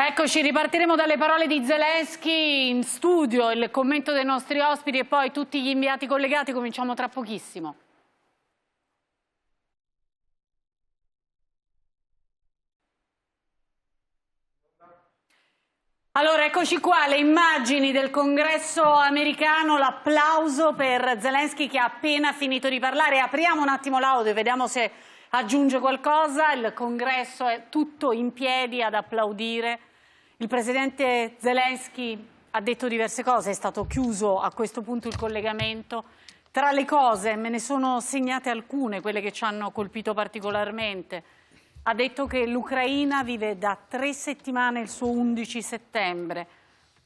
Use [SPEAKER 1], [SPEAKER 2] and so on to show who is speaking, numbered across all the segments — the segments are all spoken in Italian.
[SPEAKER 1] Eccoci, ripartiremo dalle parole di Zelensky in studio, il commento dei nostri ospiti e poi tutti gli inviati collegati. Cominciamo tra pochissimo. Allora, eccoci qua, le immagini del congresso americano, l'applauso per Zelensky che ha appena finito di parlare. Apriamo un attimo l'audio e vediamo se aggiunge qualcosa, il congresso è tutto in piedi ad applaudire. Il presidente Zelensky ha detto diverse cose, è stato chiuso a questo punto il collegamento. Tra le cose me ne sono segnate alcune, quelle che ci hanno colpito particolarmente. Ha detto che l'Ucraina vive da tre settimane il suo 11 settembre.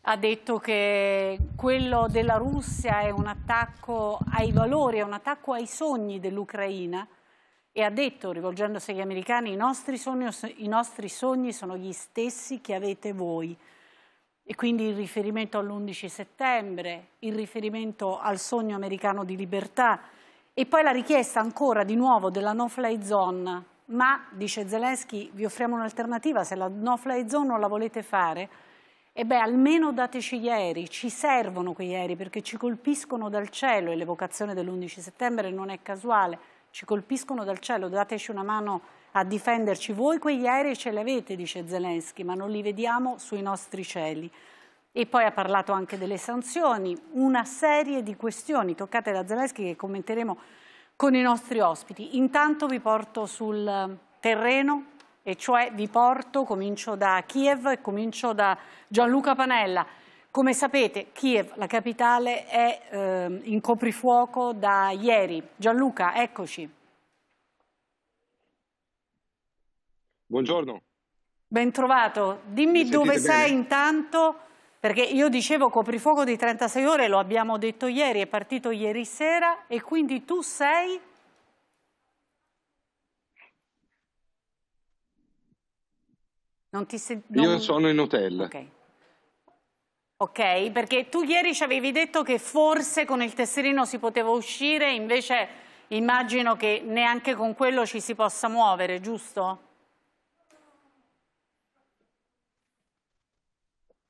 [SPEAKER 1] Ha detto che quello della Russia è un attacco ai valori, è un attacco ai sogni dell'Ucraina e ha detto, rivolgendosi agli americani, i nostri, sogni, i nostri sogni sono gli stessi che avete voi. E quindi il riferimento all'11 settembre, il riferimento al sogno americano di libertà e poi la richiesta ancora di nuovo della no-fly zone. Ma, dice Zelensky, vi offriamo un'alternativa, se la no-fly zone non la volete fare, e beh, almeno dateci gli aerei, ci servono quegli aerei perché ci colpiscono dal cielo e l'evocazione dell'11 settembre non è casuale ci colpiscono dal cielo, dateci una mano a difenderci. Voi quegli aerei ce li avete, dice Zelensky, ma non li vediamo sui nostri cieli. E poi ha parlato anche delle sanzioni, una serie di questioni toccate da Zelensky che commenteremo con i nostri ospiti. Intanto vi porto sul terreno e cioè vi porto, comincio da Kiev e comincio da Gianluca Panella. Come sapete, Kiev, la capitale, è eh, in coprifuoco da ieri. Gianluca, eccoci. Buongiorno. Bentrovato. Dimmi dove sei intanto, perché io dicevo coprifuoco di 36 ore, lo abbiamo detto ieri, è partito ieri sera e quindi tu sei... Non ti senti? Non... Io sono
[SPEAKER 2] in hotel. Ok.
[SPEAKER 1] Ok, perché tu ieri ci avevi detto che forse con il tesserino si poteva uscire, invece immagino che neanche con quello ci si possa muovere, giusto?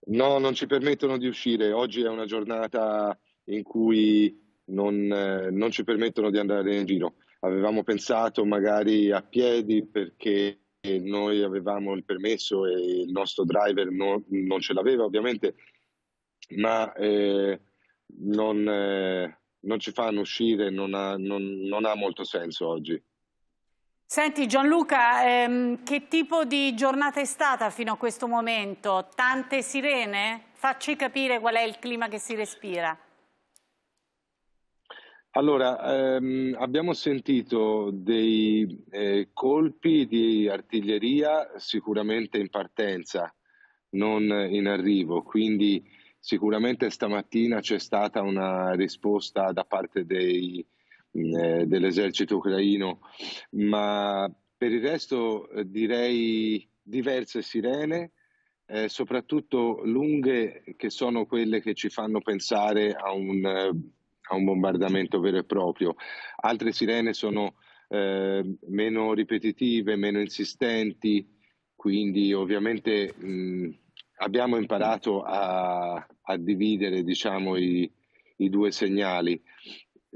[SPEAKER 2] No, non ci permettono di uscire. Oggi è una giornata in cui non, eh, non ci permettono di andare in giro. Avevamo pensato magari a piedi perché noi avevamo il permesso e il nostro driver no, non ce l'aveva ovviamente ma eh, non, eh, non, ci fanno uscire, non ha, non, non ha molto senso oggi.
[SPEAKER 1] Senti Gianluca, ehm, che tipo di giornata è stata fino a questo momento? Tante sirene? Facci capire qual è il clima che si respira.
[SPEAKER 2] Allora, ehm, abbiamo sentito dei eh, colpi di artiglieria sicuramente in partenza, non in arrivo, quindi Sicuramente stamattina c'è stata una risposta da parte dei, eh, dell'esercito ucraino, ma per il resto eh, direi diverse sirene, eh, soprattutto lunghe, che sono quelle che ci fanno pensare a un, eh, a un bombardamento vero e proprio. Altre sirene sono eh, meno ripetitive, meno insistenti, quindi ovviamente... Mh, abbiamo imparato a, a dividere diciamo, i, i, due segnali.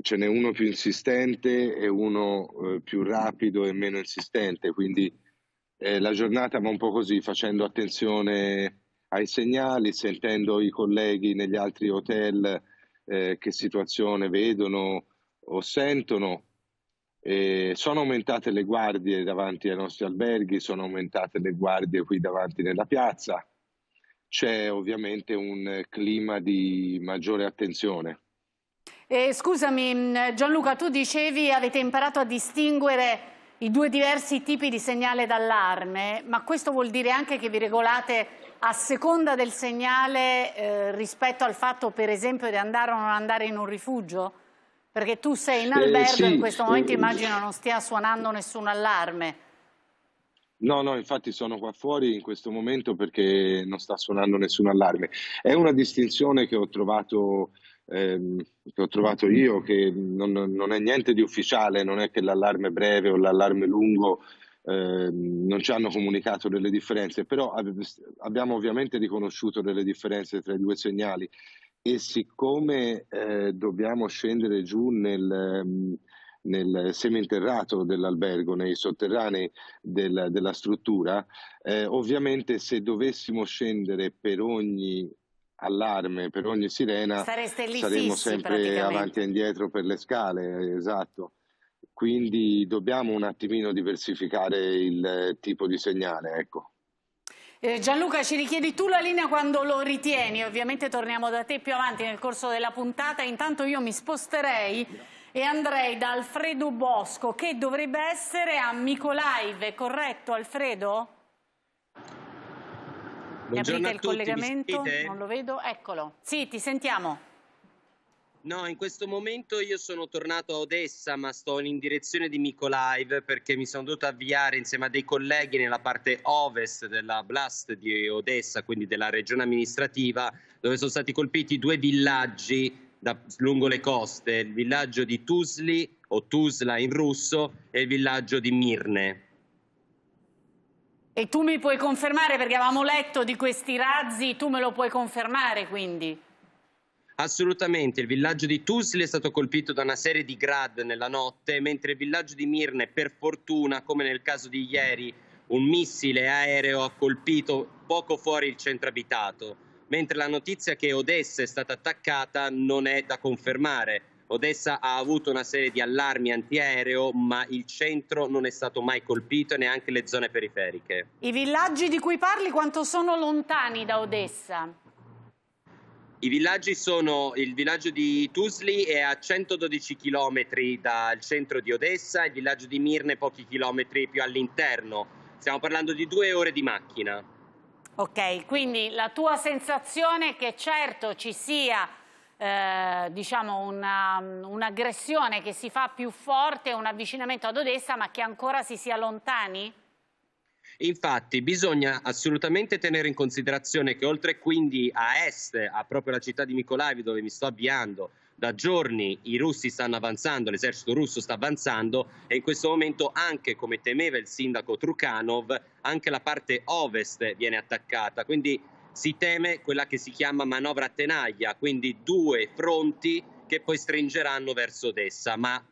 [SPEAKER 2] Ce n'è uno più insistente e uno eh, più rapido e meno insistente, quindi eh, la giornata va un po' così, facendo attenzione ai segnali, sentendo i colleghi negli altri hotel eh, che situazione vedono o sentono. E sono aumentate le guardie davanti ai nostri alberghi, sono aumentate le guardie qui davanti nella piazza c'è ovviamente un eh, clima di maggiore attenzione.
[SPEAKER 1] Eh, scusami mm, Gianluca, tu dicevi avete imparato a distinguere i due diversi tipi di segnale d'allarme, ma questo vuol dire anche che vi regolate a seconda del segnale eh, rispetto al fatto per esempio di andare o non andare in un rifugio? Perché tu sei in eh, albergo e eh, sì. in questo momento immagino non stia suonando nessun allarme.
[SPEAKER 2] No, no, infatti sono qua fuori in questo momento perché non sta suonando nessun allarme. È una distinzione che ho trovato, ehm, che ho trovato io, che non, non, è niente di ufficiale, non è che l'allarme breve o l'allarme lungo ehm, non ci hanno comunicato delle differenze, però ab- abbiamo ovviamente riconosciuto delle differenze tra i due segnali e siccome eh, dobbiamo scendere giù nel... Ehm, nel seminterrato dell'albergo, nei sotterranei del, della struttura, eh, ovviamente se dovessimo scendere per ogni allarme, per ogni sirena, saremmo sempre avanti e indietro per le scale, esatto. Quindi dobbiamo un attimino diversificare il tipo di segnale, ecco.
[SPEAKER 1] Eh, Gianluca, ci richiedi tu la linea quando lo ritieni, ovviamente torniamo da te più avanti nel corso della puntata, intanto io mi sposterei e andrei da Alfredo Bosco che dovrebbe essere a Micolaive, corretto Alfredo?
[SPEAKER 3] Buongiorno
[SPEAKER 4] Mi aprite il tutti, collegamento? Non lo
[SPEAKER 1] vedo, eccolo. Sì, ti sentiamo.
[SPEAKER 3] No, in questo momento io sono tornato a Odessa, ma sto in direzione di Mykolaiv perché mi sono dovuto avviare insieme a dei colleghi nella parte ovest della Blast di Odessa, quindi della regione amministrativa, dove sono stati colpiti due villaggi da, lungo le coste, il villaggio di Tuzli o Tuzla in russo e il villaggio di Mirne.
[SPEAKER 1] E tu mi puoi confermare, perché avevamo letto di questi razzi, tu me lo puoi confermare quindi?
[SPEAKER 3] Assolutamente, il villaggio di Tuzli è stato colpito da una serie di grad nella notte, mentre il villaggio di Mirne, per fortuna, come nel caso di ieri, un missile aereo ha colpito poco fuori il centro abitato mentre la notizia che Odessa è stata attaccata non è da confermare. Odessa ha avuto una serie di allarmi antiaereo, ma il centro non è stato mai colpito e neanche le zone periferiche.
[SPEAKER 1] I villaggi di cui parli quanto sono lontani da Odessa?
[SPEAKER 3] I villaggi sono il villaggio di Tuzli è a 112 km dal centro di Odessa, il villaggio di Mirne pochi chilometri più all'interno. Stiamo parlando di due ore di macchina.
[SPEAKER 1] Ok, quindi la tua sensazione è che certo ci sia eh, diciamo un'aggressione un che si fa più forte, un avvicinamento ad Odessa, ma che ancora si sia lontani?
[SPEAKER 3] Infatti bisogna assolutamente tenere in considerazione che oltre quindi a est, a proprio la città di Nicolaevi dove mi sto avviando, da giorni i russi stanno avanzando, l'esercito russo sta avanzando e in questo momento anche, come temeva il sindaco Trukhanov, anche la parte ovest viene attaccata. Quindi si teme quella che si chiama manovra a tenaglia, quindi due fronti che poi stringeranno verso Odessa. Ma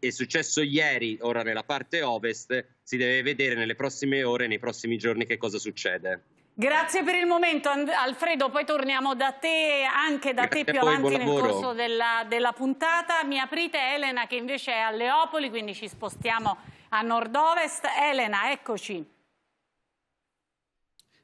[SPEAKER 3] è successo ieri, ora nella parte ovest, si deve vedere nelle prossime ore, nei prossimi giorni che cosa succede.
[SPEAKER 1] Grazie per il momento Alfredo, poi torniamo da te, anche da Grazie te più avanti nel lavoro. corso della, della, puntata. Mi aprite Elena che invece è a Leopoli, quindi ci spostiamo a nord-ovest. Elena, eccoci.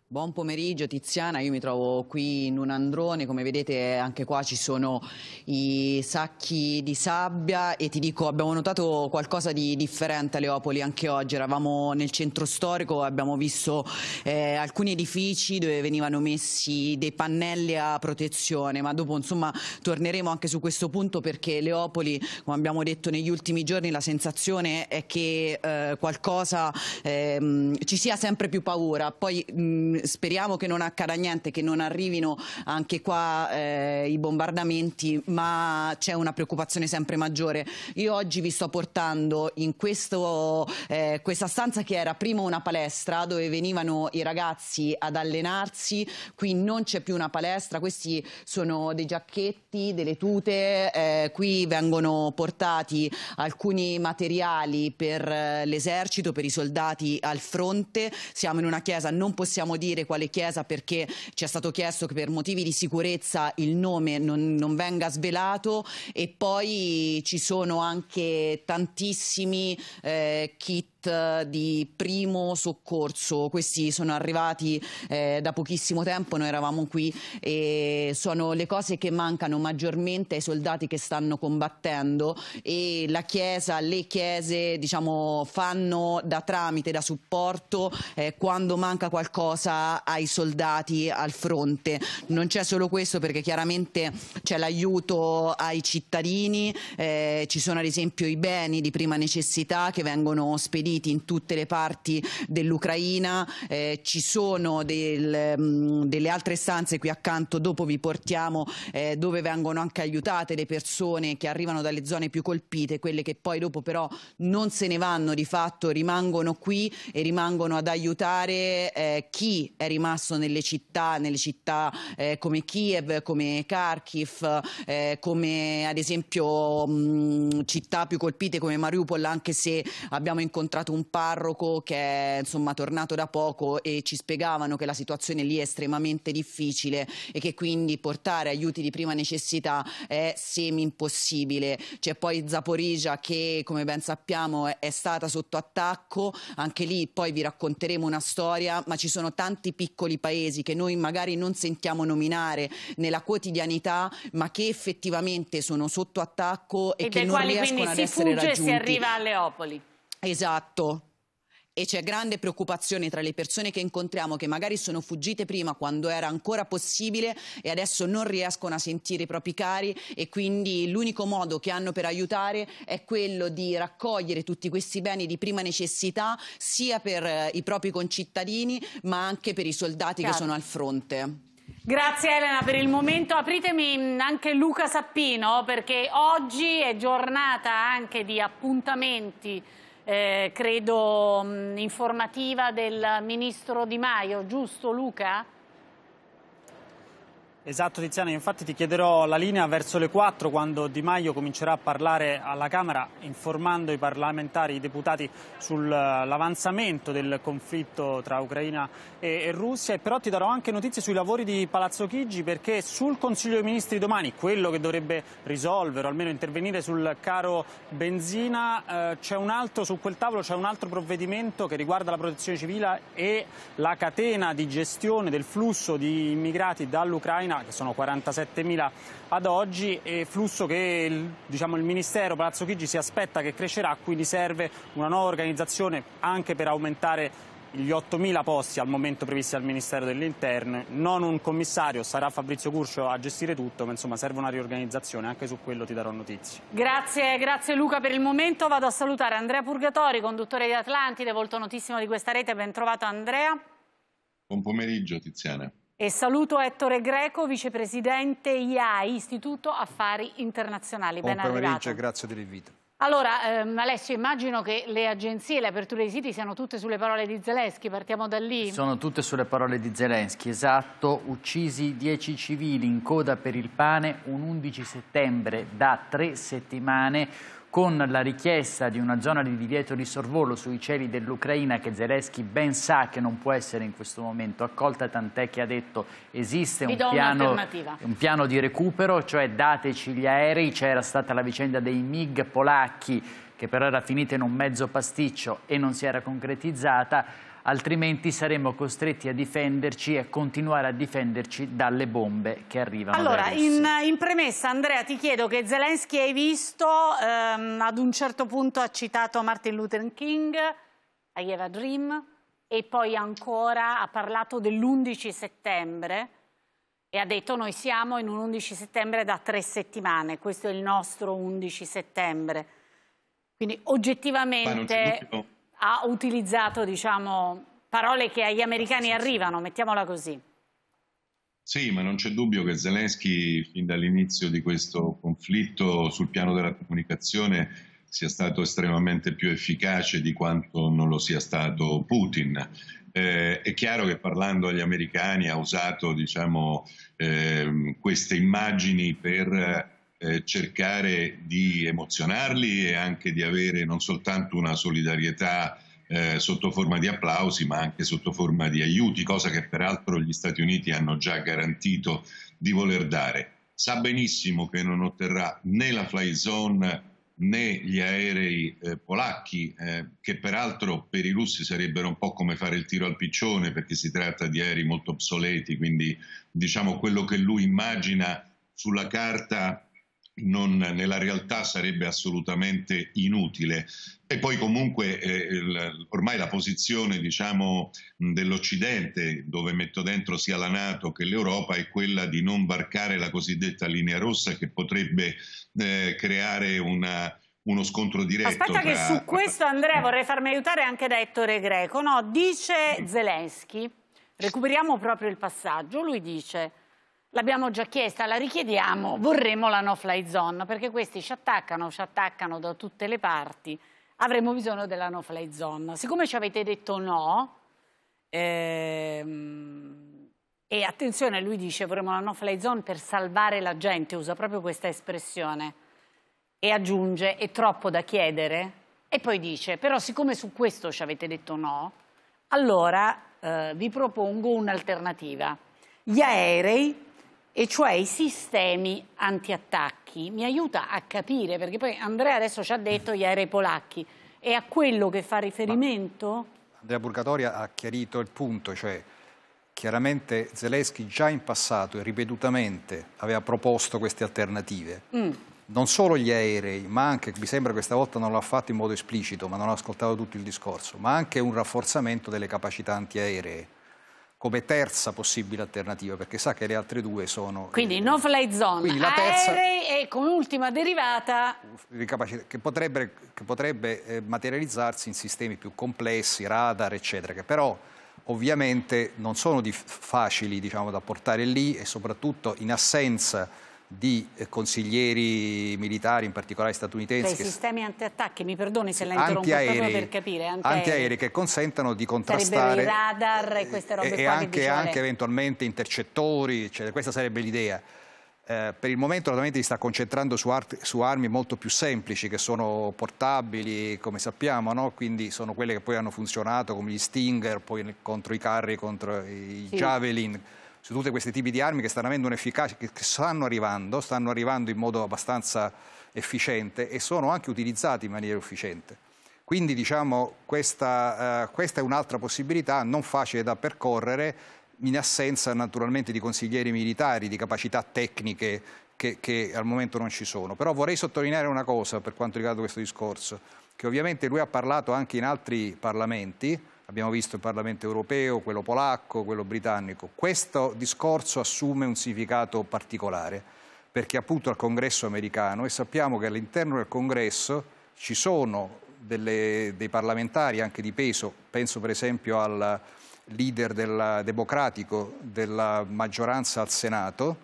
[SPEAKER 5] Buon pomeriggio Tiziana, io mi trovo qui in un androne, come vedete anche qua ci sono i sacchi di sabbia e ti dico abbiamo notato qualcosa di differente a Leopoli anche oggi, eravamo nel centro storico, abbiamo visto eh, alcuni edifici dove venivano messi dei pannelli a protezione, ma dopo insomma torneremo anche su questo punto perché Leopoli, come abbiamo detto negli ultimi giorni, la sensazione è che eh, qualcosa eh, ci sia sempre più paura, poi mh, mm, speriamo che non accada niente, che non arrivino anche qua eh, i bombardamenti, ma c'è una preoccupazione sempre maggiore. Io oggi vi sto portando in questo, eh, questa stanza che era prima una palestra dove venivano i ragazzi ad allenarsi, qui non c'è più una palestra, questi sono dei giacchetti, delle tute, eh, qui vengono portati alcuni materiali per eh, l'esercito, per i soldati al fronte, siamo in una chiesa, non possiamo dire dire quale chiesa perché ci è stato chiesto che per motivi di sicurezza il nome non, non venga svelato e poi ci sono anche tantissimi eh, kit eh, di primo soccorso, questi sono arrivati eh, da pochissimo tempo, noi eravamo qui e sono le cose che mancano maggiormente ai soldati che stanno combattendo e la Chiesa, le Chiese diciamo, fanno da tramite, da supporto eh, quando manca qualcosa ai soldati al fronte. Non c'è solo questo perché chiaramente c'è l'aiuto ai cittadini, eh, ci sono ad esempio i beni di prima necessità che vengono spediti riuniti in tutte le parti dell'Ucraina, eh, ci sono del, mm, delle altre stanze qui accanto, dopo vi portiamo, eh, dove vengono anche aiutate le persone che arrivano dalle zone più colpite, quelle che poi dopo però non se ne vanno di fatto, rimangono qui e rimangono ad aiutare eh, chi è rimasto nelle città, nelle città eh, come Kiev, come Kharkiv, eh, come ad esempio mh, mm, città più colpite come Mariupol, anche se abbiamo incontrato incontrato un parroco che è insomma tornato da poco e ci spiegavano che la situazione lì è estremamente difficile e che quindi portare aiuti di prima necessità è semi impossibile. C'è poi Zaporizia che come ben sappiamo è stata sotto attacco, anche lì poi vi racconteremo una storia, ma ci sono tanti piccoli paesi che noi magari non sentiamo nominare nella quotidianità, ma che effettivamente sono sotto attacco e, e che non riescono ad essere quali quindi si fugge e si arriva a Leopoli. Esatto. E c'è grande preoccupazione tra le persone che incontriamo che magari sono fuggite prima quando era ancora possibile e adesso non riescono a sentire i propri cari e quindi l'unico modo che hanno per aiutare è quello di raccogliere tutti questi beni di prima necessità sia per eh, i propri concittadini ma anche per i soldati Chiaro. che sono al fronte.
[SPEAKER 1] Grazie Elena per il momento. Apritemi anche Luca Sappino perché oggi è giornata anche di appuntamenti eh, credo, mh, mm, informativa del ministro Di Maio, giusto Luca?
[SPEAKER 6] Esatto Tiziana, infatti ti chiederò la linea verso le 4 quando Di Maio comincerà a parlare alla Camera informando i parlamentari, i deputati sull'avanzamento eh, del conflitto tra Ucraina e, Russia e però ti darò anche notizie sui lavori di Palazzo Chigi perché sul Consiglio dei Ministri domani, quello che dovrebbe risolvere o almeno intervenire sul caro benzina, eh, c'è un altro, su quel tavolo c'è un altro provvedimento che riguarda la protezione civile e la catena di gestione del flusso di immigrati dall'Ucraina settimana, che sono 47.000 ad oggi, e flusso che il, diciamo, il Ministero Palazzo Chigi si aspetta che crescerà, quindi serve una nuova organizzazione anche per aumentare gli 8.000 posti al momento previsti al Ministero dell'Interno, non un commissario, sarà Fabrizio Curcio a gestire tutto, ma insomma serve una riorganizzazione, anche su quello ti darò notizie.
[SPEAKER 1] Grazie, grazie Luca per il momento, vado a salutare Andrea Purgatori, conduttore di Atlantide, volto notissimo di questa rete, ben trovato Andrea.
[SPEAKER 7] Buon
[SPEAKER 8] pomeriggio Tiziana.
[SPEAKER 1] E saluto Ettore Greco, vicepresidente IAI, Istituto Affari Internazionali. Buon ben pomeriggio
[SPEAKER 8] e grazie dell'invito.
[SPEAKER 1] Allora, ehm, Alessio, immagino che le agenzie, e le aperture dei siti siano tutte sulle parole di Zelensky, partiamo da lì.
[SPEAKER 8] Sono tutte sulle
[SPEAKER 9] parole di Zelensky, esatto. Uccisi 10 civili in coda per il pane un 11 settembre da tre settimane con la richiesta di una zona di divieto di sorvolo sui cieli dell'Ucraina che Zelensky ben sa che non può essere in questo momento accolta, tant'è che ha detto esiste un piano, un piano di recupero, cioè dateci gli aerei, c'era stata la vicenda dei MIG polacchi che però era finita in un mezzo pasticcio e non si era concretizzata, altrimenti saremo costretti a difenderci e a continuare a difenderci dalle bombe che arrivano allora,
[SPEAKER 1] in, in, premessa Andrea ti chiedo che Zelensky hai visto, ehm, ad un certo punto ha citato Martin Luther King, I have a dream e poi ancora ha parlato dell'11 settembre e ha detto noi siamo in un 11 settembre da tre settimane, questo è il nostro 11 settembre. Quindi oggettivamente ha utilizzato diciamo, parole che agli americani arrivano, mettiamola così.
[SPEAKER 7] Sì, ma non c'è dubbio che Zelensky fin dall'inizio di questo conflitto sul piano della comunicazione sia stato estremamente più efficace di quanto non lo sia stato Putin. Eh, è chiaro che parlando agli americani ha usato diciamo, eh, queste immagini per eh, cercare di emozionarli e anche di avere non soltanto una solidarietà eh, sotto forma di applausi, ma anche sotto forma di aiuti, cosa che peraltro gli Stati Uniti hanno già garantito di voler dare. Sa benissimo che non otterrà né la fly zone né gli aerei eh, polacchi, eh, che peraltro per i russi sarebbero un po' come fare il tiro al piccione, perché si tratta di aerei molto obsoleti, quindi diciamo quello che lui immagina sulla carta non, nella realtà sarebbe assolutamente inutile. E poi comunque eh, ormai la posizione diciamo, dell'Occidente, dove metto dentro sia la Nato che l'Europa, è quella di non varcare la cosiddetta linea rossa che potrebbe eh, creare una, uno scontro diretto. Aspetta tra... che su
[SPEAKER 1] questo Andrea vorrei farmi aiutare anche da Ettore Greco. No? Dice Zelensky, recuperiamo proprio il passaggio, lui dice... L'abbiamo già chiesta, la richiediamo, vorremmo la no-fly zone, perché questi ci attaccano, ci attaccano da tutte le parti, avremo bisogno della no-fly zone. Siccome ci avete detto no, ehm, e attenzione, lui dice vorremmo la no-fly zone per salvare la gente, usa proprio questa espressione, e aggiunge è troppo da chiedere, e poi dice però siccome su questo ci avete detto no, allora eh, vi propongo un'alternativa. Gli aerei e cioè i sistemi antiattacchi. Mi aiuta a capire, perché poi Andrea adesso ci ha detto gli aerei polacchi, è a quello che fa riferimento? Ma
[SPEAKER 8] Andrea Burgatoria ha chiarito il punto, cioè chiaramente Zelensky già in passato e ripetutamente aveva proposto queste alternative. Mm. Non solo gli aerei, ma anche, mi sembra questa volta non l'ha fatto in modo esplicito, ma non ho ascoltato tutto il discorso, ma anche un rafforzamento delle capacità antiaeree come terza possibile alternativa, perché sa che le altre due sono...
[SPEAKER 1] Quindi eh, no-fly zone, quindi la terza, e come ultima derivata...
[SPEAKER 8] Che potrebbe, che potrebbe eh, materializzarsi in sistemi più complessi, radar, eccetera, che però ovviamente non sono di facili diciamo, da portare lì e soprattutto in assenza di eh, consiglieri militari, in particolare statunitensi. Cioè, sistemi
[SPEAKER 1] antiattacchi, mi perdoni se la interrompo antiaerei, proprio per capire. Antiaerei. antiaerei
[SPEAKER 8] che consentano di contrastare... i
[SPEAKER 1] radar e eh, queste robe e, e anche, diciamo anche
[SPEAKER 8] eventualmente intercettori, cioè, questa sarebbe l'idea. Eh, per il momento naturalmente si sta concentrando su, su, armi molto più semplici che sono portabili come sappiamo, no? quindi sono quelle che poi hanno funzionato come gli Stinger, poi contro i carri, contro i sì. Javelin su tutti questi tipi di armi che stanno avendo un'efficacia, che, stanno arrivando, stanno arrivando in modo abbastanza efficiente e sono anche utilizzati in maniera efficiente. Quindi diciamo questa, eh, questa è un'altra possibilità non facile da percorrere in assenza naturalmente di consiglieri militari, di capacità tecniche che, che, al momento non ci sono. Però vorrei sottolineare una cosa per quanto riguarda questo discorso, che ovviamente lui ha parlato anche in altri parlamenti, Abbiamo visto il Parlamento europeo, quello polacco, quello britannico. Questo discorso assume un significato particolare, perché appunto al congresso americano, e sappiamo che all'interno del congresso ci sono delle, dei parlamentari anche di peso, penso per esempio al leader del, democratico della maggioranza al Senato,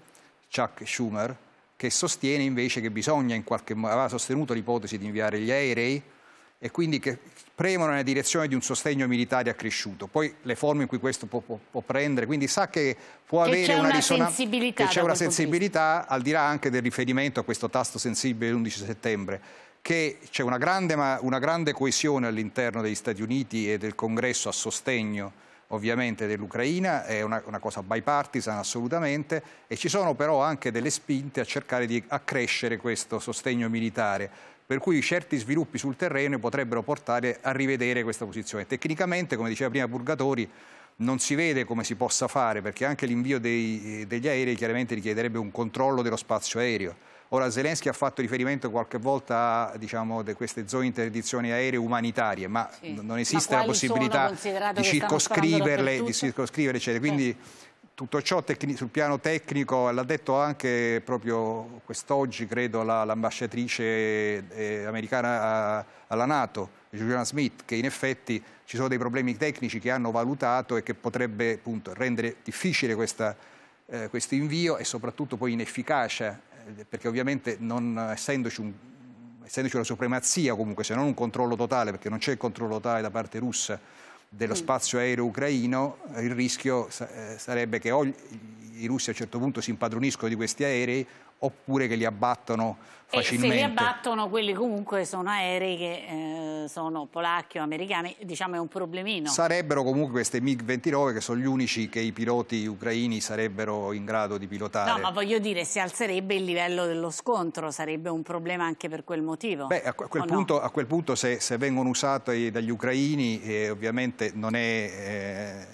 [SPEAKER 8] Chuck Schumer, che sostiene invece che bisogna in qualche modo, aveva sostenuto l'ipotesi di inviare gli aerei e quindi che premono nella direzione di un sostegno militare accresciuto. Poi le forme in cui questo può, può, può prendere, quindi sa che può che avere una, una risonanza, che c'è una sensibilità, vista. al di là anche del riferimento a questo tasto sensibile dell'11 settembre, che c'è una grande, una grande coesione all'interno degli Stati Uniti e del Congresso a sostegno ovviamente dell'Ucraina, è una, una, cosa bipartisan assolutamente, e ci sono però anche delle spinte a cercare di accrescere questo sostegno militare per cui certi sviluppi sul terreno potrebbero portare a rivedere questa posizione. Tecnicamente, come diceva prima Purgatori, non si vede come si possa fare, perché anche l'invio degli aerei chiaramente richiederebbe un controllo dello spazio aereo. Ora Zelensky ha fatto riferimento qualche volta a diciamo, queste zone di interdizione aeree umanitarie, ma sì. non esiste ma la possibilità di circoscriverle, di circoscriverle, eccetera. Quindi eh tutto ciò sul piano tecnico l'ha detto anche proprio quest'oggi, credo, l'ambasciatrice eh, americana alla Nato, Juliana Smith, che in effetti ci sono dei problemi tecnici che hanno valutato e che potrebbe appunto, rendere difficile questa, eh, questo invio e soprattutto poi inefficace, eh, perché ovviamente non essendoci, un, essendoci una supremazia comunque, se non un controllo totale, perché non c'è il controllo totale da parte russa, dello spazio aereo ucraino, il rischio eh, sarebbe che o i russi a un certo punto si impadroniscono di questi aerei oppure che li abbattono facilmente. E se li
[SPEAKER 1] abbattono, quelli comunque sono aerei che eh, sono polacchi o americani, diciamo è un problemino. Sarebbero
[SPEAKER 8] comunque queste MiG-29 che sono gli unici che i piloti ucraini sarebbero in grado di pilotare. No, ma
[SPEAKER 1] voglio dire, si alzerebbe il livello dello scontro, sarebbe un problema anche per quel motivo. Beh, a quel, punto,
[SPEAKER 8] no? a quel punto, se, se, vengono usate dagli ucraini, eh, ovviamente è, eh,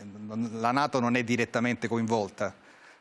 [SPEAKER 8] la Nato non è direttamente coinvolta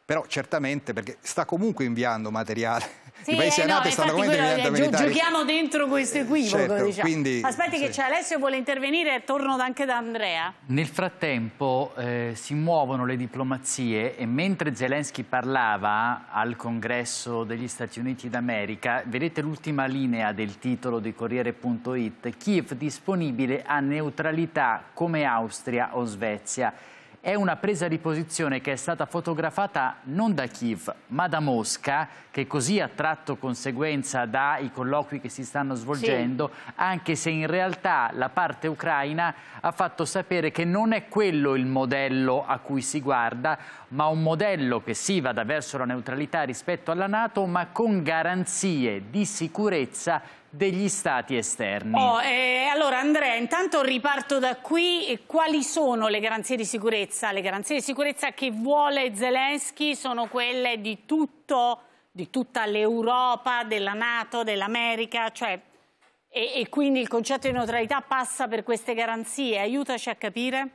[SPEAKER 8] però certamente perché sta comunque inviando materiale sì, i
[SPEAKER 1] paesi eh, no, infatti, stanno comunque inviando gio militari giochiamo dentro questo equivoco certo, diciamo. quindi, aspetti sì. che c'è Alessio vuole intervenire torno anche da Andrea
[SPEAKER 9] nel frattempo eh, si muovono le diplomazie e mentre Zelensky parlava al congresso degli Stati Uniti d'America vedete l'ultima linea del titolo di Corriere.it Kiev disponibile a neutralità come Austria o Svezia è una presa di posizione che è stata fotografata non da Kiev, ma da Mosca, che così ha tratto conseguenza dai colloqui che si stanno svolgendo, sì. anche se in realtà la parte ucraina ha fatto sapere che non è quello il modello a cui si guarda, ma un modello che sì vada verso la neutralità rispetto alla Nato, ma con garanzie di sicurezza degli stati esterni. Oh, eh,
[SPEAKER 1] allora Andrea, intanto riparto da qui. Quali sono le garanzie di sicurezza? Le garanzie di sicurezza che vuole Zelensky sono quelle di, tutto, di tutta l'Europa, della Nato, dell'America, cioè, e, e quindi il concetto di neutralità passa per queste garanzie. Aiutaci a capire.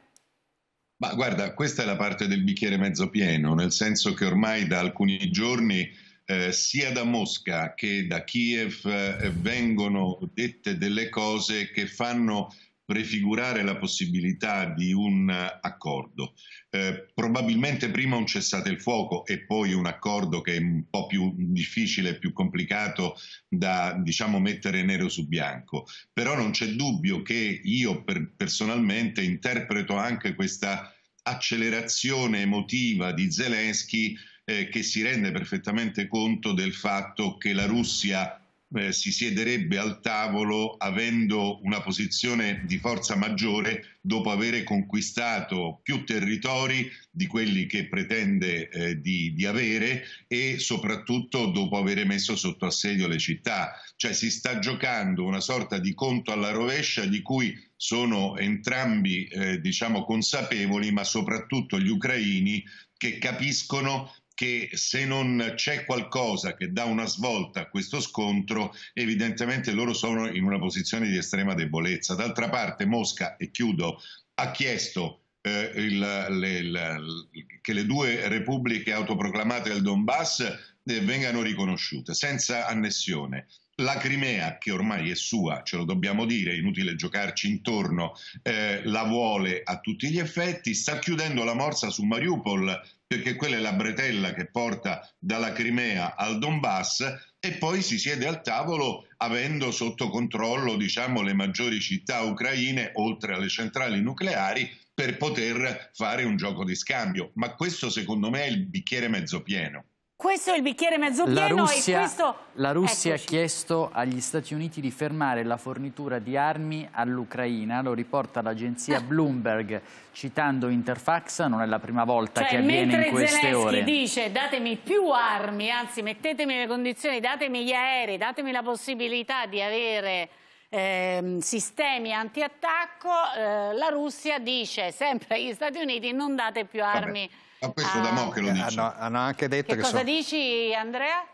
[SPEAKER 7] Ma guarda, questa è la parte del bicchiere mezzo pieno, nel senso che ormai da alcuni giorni eh, sia da Mosca che da Kiev eh, vengono dette delle cose che fanno prefigurare la possibilità di un accordo. Eh, probabilmente prima un cessate il fuoco e poi un accordo che è un po' più difficile, più complicato da diciamo, mettere nero su bianco. Però non c'è dubbio che io per, personalmente interpreto anche questa accelerazione emotiva di Zelensky eh, che si rende perfettamente conto del fatto che la Russia eh, si siederebbe al tavolo avendo una posizione di forza maggiore dopo aver conquistato più territori di quelli che pretende eh, di, di, avere e soprattutto dopo aver messo sotto assedio le città. Cioè si sta giocando una sorta di conto alla rovescia di cui sono entrambi eh, diciamo consapevoli ma soprattutto gli ucraini che capiscono che se non c'è qualcosa che dà una svolta a questo scontro, evidentemente loro sono in una posizione di estrema debolezza. D'altra parte Mosca, e chiudo, ha chiesto eh, il, le, la, che le due repubbliche autoproclamate del Donbass eh, vengano riconosciute senza annessione. La Crimea, che ormai è sua, ce lo dobbiamo dire, è inutile giocarci intorno, eh, la vuole a tutti gli effetti, sta chiudendo la morsa su Mariupol perché quella è la bretella che porta dalla Crimea al Donbass e poi si siede al tavolo avendo sotto controllo diciamo, le maggiori città ucraine, oltre alle centrali nucleari, per poter fare un gioco di scambio. Ma questo secondo me è il bicchiere mezzo pieno.
[SPEAKER 1] Questo è il bicchiere mezzo pieno la Russia, questo... La Russia Eccoci.
[SPEAKER 9] ha chiesto agli Stati Uniti di fermare la fornitura di armi all'Ucraina, lo riporta l'agenzia eh. Bloomberg citando Interfax, non è la prima volta cioè, che avviene in queste Zelensky ore. Mentre
[SPEAKER 1] dice datemi più armi, anzi mettetemi le condizioni, datemi gli aerei, datemi la possibilità di avere eh, sistemi antiattacco, eh, la Russia dice sempre agli Stati Uniti non date più armi. Vabbè.
[SPEAKER 8] Ma questo a... da mo' che lo eh, dice. Hanno, hanno anche detto
[SPEAKER 7] che, che cosa sono...
[SPEAKER 1] dici Andrea?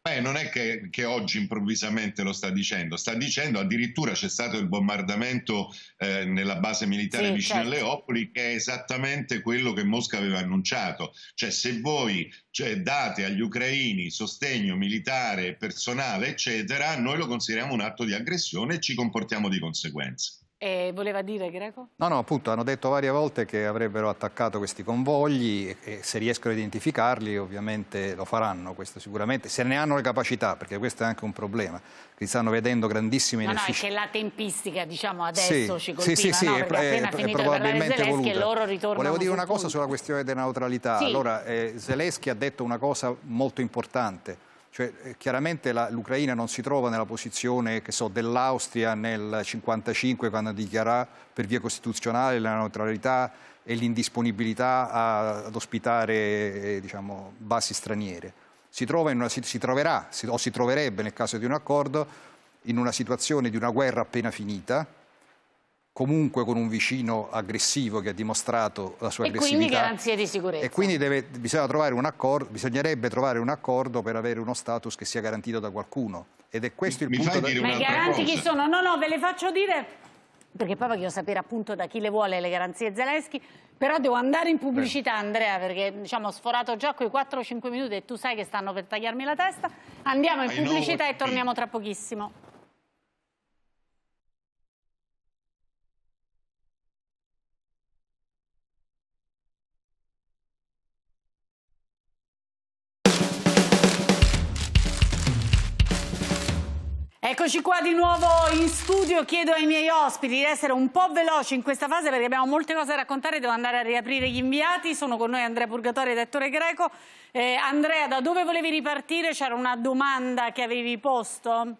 [SPEAKER 8] Beh, non è
[SPEAKER 7] che, che, oggi improvvisamente lo sta dicendo, sta dicendo addirittura c'è stato il bombardamento eh, nella base militare sì, vicino certo. a Leopoli che è esattamente quello che Mosca aveva annunciato, cioè se voi cioè, date agli ucraini sostegno militare, personale, eccetera, noi lo consideriamo un atto di aggressione e ci comportiamo di conseguenza.
[SPEAKER 1] Eh, voleva dire Greco?
[SPEAKER 8] No, no, appunto, hanno detto varie volte che avrebbero attaccato questi convogli e, e, se riescono a identificarli ovviamente lo faranno, questo sicuramente, se ne hanno le capacità, perché questo è anche un problema, li stanno vedendo grandissime no, inefficienze.
[SPEAKER 1] No, è che la tempistica, diciamo, adesso sì, ci
[SPEAKER 10] colpiva, sì, sì, sì, no? è, appena è, finito è probabilmente di Zelensky voluta. e loro ritornano Volevo dire una cosa tutto.
[SPEAKER 8] sulla questione della neutralità, sì. allora eh, Zelensky ha detto una cosa molto importante, cioè, eh, chiaramente l'Ucraina non si trova nella posizione so, dell'Austria nel 1955 quando dichiarò per via costituzionale la neutralità e l'indisponibilità a, ad ospitare eh, diciamo, basi straniere. Si, una, si, si troverà si, o si troverebbe nel caso di un accordo in una situazione di una guerra appena finita comunque con un vicino aggressivo che ha dimostrato la sua e aggressività. E quindi
[SPEAKER 1] garanzie di sicurezza. E
[SPEAKER 8] quindi deve, trovare accordo, bisognerebbe trovare un accordo per avere uno status che sia garantito da qualcuno. Ed è questo mi, il mi punto... Da... Ma i garanti cosa. chi
[SPEAKER 1] sono? No, no, ve le faccio dire perché poi voglio sapere appunto da chi le vuole le garanzie Zelensky, però devo andare in pubblicità Beh. Andrea perché diciamo ho sforato già quei 4-5 minuti e tu sai che stanno per tagliarmi la testa, andiamo in pubblicità e torniamo tra pochissimo. Eccoci qua di nuovo in studio, chiedo ai miei ospiti di essere un po' veloci in questa fase perché abbiamo molte cose da raccontare, devo andare a riaprire gli inviati, sono con noi Andrea Purgatori ed Ettore Greco. Eh, Andrea, da dove volevi ripartire? C'era una domanda che avevi posto?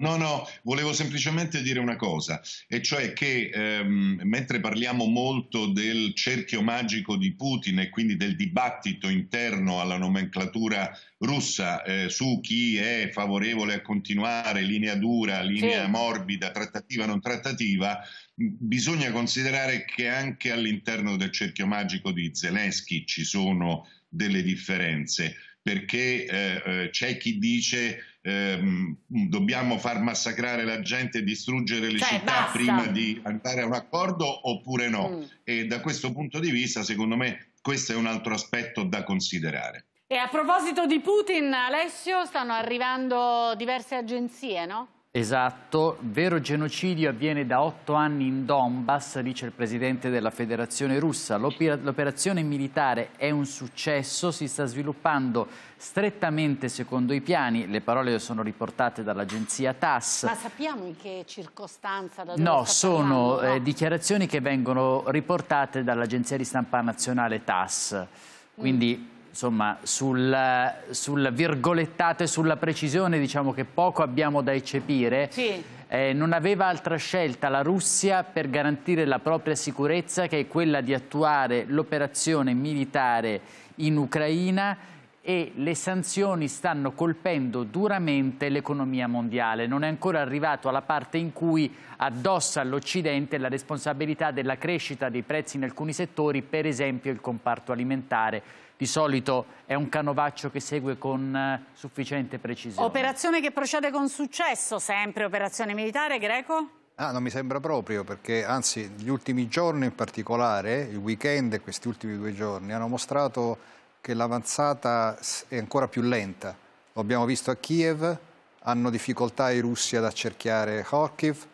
[SPEAKER 7] No, no, volevo semplicemente dire una cosa, e cioè che ehm, mentre parliamo molto del cerchio magico di Putin e quindi del dibattito interno alla nomenclatura russa eh, su chi è favorevole a continuare, linea dura, linea sì. morbida, trattativa, non trattativa, bisogna considerare che anche all'interno del cerchio magico di Zelensky ci sono delle differenze, perché eh, eh c'è chi dice ehm, dobbiamo far massacrare la gente e distruggere le cioè, città basta. prima di andare a un accordo oppure no. Mm. E da questo punto di vista, secondo me, questo è un altro
[SPEAKER 9] aspetto da considerare.
[SPEAKER 1] E a proposito di Putin, Alessio, stanno arrivando diverse agenzie, no?
[SPEAKER 9] Esatto, vero genocidio avviene da otto anni in Donbass, dice il presidente della federazione russa. L'operazione militare è un successo, si sta sviluppando strettamente secondo i piani, le parole sono riportate dall'agenzia TAS. Ma
[SPEAKER 1] sappiamo in che circostanza? Da dove no, sono
[SPEAKER 9] parlando, eh, no? dichiarazioni che vengono riportate dall'agenzia di stampa nazionale TAS. Quindi mm insomma, sul, sul, virgolettato e sulla precisione diciamo che poco abbiamo da eccepire. Sì. Eh, non aveva altra scelta la Russia per garantire la propria sicurezza che è quella di attuare l'operazione militare in Ucraina e le sanzioni stanno colpendo duramente l'economia mondiale. Non è ancora arrivato alla parte in cui addossa all'Occidente la responsabilità della crescita dei prezzi in alcuni settori, per esempio il comparto alimentare di solito è un canovaccio che segue con eh, sufficiente precisione. Operazione
[SPEAKER 1] che procede con successo, sempre operazione militare, Greco?
[SPEAKER 8] Ah, non mi sembra proprio, perché anzi gli ultimi giorni in particolare, il weekend e questi ultimi due giorni, hanno mostrato che l'avanzata è ancora più lenta. Lo abbiamo visto a Kiev, hanno difficoltà i russi ad accerchiare Kharkiv,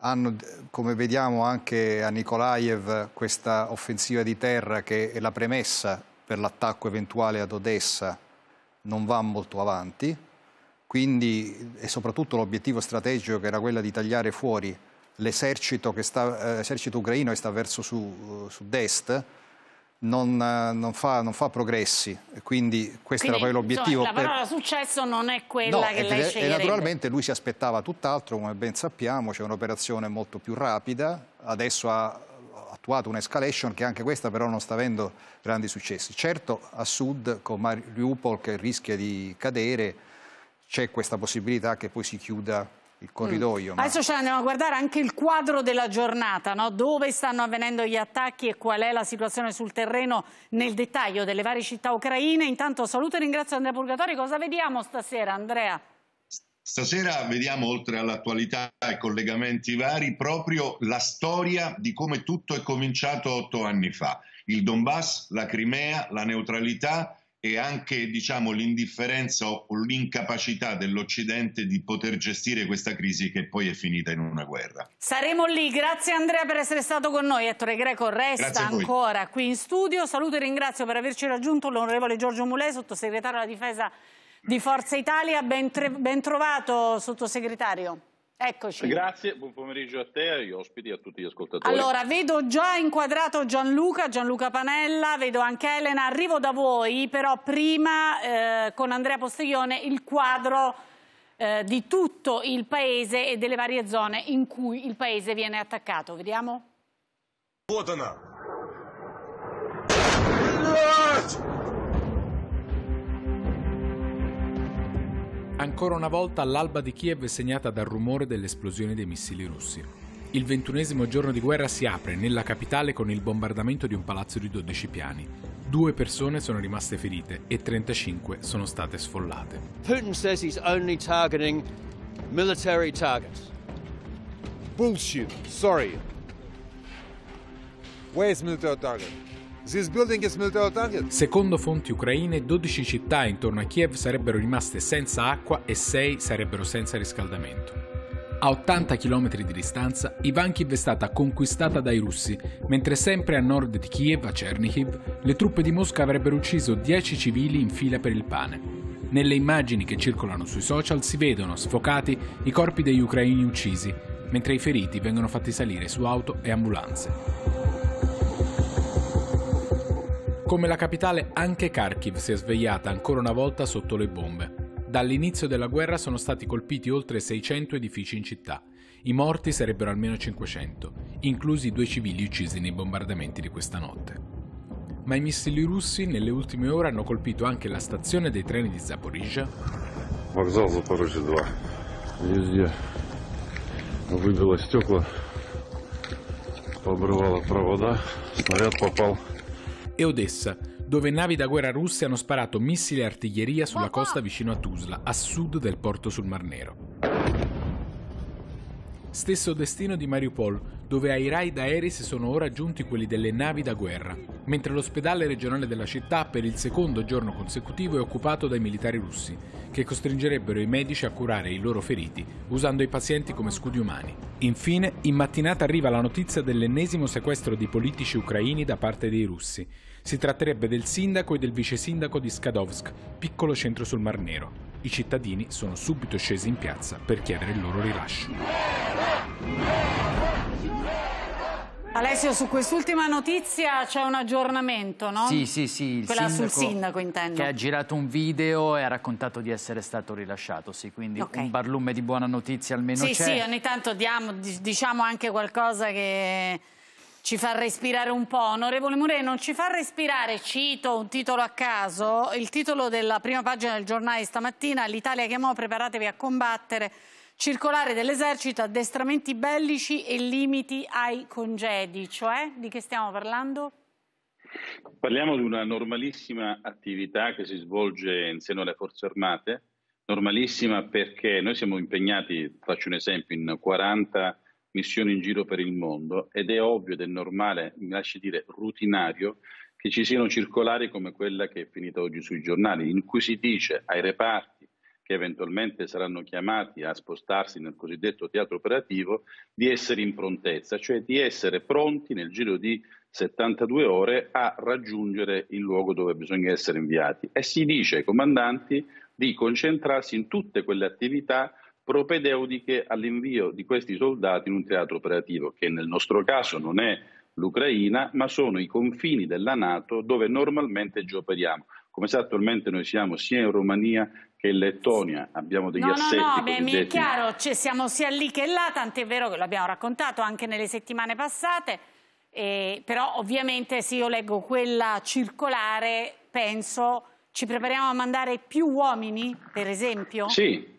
[SPEAKER 8] hanno, come vediamo anche a Nikolaev, questa offensiva di terra che è la premessa per l'attacco eventuale ad Odessa non va molto avanti, quindi e soprattutto l'obiettivo strategico che era quello di tagliare fuori l'esercito, eh, ucraino che sta verso eh, sud-est, non, eh, non, fa, non, fa, progressi, quindi questo quindi, era poi l'obiettivo. Cioè, la parola
[SPEAKER 1] per... successo non è quella no, che e, lei sceglierebbe. E naturalmente
[SPEAKER 8] lui si aspettava tutt'altro, come ben sappiamo, c'è un'operazione molto più rapida, adesso ha attuato un'escalation che anche questa però non sta avendo grandi successi. Certo a sud con Mariupol che rischia di cadere c'è questa possibilità che poi si chiuda il mm. corridoio. Mm. Ma... Adesso
[SPEAKER 1] ce andiamo a guardare anche il quadro della giornata, no? dove stanno avvenendo gli attacchi e qual è la situazione sul terreno nel dettaglio delle varie città ucraine. Intanto saluto e ringrazio Andrea Purgatori. Cosa vediamo stasera, Andrea?
[SPEAKER 7] Stasera vediamo, oltre all'attualità e collegamenti vari, proprio la storia di come tutto è cominciato otto anni fa. Il Donbass, la Crimea, la neutralità e anche diciamo, l'indifferenza o l'incapacità dell'Occidente di poter gestire questa crisi che poi è finita in una guerra.
[SPEAKER 1] Saremo lì, grazie Andrea per essere stato con noi, Ettore Greco resta ancora qui in studio, saluto e ringrazio per averci raggiunto l'onorevole Giorgio Mulè, sottosegretario alla difesa di Forza Italia. Ben, ben trovato, sottosegretario. Eccoci.
[SPEAKER 11] Grazie, buon pomeriggio a te, agli ospiti e a tutti gli ascoltatori. Allora,
[SPEAKER 1] vedo già inquadrato Gianluca, Gianluca Panella, vedo anche Elena. Arrivo da voi, però prima eh, con Andrea Postiglione il quadro eh, di tutto il Paese e delle varie zone in cui il Paese viene attaccato. Vediamo.
[SPEAKER 12] Вот она, Ancora una volta l'alba di Kiev è segnata dal rumore dell'esplosione dei missili russi. Il ventunesimo giorno di guerra si apre nella capitale con il bombardamento di un palazzo di 12 piani. Due persone sono rimaste ferite e 35 sono state sfollate.
[SPEAKER 8] Putin says he's only targeting military targets. Bullshit. Sorry. Where's military target? Secondo
[SPEAKER 12] fonti ucraine, 12 città intorno a Kiev sarebbero rimaste senza acqua e 6 sarebbero senza riscaldamento. A 80 km di distanza, Ivankiv è stata conquistata dai russi, mentre sempre a nord di Kiev, a Chernihiv, le truppe di Mosca avrebbero ucciso 10 civili in fila per il pane. Nelle immagini che circolano sui social si vedono sfocati i corpi degli ucraini uccisi, mentre i feriti vengono fatti salire su auto e ambulanze. Come la capitale, anche Kharkiv si è svegliata ancora una volta sotto le bombe. Dall'inizio della guerra sono stati colpiti oltre 600 edifici in città. I morti sarebbero almeno 500, inclusi due civili uccisi nei bombardamenti di questa notte. Ma i missili russi nelle ultime ore hanno colpito anche la stazione dei treni di Zaporizhia.
[SPEAKER 13] Вокзал
[SPEAKER 7] Запорожье 2. Везде выбило стекла, побрывало провода, снаряд попал
[SPEAKER 12] e Odessa, dove navi da guerra russe hanno sparato missili e artiglieria sulla costa vicino a Tuzla, a sud del porto sul Mar Nero. Stesso destino di Mariupol, dove ai raid aerei si sono ora giunti quelli delle navi da guerra, mentre l'ospedale regionale della città per il secondo giorno consecutivo è occupato dai militari russi, che costringerebbero i medici a curare i loro feriti usando i pazienti come scudi umani. Infine, in mattinata arriva la notizia dell'ennesimo sequestro di politici ucraini da parte dei russi. Si tratterebbe del sindaco e del vice sindaco di Skadovsk, piccolo centro sul Mar Nero i cittadini sono subito scesi in piazza per chiedere il loro rilascio.
[SPEAKER 1] Alessio, su quest'ultima notizia c'è un aggiornamento, no? Sì, sì,
[SPEAKER 12] sì.
[SPEAKER 9] Quella sindaco, sul sindaco, intendo. Che ha girato un video e ha raccontato di essere stato rilasciato, sì, quindi okay. un barlume di buona notizia almeno sì, c'è. Sì, sì, ogni
[SPEAKER 1] tanto diamo, diciamo anche qualcosa che ci fa respirare un po', onorevole Murei, non ci fa respirare, cito un titolo a caso, il titolo della prima pagina del giornale stamattina, l'Italia chiamò preparatevi a combattere, circolare dell'esercito, addestramenti bellici e limiti ai congedi, cioè di che stiamo parlando?
[SPEAKER 11] Parliamo di una normalissima attività che si svolge in seno alle forze armate, normalissima perché noi siamo impegnati, faccio un esempio, in 40 missioni in giro per il mondo ed è ovvio ed è normale, mi lasci dire, rutinario che ci siano circolari come quella che è finita oggi sui giornali, in cui si dice ai reparti che eventualmente saranno chiamati a spostarsi nel cosiddetto teatro operativo di essere in prontezza, cioè di essere pronti nel giro di 72 ore a raggiungere il luogo dove bisogna essere inviati e si dice ai comandanti di concentrarsi in tutte quelle attività propedeutiche all'invio di questi soldati in un teatro operativo che nel nostro caso non è l'Ucraina, ma sono i confini della Nato dove normalmente gioperiamo. Come sa attualmente noi siamo sia in Romania che in Lettonia, abbiamo degli no, assetti. No, no, beh, mi è chiaro,
[SPEAKER 1] cioè, siamo sia lì che là, tant'è vero che l'abbiamo raccontato anche nelle settimane passate, eh, però ovviamente se io leggo quella circolare penso ci prepariamo a mandare più uomini, per esempio? Sì,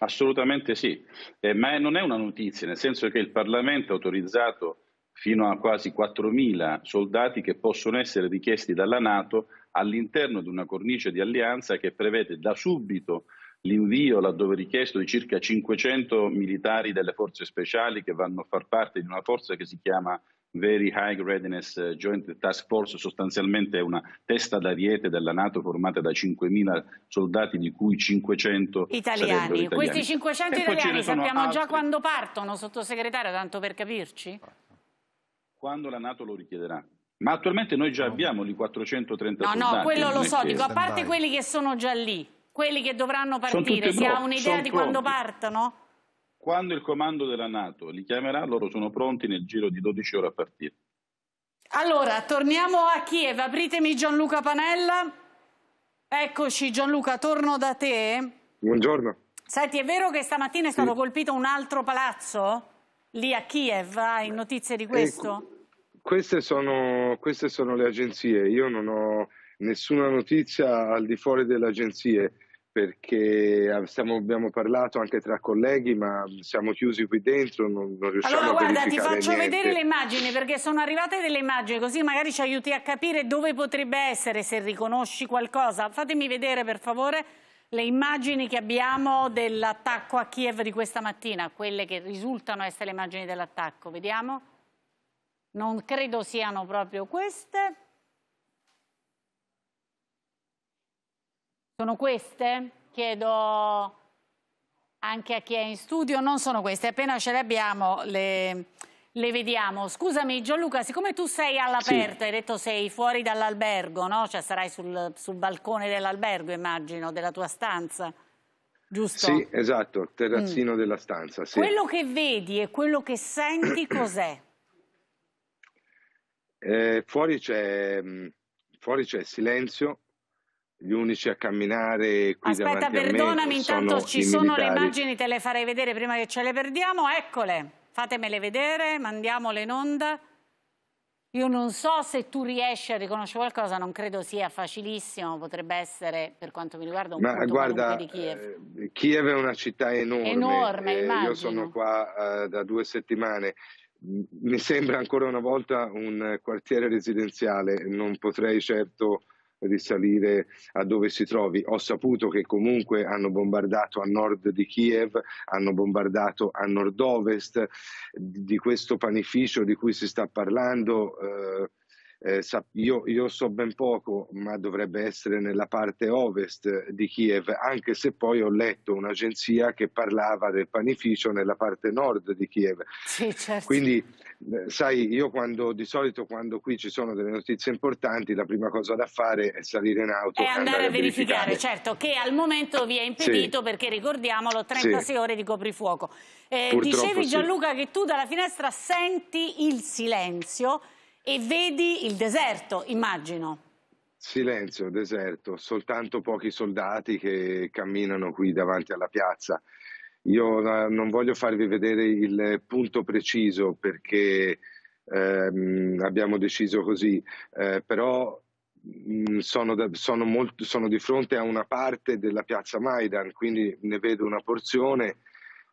[SPEAKER 11] Assolutamente sì, eh, ma non è una notizia, nel senso che il Parlamento ha autorizzato fino a quasi 4.000 soldati che possono essere richiesti dalla Nato all'interno di una cornice di alleanza che prevede da subito l'invio, laddove richiesto, di circa 500 militari delle forze speciali che vanno a far parte di una forza che si chiama Very High Readiness eh, Joint Task Force sostanzialmente è una testa d'ariete della Nato formata da 5.000 soldati di cui 500 italiani. italiani. Questi 500 e italiani sappiamo altri. già
[SPEAKER 1] quando partono, sottosegretario, tanto per capirci?
[SPEAKER 11] Quando la Nato lo richiederà. Ma attualmente noi già abbiamo lì 430 no, soldati. No, no, quello lo so, dico, a parte quelli
[SPEAKER 1] che sono già lì, quelli che dovranno partire, si ha un'idea di quando partono?
[SPEAKER 11] Quando il comando della Nato li chiamerà, loro sono pronti nel giro di 12 ore a partire.
[SPEAKER 1] Allora, torniamo a Kiev. Apritemi Gianluca Panella. Eccoci Gianluca, torno da te. Buongiorno. Senti, è vero che stamattina è stato sì. colpito un altro palazzo lì a Kiev? Hai ah, notizie di eh, questo?
[SPEAKER 2] Eh, queste, sono, queste sono le agenzie. Io non ho nessuna notizia al di fuori delle agenzie perché abbiamo parlato anche tra colleghi, ma siamo chiusi qui dentro, non, non riusciamo allora, a guarda, verificare Allora guarda, ti faccio niente. vedere le
[SPEAKER 1] immagini, perché sono arrivate delle immagini, così magari ci aiuti a capire dove potrebbe essere, se riconosci qualcosa. Fatemi vedere, per favore, le immagini che abbiamo dell'attacco a Kiev di questa mattina, quelle che risultano essere le immagini dell'attacco. Vediamo. Non credo siano proprio queste. Sono queste? Chiedo anche a chi è in studio, non sono queste, appena ce le abbiamo le, le vediamo. Scusami Gianluca, siccome tu sei all'aperto, sì. hai detto sei fuori dall'albergo, no? Cioè sarai sul, sul balcone dell'albergo, immagino, della tua stanza. Giusto? Sì, esatto,
[SPEAKER 2] terrazzino mm. della stanza. Sì. Quello
[SPEAKER 1] che vedi e quello che senti cos'è?
[SPEAKER 2] Eh, fuori c'è mm, silenzio, gli unici a camminare qui Aspetta, perdonami, intanto ci sono militari. le immagini,
[SPEAKER 1] te le farei vedere prima che ce le perdiamo. Eccole, fatemele vedere, mandiamole in onda. Io non so se tu riesci a riconoscere qualcosa, non credo sia facilissimo, potrebbe essere, per quanto mi riguarda, un Ma guarda, di Kiev.
[SPEAKER 2] Eh, Kiev è una città enorme, enorme
[SPEAKER 1] eh, io sono
[SPEAKER 2] qua eh, da due settimane, mi sembra ancora una volta un quartiere residenziale, non potrei certo risalire a dove si trovi. Ho saputo che comunque hanno bombardato a nord di Kiev, hanno bombardato a nord-ovest di questo panificio di cui si sta parlando. Eh, eh, io, io, so ben poco, ma dovrebbe essere nella parte ovest eh, di Kiev, anche se poi ho letto un'agenzia che parlava del panificio nella parte nord di Kiev. Sì, certo. Quindi, eh, sai, io quando, di solito quando qui ci sono delle notizie importanti, la prima cosa da fare è salire in auto e andare, andare a verificare. verificare. certo,
[SPEAKER 1] che al momento vi è impedito sì. perché ricordiamolo 36 sì. ore di coprifuoco. Eh, dicevi Gianluca che tu dalla finestra senti il silenzio e vedi il deserto, immagino.
[SPEAKER 2] Silenzio, deserto, soltanto pochi soldati che camminano qui davanti alla piazza. Io eh, non voglio farvi vedere il punto preciso perché ehm, abbiamo deciso così, eh, però mm, sono, da, sono, molto, sono, di fronte a una parte della piazza Maidan, quindi ne vedo una porzione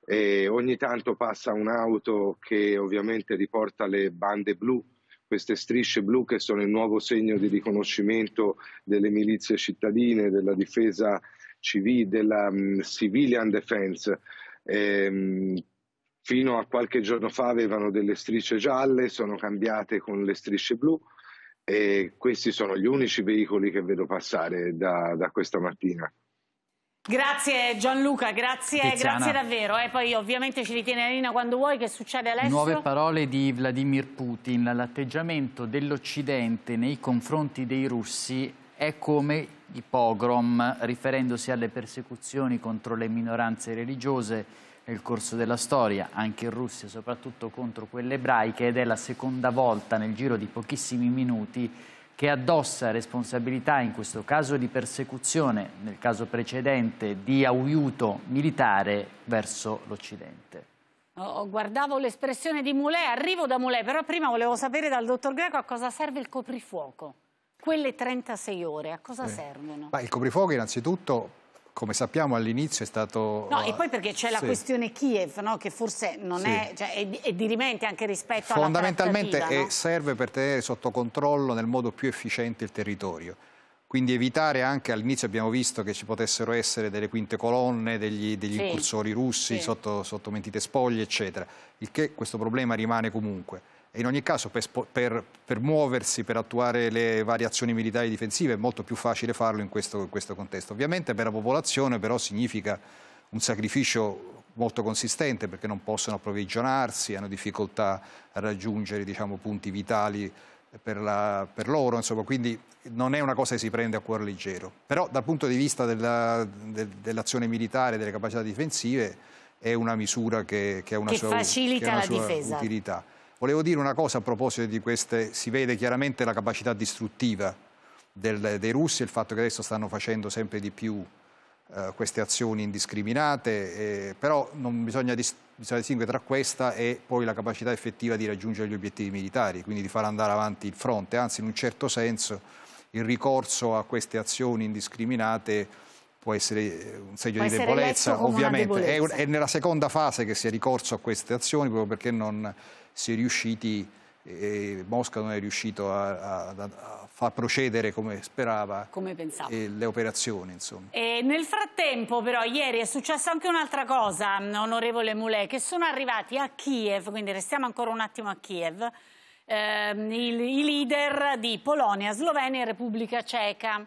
[SPEAKER 2] e ogni tanto passa un'auto che ovviamente riporta le bande blu queste strisce blu che sono il nuovo segno di riconoscimento delle milizie cittadine, della difesa mm, civile, della um, civilian defense. Ehm, fino a qualche giorno fa avevano delle strisce gialle, sono cambiate con le strisce blu e questi sono gli unici veicoli che vedo passare da, da questa mattina. Grazie Gianluca,
[SPEAKER 1] grazie, grazie davvero. E eh, poi ovviamente ci ritiene Alina quando vuoi, che succede all'estero? Nuove
[SPEAKER 9] parole di Vladimir Putin, l'atteggiamento dell'Occidente nei confronti dei russi è come i pogrom, riferendosi alle persecuzioni contro le minoranze religiose nel corso della storia, anche in Russia, soprattutto contro quelle ebraiche, ed è la seconda volta nel giro di pochissimi minuti che addossa responsabilità, in questo caso di persecuzione, nel caso precedente di aiuto militare verso l'Occidente.
[SPEAKER 1] Oh, oh, guardavo l'espressione di Mulè, arrivo da Mulè, però prima volevo sapere dal dottor Greco a cosa serve il coprifuoco. Quelle 36 ore, a cosa eh. servono? Ma
[SPEAKER 8] il coprifuoco innanzitutto come sappiamo all'inizio è stato... No, uh, e poi
[SPEAKER 1] perché c'è sì. la questione Kiev, no? che forse non sì. è, cioè, è, è, dirimente anche rispetto alla Fondamentalmente
[SPEAKER 8] serve per tenere sotto controllo nel modo più efficiente il territorio. Quindi evitare anche, all'inizio abbiamo visto che ci potessero essere delle quinte colonne, degli, degli sì. incursori russi sotto, sotto mentite spoglie, eccetera. Il che questo problema rimane comunque e in ogni caso per, per, per, muoversi, per attuare le varie azioni militari difensive è molto più facile farlo in questo, in questo contesto. Ovviamente per la popolazione però significa un sacrificio molto consistente perché non possono approvvigionarsi, hanno difficoltà a raggiungere diciamo, punti vitali per, la, per loro, insomma, quindi non è una cosa che si prende a cuore leggero. Però dal punto di vista dell'azione militare, delle capacità difensive, è una misura che, che ha una che sua, facilita una la sua difesa. utilità. Volevo dire una cosa a proposito di queste, si vede chiaramente la capacità distruttiva del, dei russi, il fatto che adesso stanno facendo sempre di più eh, queste azioni indiscriminate, eh, però bisogna, dis bisogna, distinguere tra questa e poi la capacità effettiva di raggiungere gli obiettivi militari, quindi di far andare avanti il fronte, anzi in un certo senso il ricorso a queste azioni indiscriminate può essere eh, un segno può di debolezza, ovviamente. Debolezza. È, è nella seconda fase che si è ricorso a queste azioni proprio perché non si è riusciti e Mosca non è riuscito a, a, a far procedere come sperava come eh, le operazioni.
[SPEAKER 1] nel frattempo però ieri è successa anche un'altra cosa, onorevole Moulet, che sono arrivati a Kiev, quindi restiamo ancora un attimo a Kiev, ehm, i, i leader di Polonia, Slovenia e Repubblica Ceca.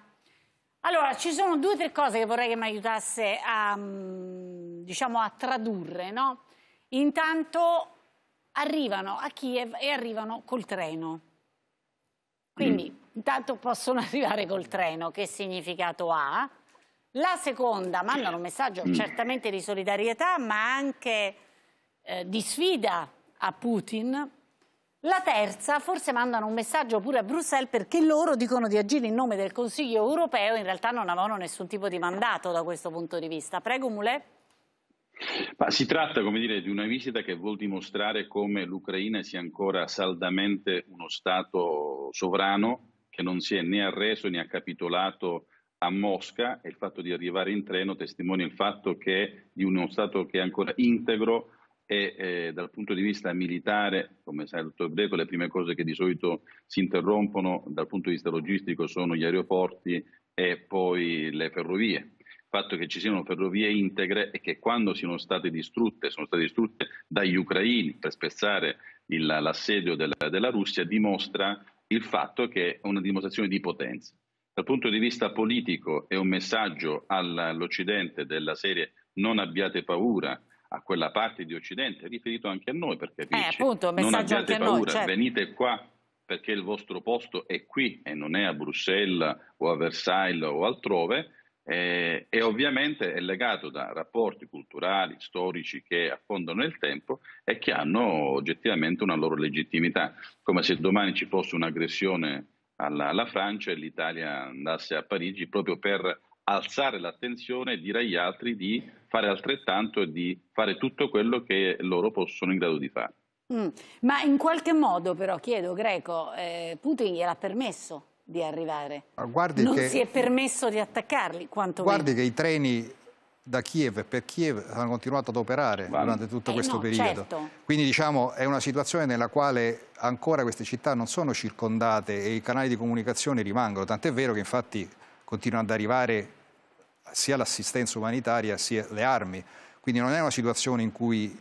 [SPEAKER 1] Allora, ci sono due o tre cose che vorrei che mi aiutasse a, mm, diciamo, a tradurre, no? Intanto arrivano a Kiev e arrivano col treno. Quindi mm. intanto possono arrivare col treno, che significato ha? La seconda, mandano un messaggio mm. certamente di solidarietà, ma anche eh, di sfida a Putin. La terza, forse mandano un messaggio pure a Bruxelles perché loro dicono di agire in nome del Consiglio europeo, in realtà non avevano nessun tipo di mandato da questo punto di vista. Prego Mulet.
[SPEAKER 11] Ma si tratta, come dire, di una visita che vuol dimostrare come l'Ucraina sia ancora saldamente uno Stato sovrano che non si è né arreso né ha capitolato a Mosca e il fatto di arrivare in treno testimonia il fatto che è di uno Stato che è ancora integro e eh, dal punto di vista militare, come sa il dottor Greco, le prime cose che di solito si interrompono dal punto di vista logistico sono gli aeroporti e poi le ferrovie il fatto che ci siano ferrovie integre e che quando sono state distrutte, sono state distrutte dagli ucraini per spezzare il, l'assedio della, della Russia, dimostra il fatto che è una dimostrazione di potenza. Dal punto di vista politico è un messaggio all'Occidente della serie non abbiate paura, a quella parte di Occidente, riferito anche a noi per Eh, appunto, non abbiate paura, noi, certo. venite qua perché il vostro posto è qui e non è a Bruxelles o a Versailles o altrove eh, e ovviamente è legato da rapporti culturali, storici che affondano nel tempo e che hanno oggettivamente una loro legittimità, come se domani ci fosse un'aggressione alla, alla Francia e l'Italia andasse a Parigi proprio per alzare l'attenzione e dire agli altri di fare altrettanto e di fare tutto quello che loro possono in grado di fare.
[SPEAKER 1] Mm, ma in qualche modo però, chiedo Greco, eh, Putin gliel'ha permesso? di arrivare. Guardi non che, si è permesso di attaccarli, quantomeno. Guardi che
[SPEAKER 8] i treni da Kiev per Kiev hanno continuato ad operare Vabbè. durante tutto eh questo no, periodo. Certo. Quindi diciamo è una situazione nella quale ancora queste città non sono circondate e i canali di comunicazione rimangono, tant'è vero che infatti continuano ad arrivare sia l'assistenza umanitaria sia le armi. Quindi non è una situazione in cui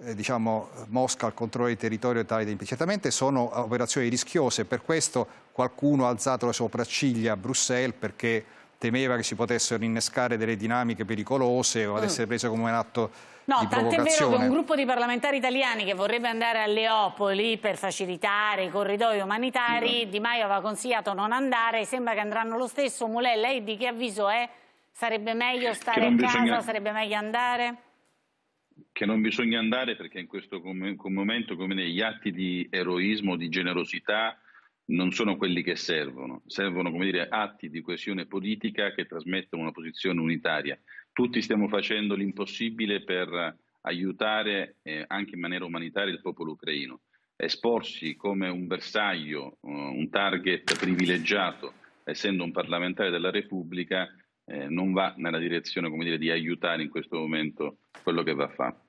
[SPEAKER 8] eh, diciamo, Mosca al controllo del territorio e tale dei Certamente sono operazioni rischiose, per questo qualcuno ha alzato le sopracciglia a Bruxelles perché temeva che si potessero innescare delle dinamiche pericolose o ad mm. essere prese come un atto
[SPEAKER 1] No, tant'è vero che un gruppo di parlamentari italiani che vorrebbe andare a Leopoli per facilitare i corridoi umanitari, mm. Di Maio aveva consigliato non andare, sembra che andranno lo stesso. Mulè, lei di che avviso è? Sarebbe meglio stare a bisogna... casa, sarebbe meglio andare?
[SPEAKER 11] Che non bisogna andare perché in questo com momento, come negli atti di eroismo, di generosità, non sono quelli che servono, servono come dire, atti di coesione politica che trasmettono una posizione unitaria. Tutti stiamo facendo l'impossibile per aiutare eh, anche in maniera umanitaria il popolo ucraino. Esporsi come un bersaglio, uh, un target privilegiato, essendo un parlamentare della Repubblica, eh, non va nella direzione dire, di aiutare in questo momento quello che va fatto.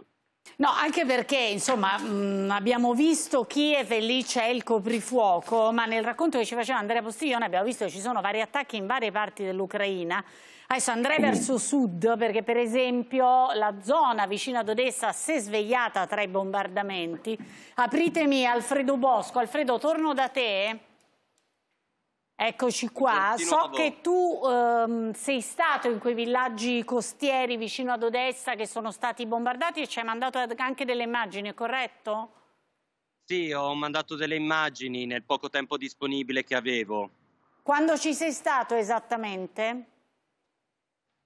[SPEAKER 1] No, anche perché insomma mh, mm, abbiamo visto Kiev e lì c'è il coprifuoco, ma nel racconto che ci faceva Andrea Postiglione abbiamo visto che ci sono vari attacchi in varie parti dell'Ucraina. Adesso andrei verso sud perché per esempio la zona vicina ad Odessa si è svegliata tra i bombardamenti. Apritemi Alfredo Bosco. Alfredo, torno da te. Eccoci qua, so che tu ehm, sei stato in quei villaggi costieri vicino ad Odessa che sono stati bombardati e ci hai mandato anche delle immagini, corretto?
[SPEAKER 3] Sì, ho mandato delle immagini nel poco tempo disponibile che avevo.
[SPEAKER 1] Quando ci sei stato esattamente?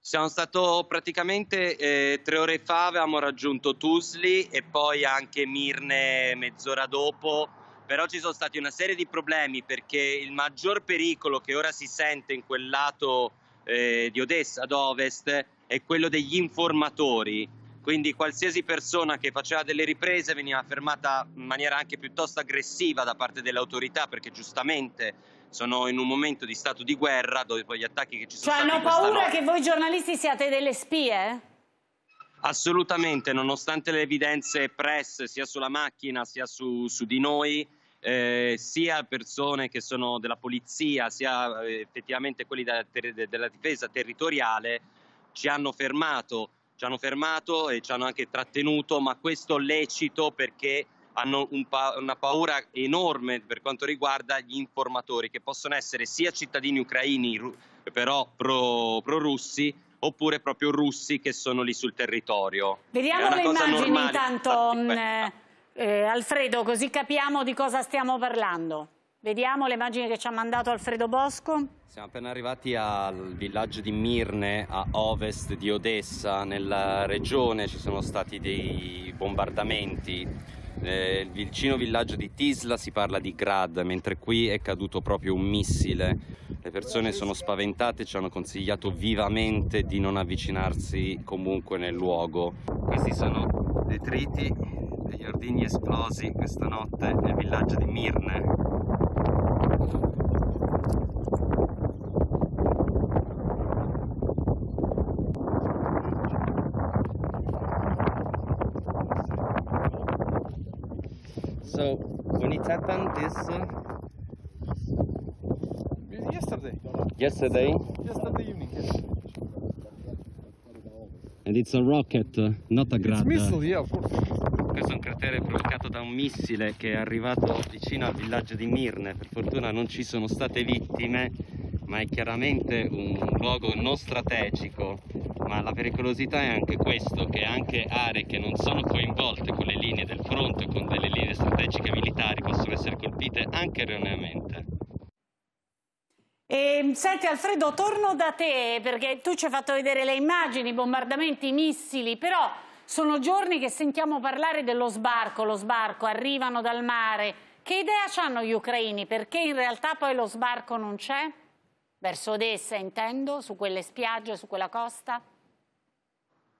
[SPEAKER 3] Siamo stato praticamente eh, tre ore fa, avevamo raggiunto Tusli e poi anche Mirne mezz'ora dopo però ci sono stati una serie di problemi perché il maggior pericolo che ora si sente in quel lato eh, di Odessa ad ovest è quello degli informatori. Quindi qualsiasi persona che faceva delle riprese veniva fermata in maniera anche piuttosto aggressiva da parte delle autorità perché giustamente sono in un momento di stato di guerra dopo gli attacchi che ci sono cioè, stati. Cioè hanno paura che
[SPEAKER 1] voi giornalisti siate delle spie?
[SPEAKER 3] Assolutamente, nonostante le evidenze press sia sulla macchina sia su, su di noi, eh, sia persone che sono della polizia, sia eh, effettivamente quelli della, ter- della difesa territoriale, ci hanno fermato, ci hanno fermato e ci hanno anche trattenuto, ma questo lecito perché hanno un pa- una paura enorme per quanto riguarda gli informatori, che possono essere sia cittadini ucraini, ru- però pro- pro-russi, oppure proprio russi che sono lì sul territorio. Vediamo le immagini normale, intanto.
[SPEAKER 1] Mm, eh, Alfredo, così capiamo di cosa stiamo parlando. Vediamo le immagini che ci ha mandato Alfredo Bosco.
[SPEAKER 3] Siamo appena arrivati al villaggio di Mirne, a ovest di Odessa, nella regione ci sono stati dei bombardamenti. Nel eh, vicino villaggio di Tisla si parla di Grad, mentre qui è caduto proprio un missile. Le persone sono spaventate, ci hanno consigliato vivamente di non avvicinarsi comunque nel luogo. Questi sono detriti ordigni esplosi questa notte nel villaggio di Mirne. So, when it happened this...
[SPEAKER 11] Yesterday. Yesterday? Yesterday evening, yes.
[SPEAKER 3] And it's a rocket, uh, not a grad. It's missile, yeah, of course. Questo è un cratere provocato da un missile che è arrivato vicino al villaggio di Mirne. Per fortuna non ci sono state vittime, ma è chiaramente un luogo non strategico. Ma la pericolosità è anche questo, che anche aree che non sono coinvolte con le linee del fronte, con delle linee strategiche militari, possono essere colpite anche erroneamente.
[SPEAKER 1] E, ehm, senti Alfredo, torno da te perché tu ci hai fatto vedere le immagini, i bombardamenti, i missili, però sono giorni che sentiamo parlare dello sbarco, lo sbarco, arrivano dal mare. Che idea hanno gli ucraini? Perché in realtà poi lo sbarco non c'è? Verso Odessa intendo, su quelle spiagge, su quella costa?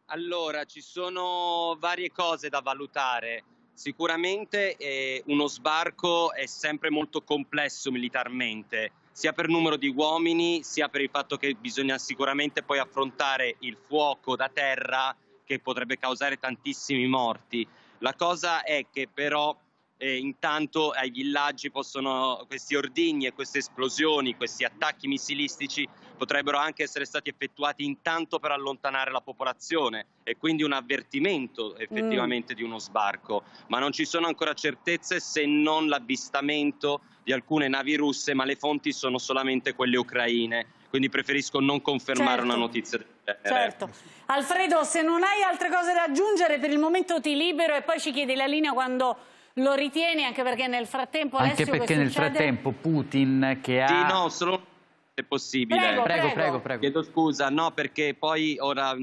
[SPEAKER 3] Allora, ci sono varie cose da valutare. Sicuramente eh, uno sbarco è sempre molto complesso militarmente, sia per numero di uomini, sia per il fatto che bisogna sicuramente poi affrontare il fuoco da terra che potrebbe causare tantissimi morti. La cosa è che però eh, intanto ai villaggi possono, questi ordigni e queste esplosioni, questi attacchi missilistici potrebbero anche essere stati effettuati intanto per allontanare la popolazione e quindi un avvertimento effettivamente mm. di uno sbarco, ma non ci sono ancora certezze se non l'avvistamento di alcune navi russe, ma le fonti sono solamente quelle ucraine quindi preferisco non confermare certo. una notizia del Certo.
[SPEAKER 1] Alfredo, se non hai altre cose da aggiungere, per il momento ti libero e poi ci chiedi la linea quando lo ritieni, anche perché nel frattempo Alessio, Anche perché nel succede... frattempo
[SPEAKER 9] Putin che ha... Sì, no, solo se possibile. Prego, prego, prego,
[SPEAKER 3] prego. Chiedo scusa, no, perché poi ora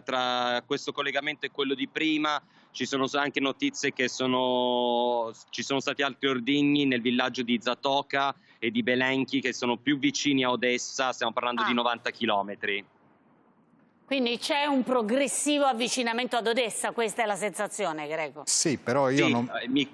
[SPEAKER 3] tra questo collegamento e quello di prima ci sono anche notizie che sono, ci sono stati altri ordigni nel villaggio di Zatoka e di Belenchi che sono più vicini a Odessa, stiamo parlando ah. di 90 chilometri.
[SPEAKER 1] Quindi c'è un progressivo avvicinamento ad Odessa, questa è la sensazione, Greco. Sì,
[SPEAKER 8] però io sì, non...
[SPEAKER 3] Eh, mi...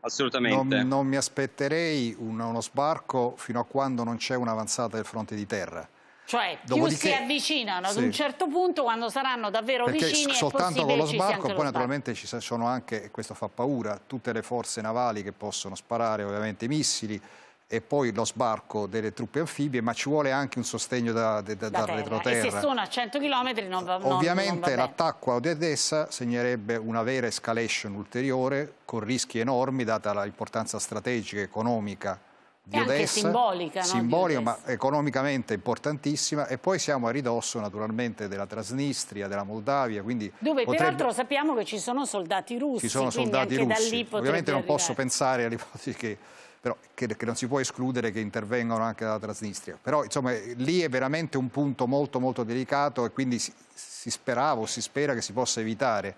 [SPEAKER 3] Assolutamente. Non,
[SPEAKER 8] non, mi aspetterei uno sbarco fino a quando non c'è un'avanzata del fronte di terra
[SPEAKER 1] cioè Dopodiché, più si avvicinano sì. ad un certo punto quando saranno davvero Perché vicini soltanto con lo sbarco, poi naturalmente
[SPEAKER 8] ci sono anche, e questo fa paura, tutte le forze navali che possono sparare ovviamente i missili e poi lo sbarco delle truppe anfibie, ma ci vuole anche un sostegno da, da, da, da retroterra. E se sono
[SPEAKER 1] a 100 km non va bene. Ovviamente
[SPEAKER 8] l'attacco a Odessa segnerebbe una vera escalation ulteriore con rischi enormi data l'importanza strategica, economica di è Odessa, simbolica, no? simbolica ma economicamente importantissima e poi siamo a ridosso naturalmente della Trasnistria, della Moldavia quindi dove potrebbe... peraltro
[SPEAKER 1] sappiamo che ci sono soldati russi ci sono soldati russi ovviamente non arrivare. posso
[SPEAKER 8] pensare all'ipotesi che però, che, che, non si può escludere che intervengano anche dalla Transnistria. Però insomma, lì è veramente un punto molto molto delicato e quindi si, si sperava o si spera che si possa evitare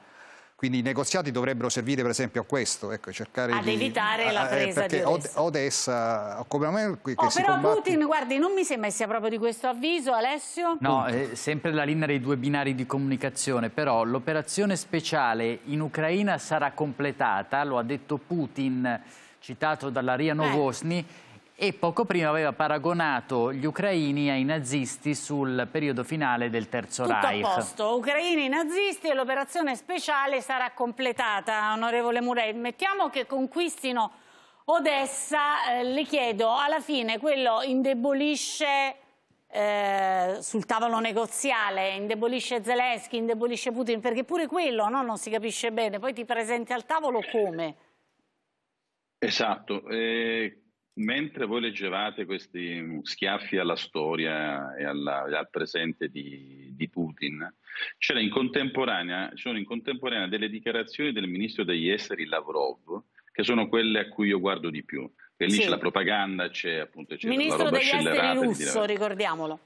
[SPEAKER 8] quindi i negoziati dovrebbero servire per esempio a questo, ecco, cercare ad di... evitare ah, la eh, presa eh, perché di Odessa. Odessa come me, oh, che
[SPEAKER 9] oh, però combatti...
[SPEAKER 1] Putin, guardi, non mi sembra sia proprio di questo avviso, Alessio? No,
[SPEAKER 9] eh, sempre la linea dei due binari di comunicazione, però l'operazione speciale in Ucraina sarà completata, lo ha detto Putin, citato dalla Ria eh. Novosni, Beh e poco prima aveva paragonato gli ucraini ai nazisti sul periodo finale del Terzo Tutto Reich. Tutto a posto,
[SPEAKER 1] ucraini e nazisti e l'operazione speciale sarà completata, onorevole Murei. Mettiamo che conquistino Odessa, eh, le chiedo, alla fine quello indebolisce eh, sul tavolo negoziale, indebolisce Zelensky, indebolisce Putin, perché pure quello no? non si capisce bene, poi ti presenti al tavolo come?
[SPEAKER 11] Esatto, eh, mentre voi leggevate questi schiaffi alla storia e alla, al presente di, di Putin, c'era in contemporanea, c'erano in contemporanea delle dichiarazioni del ministro degli esteri Lavrov, che sono quelle a cui io guardo di più. Perché lì sì. c'è la propaganda, c'è appunto c'è ministro la roba degli esteri russo,
[SPEAKER 1] ricordiamolo.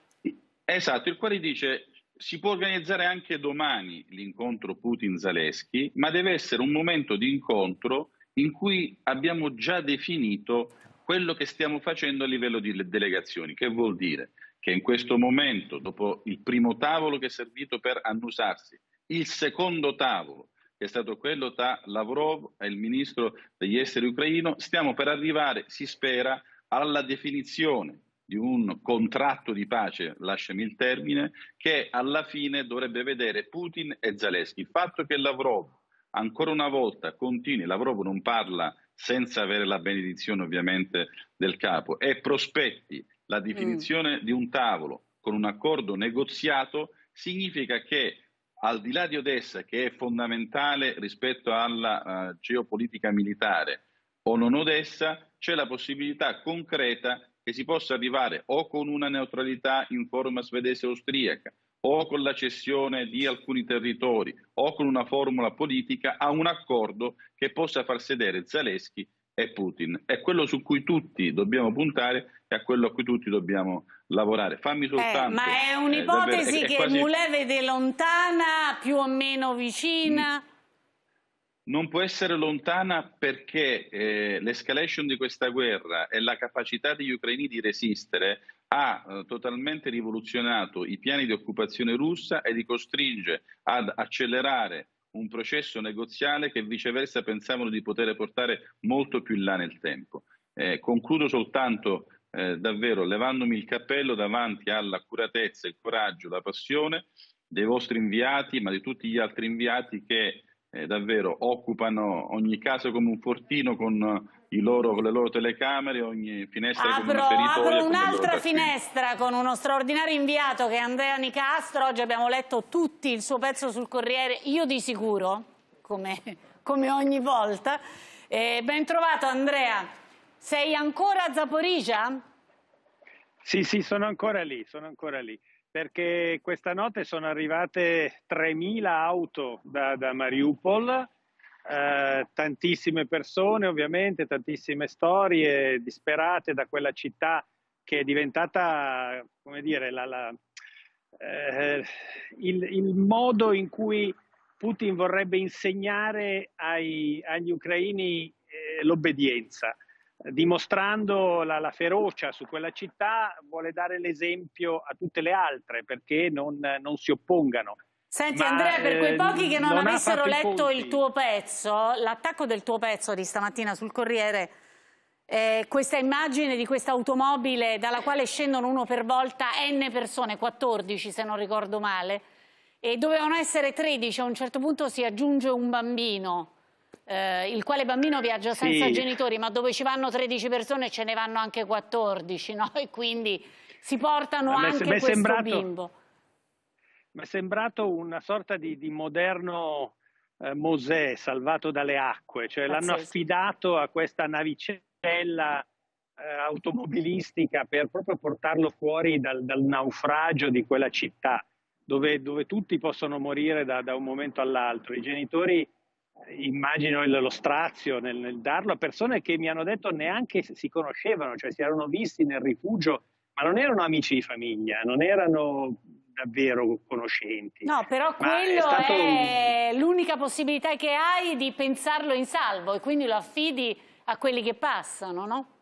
[SPEAKER 11] Esatto, il quale dice si può organizzare anche domani l'incontro Putin-Zaleschi, ma deve essere un momento di incontro in cui abbiamo già definito quello che stiamo facendo a livello di delegazioni, che vuol dire che in questo momento, dopo il primo tavolo che è servito per annusarsi, il secondo tavolo, che è stato quello tra Lavrov e il ministro degli esteri ucraino, stiamo per arrivare, si spera, alla definizione di un contratto di pace, lasciami il termine, che alla fine dovrebbe vedere Putin e Zelensky. Il fatto che Lavrov ancora una volta continui, Lavrov non parla senza avere la benedizione ovviamente del capo, e prospetti la mm. definizione mm. di un tavolo con un accordo negoziato significa che al di là di Odessa, che è fondamentale rispetto alla uh, geopolitica militare, o non Odessa, c'è la possibilità concreta che si possa arrivare o con una neutralità in forma svedese-austriaca, o con la cessione di alcuni territori o con una formula politica a un accordo che possa far sedere Zaleschi e Putin. È quello su cui tutti dobbiamo puntare e a quello a cui tutti dobbiamo lavorare. Fammi eh, soltanto. Eh, ma è eh, un'ipotesi eh, davvero, è, è che quasi... Moulet
[SPEAKER 1] vede lontana, più o meno vicina? Mm.
[SPEAKER 11] Non può essere lontana perché eh, l'escalation di questa guerra e la capacità degli ucraini di resistere ha eh, totalmente rivoluzionato i piani di occupazione russa e li costringe ad accelerare un processo negoziale che viceversa pensavano di poter portare molto più in là nel tempo. Eh, concludo soltanto eh, davvero levandomi il cappello davanti all'accuratezza, il coraggio, la passione dei vostri inviati, ma di tutti gli altri inviati che eh, davvero occupano ogni caso come un fortino con loro, con le loro telecamere, ogni finestra apro, con una Apro un'altra
[SPEAKER 1] finestra con uno straordinario inviato che è Andrea Nicastro, oggi abbiamo letto tutti il suo pezzo sul Corriere, io di sicuro, come, come ogni volta. Eh, ben trovato Andrea, sei ancora a Zaporizia?
[SPEAKER 14] Sì, sì, sono ancora lì, sono ancora lì perché questa notte sono arrivate 3.000 auto da, da Mariupol eh, tantissime persone ovviamente, tantissime storie disperate da quella città che è diventata, come dire, la, la, eh, il, il, modo in cui Putin vorrebbe insegnare ai, agli ucraini eh, l'obbedienza. Dimostrando la, la, ferocia su quella città, vuole dare l'esempio a tutte le altre perché non, non si oppongano. Senti Ma, Andrea, per quei eh, pochi che non, non avessero letto il
[SPEAKER 1] tuo pezzo, l'attacco del tuo pezzo di stamattina sul Corriere, eh, questa immagine di questa automobile dalla quale scendono uno per volta n persone, 14 se non ricordo male, e dovevano essere 13, a un certo punto si aggiunge un bambino, eh, il quale bambino viaggia senza sì. genitori, ma dove ci vanno 13 persone ce ne vanno anche 14, no? E quindi si portano anche questo sembrato... bimbo
[SPEAKER 14] mi è sembrato una sorta di, di moderno eh, Mosè salvato dalle acque, cioè Pazzesco. l'hanno affidato a questa navicella eh, automobilistica per proprio portarlo fuori dal, dal naufragio di quella città, dove, dove tutti possono morire da, da, un momento all'altro. I genitori, eh, immagino il, lo strazio nel, nel darlo a persone che mi hanno detto neanche si conoscevano, cioè si erano visti nel rifugio, ma non erano amici di famiglia, non erano davvero conoscenti.
[SPEAKER 1] No, però Ma quello è, è un... l'unica possibilità che hai di pensarlo in salvo e quindi lo affidi a quelli che passano, no?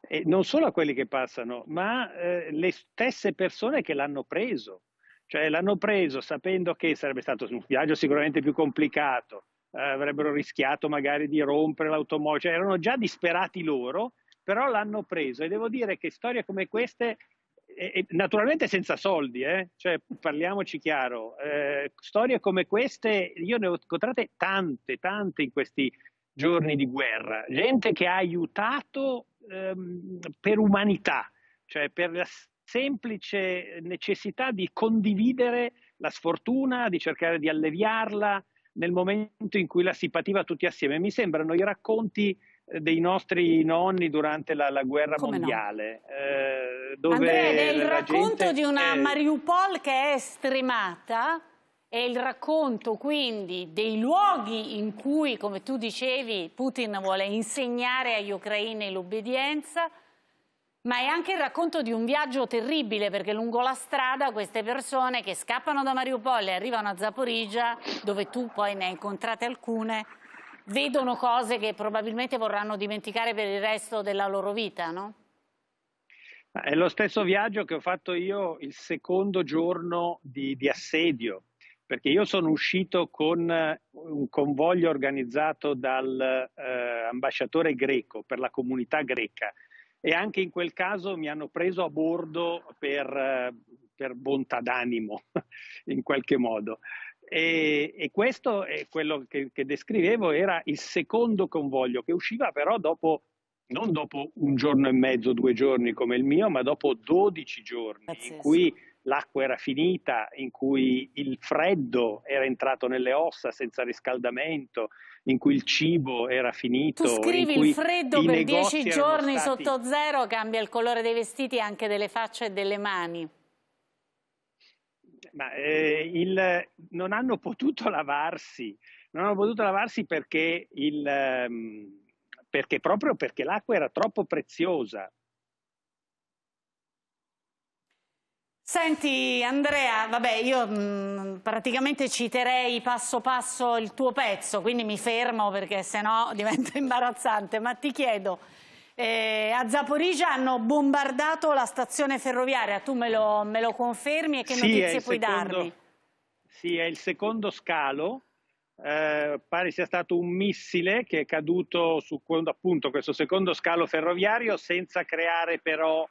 [SPEAKER 14] E non solo a quelli che passano, ma eh, le stesse persone che l'hanno preso. Cioè l'hanno preso sapendo che sarebbe stato un viaggio sicuramente più complicato, eh, avrebbero rischiato magari di rompere l'automobile, cioè erano già disperati loro, però l'hanno preso e devo dire che storie come queste naturalmente senza soldi, eh? cioè, parliamoci chiaro, eh, storie come queste io ne ho incontrate tante, tante in questi giorni di guerra, gente che ha aiutato ehm, per umanità, cioè per la semplice necessità di condividere la sfortuna, di cercare di alleviarla nel momento in cui la si pativa tutti assieme. Mi sembrano i racconti dei nostri nonni durante la, la guerra Come mondiale.
[SPEAKER 6] No? Eh, dove Andrea, è il racconto
[SPEAKER 14] gente... di una
[SPEAKER 1] Mariupol che è stremata, è il racconto quindi dei luoghi in cui, come tu dicevi, Putin vuole insegnare agli ucraini l'obbedienza, ma è anche il racconto di un viaggio terribile perché lungo la strada queste persone che scappano da Mariupol e arrivano a Zaporizia, dove tu poi ne hai incontrate alcune, vedono cose che probabilmente vorranno dimenticare per il resto della loro vita, no?
[SPEAKER 14] È lo stesso viaggio che ho fatto io il secondo giorno di, di assedio, perché io sono uscito con eh, un convoglio organizzato dall'ambasciatore eh, greco per la comunità greca e anche in quel caso mi hanno preso a bordo per, eh, per bontà d'animo in qualche modo. E, e, questo è quello che, che, descrivevo, era il secondo convoglio che usciva però dopo, non dopo un giorno e mezzo, due giorni come il mio, ma dopo 12 giorni
[SPEAKER 4] Pazzesco. in cui
[SPEAKER 14] l'acqua era finita, in cui il freddo era entrato nelle ossa senza riscaldamento, in cui il cibo era finito. Tu scrivi il freddo per 10 giorni stati...
[SPEAKER 1] sotto zero, cambia il colore dei vestiti e anche delle facce e delle mani.
[SPEAKER 14] Ma eh, il, non hanno potuto lavarsi, non hanno potuto lavarsi perché, il, ehm, perché proprio perché l'acqua era troppo preziosa.
[SPEAKER 1] Senti Andrea, vabbè io mh, mm, praticamente citerei passo passo il tuo pezzo, quindi mi fermo perché sennò diventa imbarazzante, ma ti chiedo eh, a Zaporizia hanno bombardato la stazione ferroviaria, tu me lo, me lo confermi e che sì, notizie puoi secondo, darmi?
[SPEAKER 14] Sì, è il secondo scalo, eh, pare sia stato un missile che è caduto su appunto, questo secondo scalo ferroviario senza creare però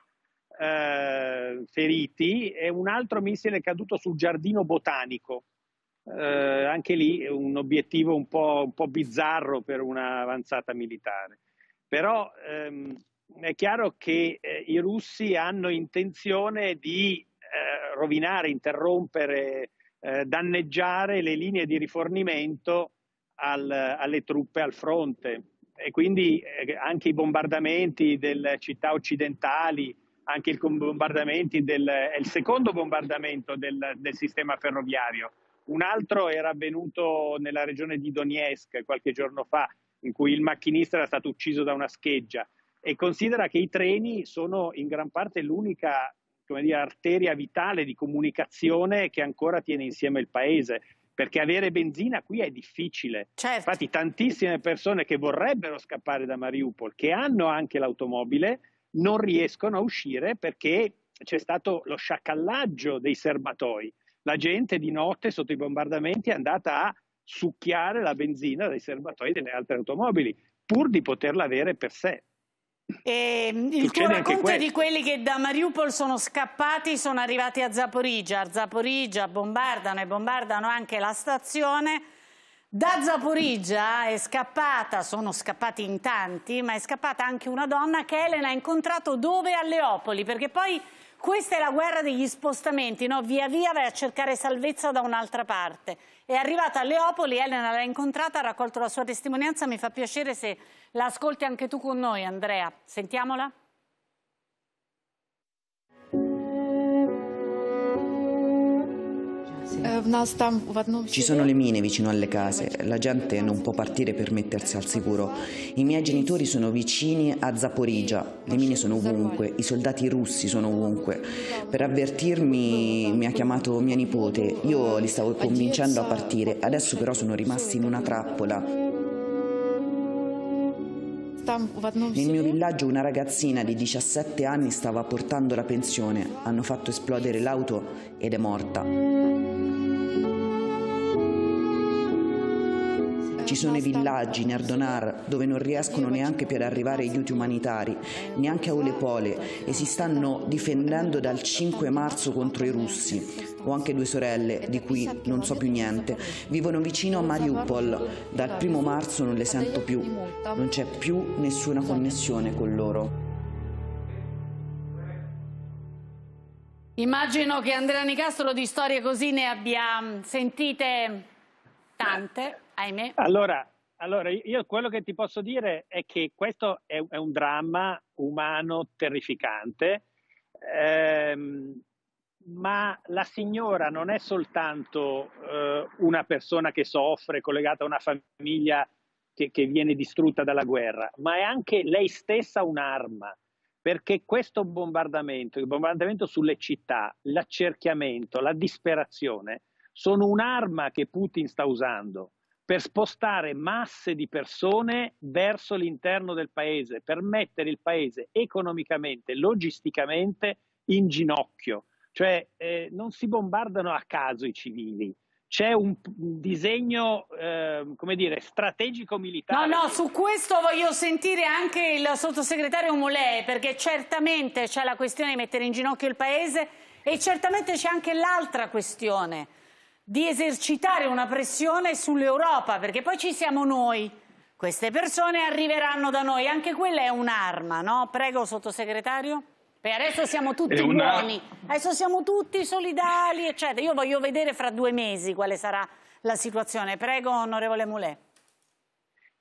[SPEAKER 14] eh, feriti e un altro missile è caduto sul giardino botanico. Eh, anche lì un obiettivo un po', un po' bizzarro per un'avanzata militare. Però ehm, è chiaro che eh, i russi hanno intenzione di eh, rovinare, interrompere, eh, danneggiare le linee di rifornimento al, alle truppe al fronte e quindi eh, anche i bombardamenti delle città occidentali, anche il, del, il secondo bombardamento del, del sistema ferroviario. Un altro era avvenuto nella regione di Donetsk qualche giorno fa, in cui il macchinista era stato ucciso da una scheggia. E considera che i treni sono in gran parte l'unica dire, arteria vitale di comunicazione che ancora tiene insieme il paese perché avere benzina qui è difficile. Certo. Infatti tantissime persone che vorrebbero scappare da Mariupol, che hanno anche l'automobile, non riescono a uscire perché c'è stato lo sciacallaggio dei serbatoi. La gente di notte sotto i bombardamenti è andata a succhiare la benzina dai serbatoi delle altre automobili, pur di poterla avere per sé.
[SPEAKER 1] E mm, il tuo racconto è di quelli che da Mariupol sono scappati, sono arrivati a Zaporigia. a Zaporigia bombardano e bombardano anche la stazione. Da Zaporigia è scappata, sono scappati in tanti, ma è scappata anche una donna che Elena ha incontrato dove? A Leopoli, perché poi questa è la guerra degli spostamenti, no? via via vai a cercare salvezza da un'altra parte. È arrivata a Leopoli, Elena l'ha incontrata, ha raccolto la sua testimonianza, mi fa piacere se la ascolti anche tu con noi Andrea. Sentiamola.
[SPEAKER 10] Eh,
[SPEAKER 5] Ci sono le mine vicino alle case, la gente non può partire per mettersi al sicuro. I miei genitori sono vicini a Zaporigia, le mine sono ovunque, i soldati russi sono ovunque. Per avvertirmi mi ha chiamato mia nipote, io li stavo convincendo a partire, adesso però sono rimasti in una trappola. Nel mio villaggio una ragazzina di 17 anni stava portando la pensione, hanno fatto esplodere l'auto ed è morta. sono i villaggi, in Nardonar, dove non riescono neanche per arrivare aiuti umanitari, neanche a Olepole, e si stanno difendendo dal 5 marzo contro i russi. Ho anche due sorelle, di cui non so più niente. Vivono vicino a Mariupol. Dal primo marzo non le sento più. Non c'è più nessuna connessione con loro.
[SPEAKER 1] Immagino che Andrea Nicastro di storie così ne abbia sentite tante ahimè. Allora,
[SPEAKER 14] allora, io quello che ti posso dire è che questo è, è un dramma umano terrificante, ehm, ma la signora non è soltanto eh, una persona che soffre collegata a una famiglia che, che viene distrutta dalla guerra, ma è anche lei stessa un'arma, perché questo bombardamento, il bombardamento sulle città, l'accerchiamento, la disperazione, sono un'arma che Putin sta usando per spostare masse di persone verso l'interno del paese, per mettere il paese economicamente, logisticamente in ginocchio. Cioè eh, non si bombardano a caso i civili, c'è un, disegno, eh, come dire, strategico militare. No, no,
[SPEAKER 1] su questo voglio sentire anche il sottosegretario Molè, perché certamente c'è la questione di mettere in ginocchio il paese e certamente c'è anche l'altra questione di esercitare una pressione sull'Europa, perché poi ci siamo noi. Queste persone arriveranno da noi, anche quella è un'arma, no? Prego, sottosegretario. E adesso siamo tutti una... buoni, adesso siamo tutti solidali, eccetera. Io voglio vedere fra due mesi quale sarà la situazione. Prego, onorevole Moulet.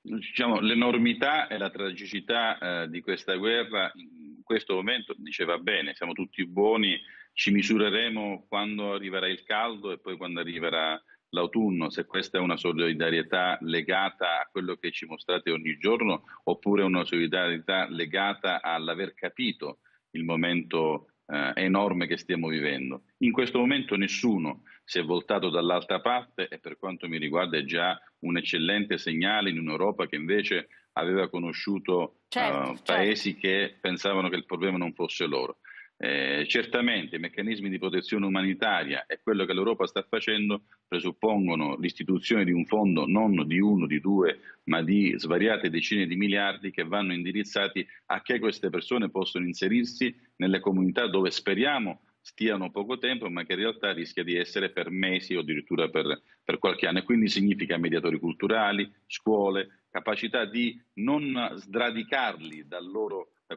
[SPEAKER 11] Diciamo, l'enormità e la tragicità eh, di questa guerra in questo momento diceva bene, siamo tutti buoni, ci misureremo quando arriverà il caldo e poi quando arriverà l'autunno, se questa è una solidarietà legata a quello che ci mostrate ogni giorno oppure una solidarietà legata all'aver capito il momento eh, enorme che stiamo vivendo. In questo momento nessuno si è voltato dall'altra parte e per quanto mi riguarda è già un eccellente segnale in un'Europa che invece aveva conosciuto certo, uh, paesi certo. che pensavano che il problema non fosse loro. Eh, certamente i meccanismi di protezione umanitaria e quello che l'Europa sta facendo presuppongono l'istituzione di un fondo non di uno, di due, ma di svariate decine di miliardi che vanno indirizzati a che queste persone possano inserirsi nelle comunità dove speriamo stiano poco tempo, ma che in realtà rischia di essere per mesi o addirittura per, per qualche anno. E quindi significa mediatori culturali, scuole, capacità di non sradicarli da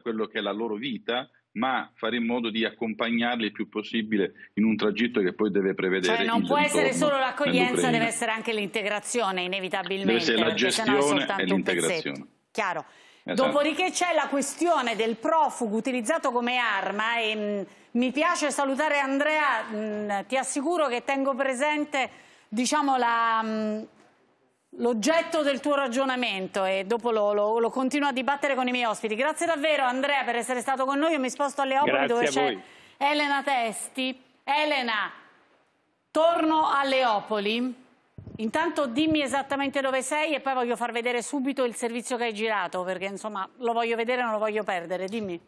[SPEAKER 11] quello che è la loro vita ma fare in modo di accompagnarli il più possibile in un tragitto che poi deve prevedere cioè non può essere solo l'accoglienza deve essere
[SPEAKER 1] anche l'integrazione inevitabilmente deve essere la gestione e l'integrazione chiaro esatto. dopodiché c'è la questione del profugo utilizzato come arma e mh, mm, mi piace salutare Andrea mh, mm, ti assicuro che tengo presente diciamo la mh, mm, l'oggetto del tuo ragionamento e dopo lo, lo, lo, continuo a dibattere con i miei ospiti. Grazie davvero Andrea per essere stato con noi, io mi sposto alle Opoli dove c'è Elena Testi. Elena, torno alle Opoli. Intanto dimmi esattamente dove sei e poi voglio far vedere subito il servizio che hai girato perché insomma lo voglio vedere e non lo voglio perdere, dimmi.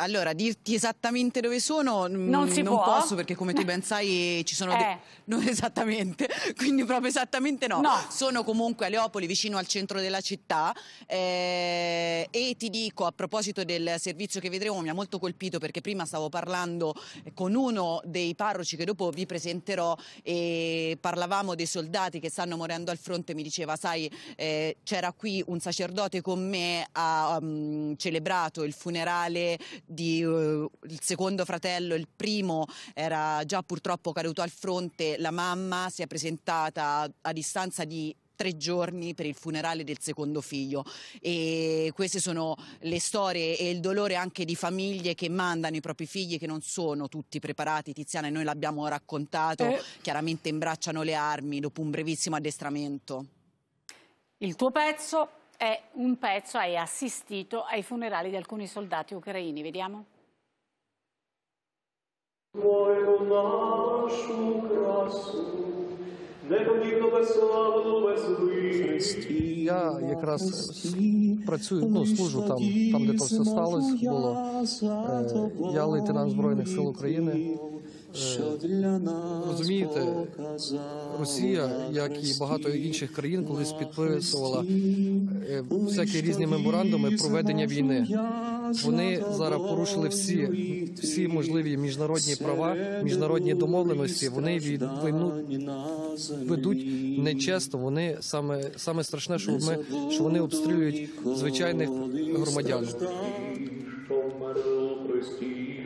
[SPEAKER 5] Allora, dirti esattamente dove sono non, si non può. posso perché come tu ben sai ci sono... Eh. De... Non esattamente, quindi proprio esattamente no. no. Sono comunque a Leopoli, vicino al centro della città eh, e ti dico a proposito del servizio che vedremo, mi ha molto colpito perché prima stavo parlando con uno dei parroci che dopo vi presenterò e parlavamo dei soldati che stanno morendo al fronte, mi diceva sai eh, c'era qui un sacerdote con me, ha um, celebrato il funerale di, uh, il secondo fratello, il primo era già purtroppo caduto al fronte, la mamma si è presentata a, distanza di tre giorni per il funerale del secondo figlio e queste sono le storie e il dolore anche di famiglie che mandano i propri figli che non sono tutti preparati Tiziana e noi l'abbiamo raccontato eh. chiaramente imbracciano le armi dopo un brevissimo addestramento
[SPEAKER 1] il tuo pezzo è un pezzo, hai assistito ai funerali di alcuni soldati ucraini. Vediamo.
[SPEAKER 15] Твою нашу красу, неподібно безславну, безвинність. І я
[SPEAKER 16] якраз працюю, ну, служу там, там, де то все сталося, було. Е, Я лейтенант Збройних сил України. Е, розумієте, Росія, як і багато інших країн, колись підписувала е, всякі різні меморандуми про ведення війни. Вони зараз порушили всі всі можливі міжнародні права, міжнародні домовленості. Вони від війну ведуть нечесно. Вони саме саме страшне, що ми що вони обстрілюють звичайних громадян.
[SPEAKER 5] Христі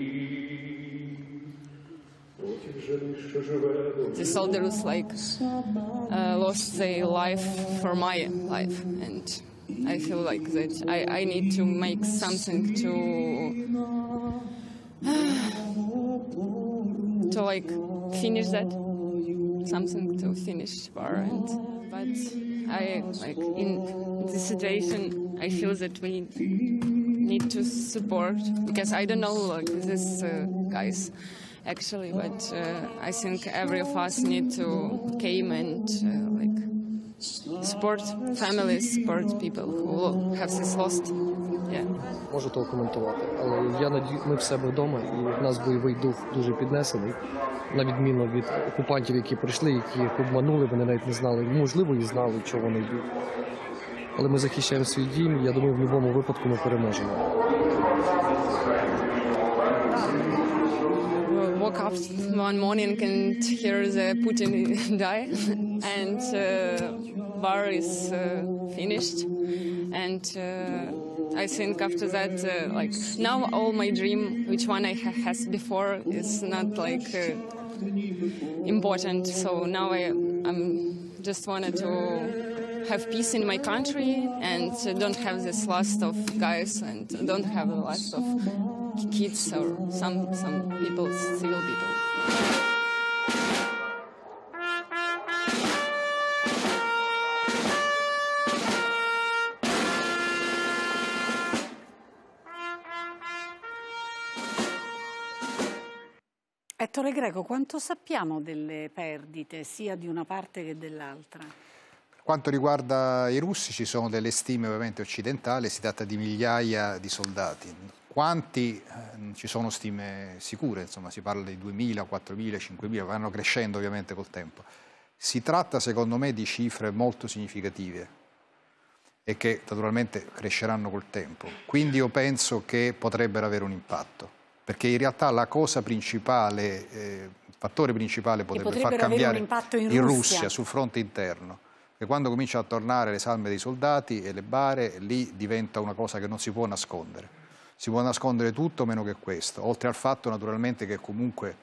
[SPEAKER 5] The soldiers like
[SPEAKER 13] uh, lost their life for my life, and I feel like that I, I need to make something to to like finish that something to finish war and but I like in this situation I feel that we
[SPEAKER 9] need
[SPEAKER 13] to support because I don't know like these uh, guys actually, but uh, I think every of us need to came and uh, like support families, support people who have this lost.
[SPEAKER 16] Можу того коментувати, але я наді... ми в себе вдома, і в нас бойовий дух дуже піднесений, на відміну від окупантів, які прийшли, які обманули, вони навіть не знали, можливо, і знали, чого вони йдуть. Але ми захищаємо свій дім. Я думаю, в будь-якому випадку
[SPEAKER 15] ми переможемо.
[SPEAKER 13] woke up one morning and hear the Putin die, and uh, is uh, finished, and uh, I think after that, uh, like now, all my dream, which one I ha- has before, is not like uh, important. So now I am just wanted to have peace in my country and don't have this lust of guys and don't have the lust of kids or some, some people, civil people.
[SPEAKER 1] Ettore Greco, quanto sappiamo delle perdite sia di una parte che dell'altra? Per
[SPEAKER 8] quanto riguarda i russi ci sono delle stime ovviamente occidentali, si tratta di migliaia di soldati quanti eh, ci sono stime sicure, insomma si parla di 2.000, 4.000, 5.000, vanno crescendo ovviamente col tempo. Si tratta secondo me di cifre molto significative e che naturalmente cresceranno col tempo. Quindi io penso che potrebbero avere un impatto, perché in realtà la cosa principale, eh, il fattore principale potrebbe far cambiare in, in Russia. Russia sul fronte interno che quando cominciano a tornare le salme dei soldati e le bare, lì diventa una cosa che non si può nascondere si può nascondere tutto meno che questo, oltre al fatto naturalmente che comunque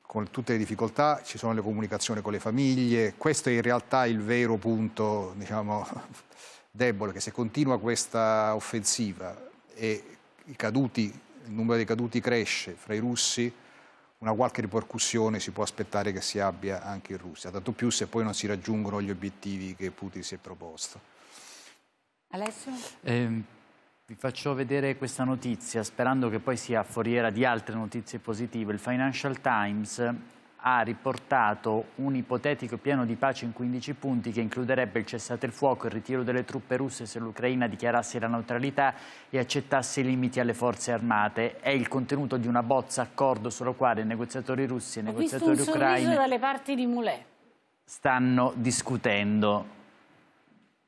[SPEAKER 8] con tutte le difficoltà ci sono le comunicazioni con le famiglie, questo è in realtà il vero punto diciamo, debole, che se continua questa offensiva e caduti, il numero dei caduti cresce fra i russi, una qualche ripercussione si può aspettare che si abbia anche in Russia, tanto più se poi non si raggiungono gli obiettivi che Putin si è proposto. Alessio? Eh,
[SPEAKER 9] vi faccio vedere questa notizia, sperando che poi sia foriera di altre notizie positive. Il Financial Times ha riportato un ipotetico piano di pace in 15 punti che includerebbe il cessate il fuoco, il ritiro delle truppe russe se l'Ucraina dichiarasse la neutralità e accettasse i limiti alle forze armate. È il contenuto di una bozza accordo sulla quale negoziatori russi e Ho negoziatori ucraini
[SPEAKER 1] dalle parti di
[SPEAKER 9] stanno discutendo.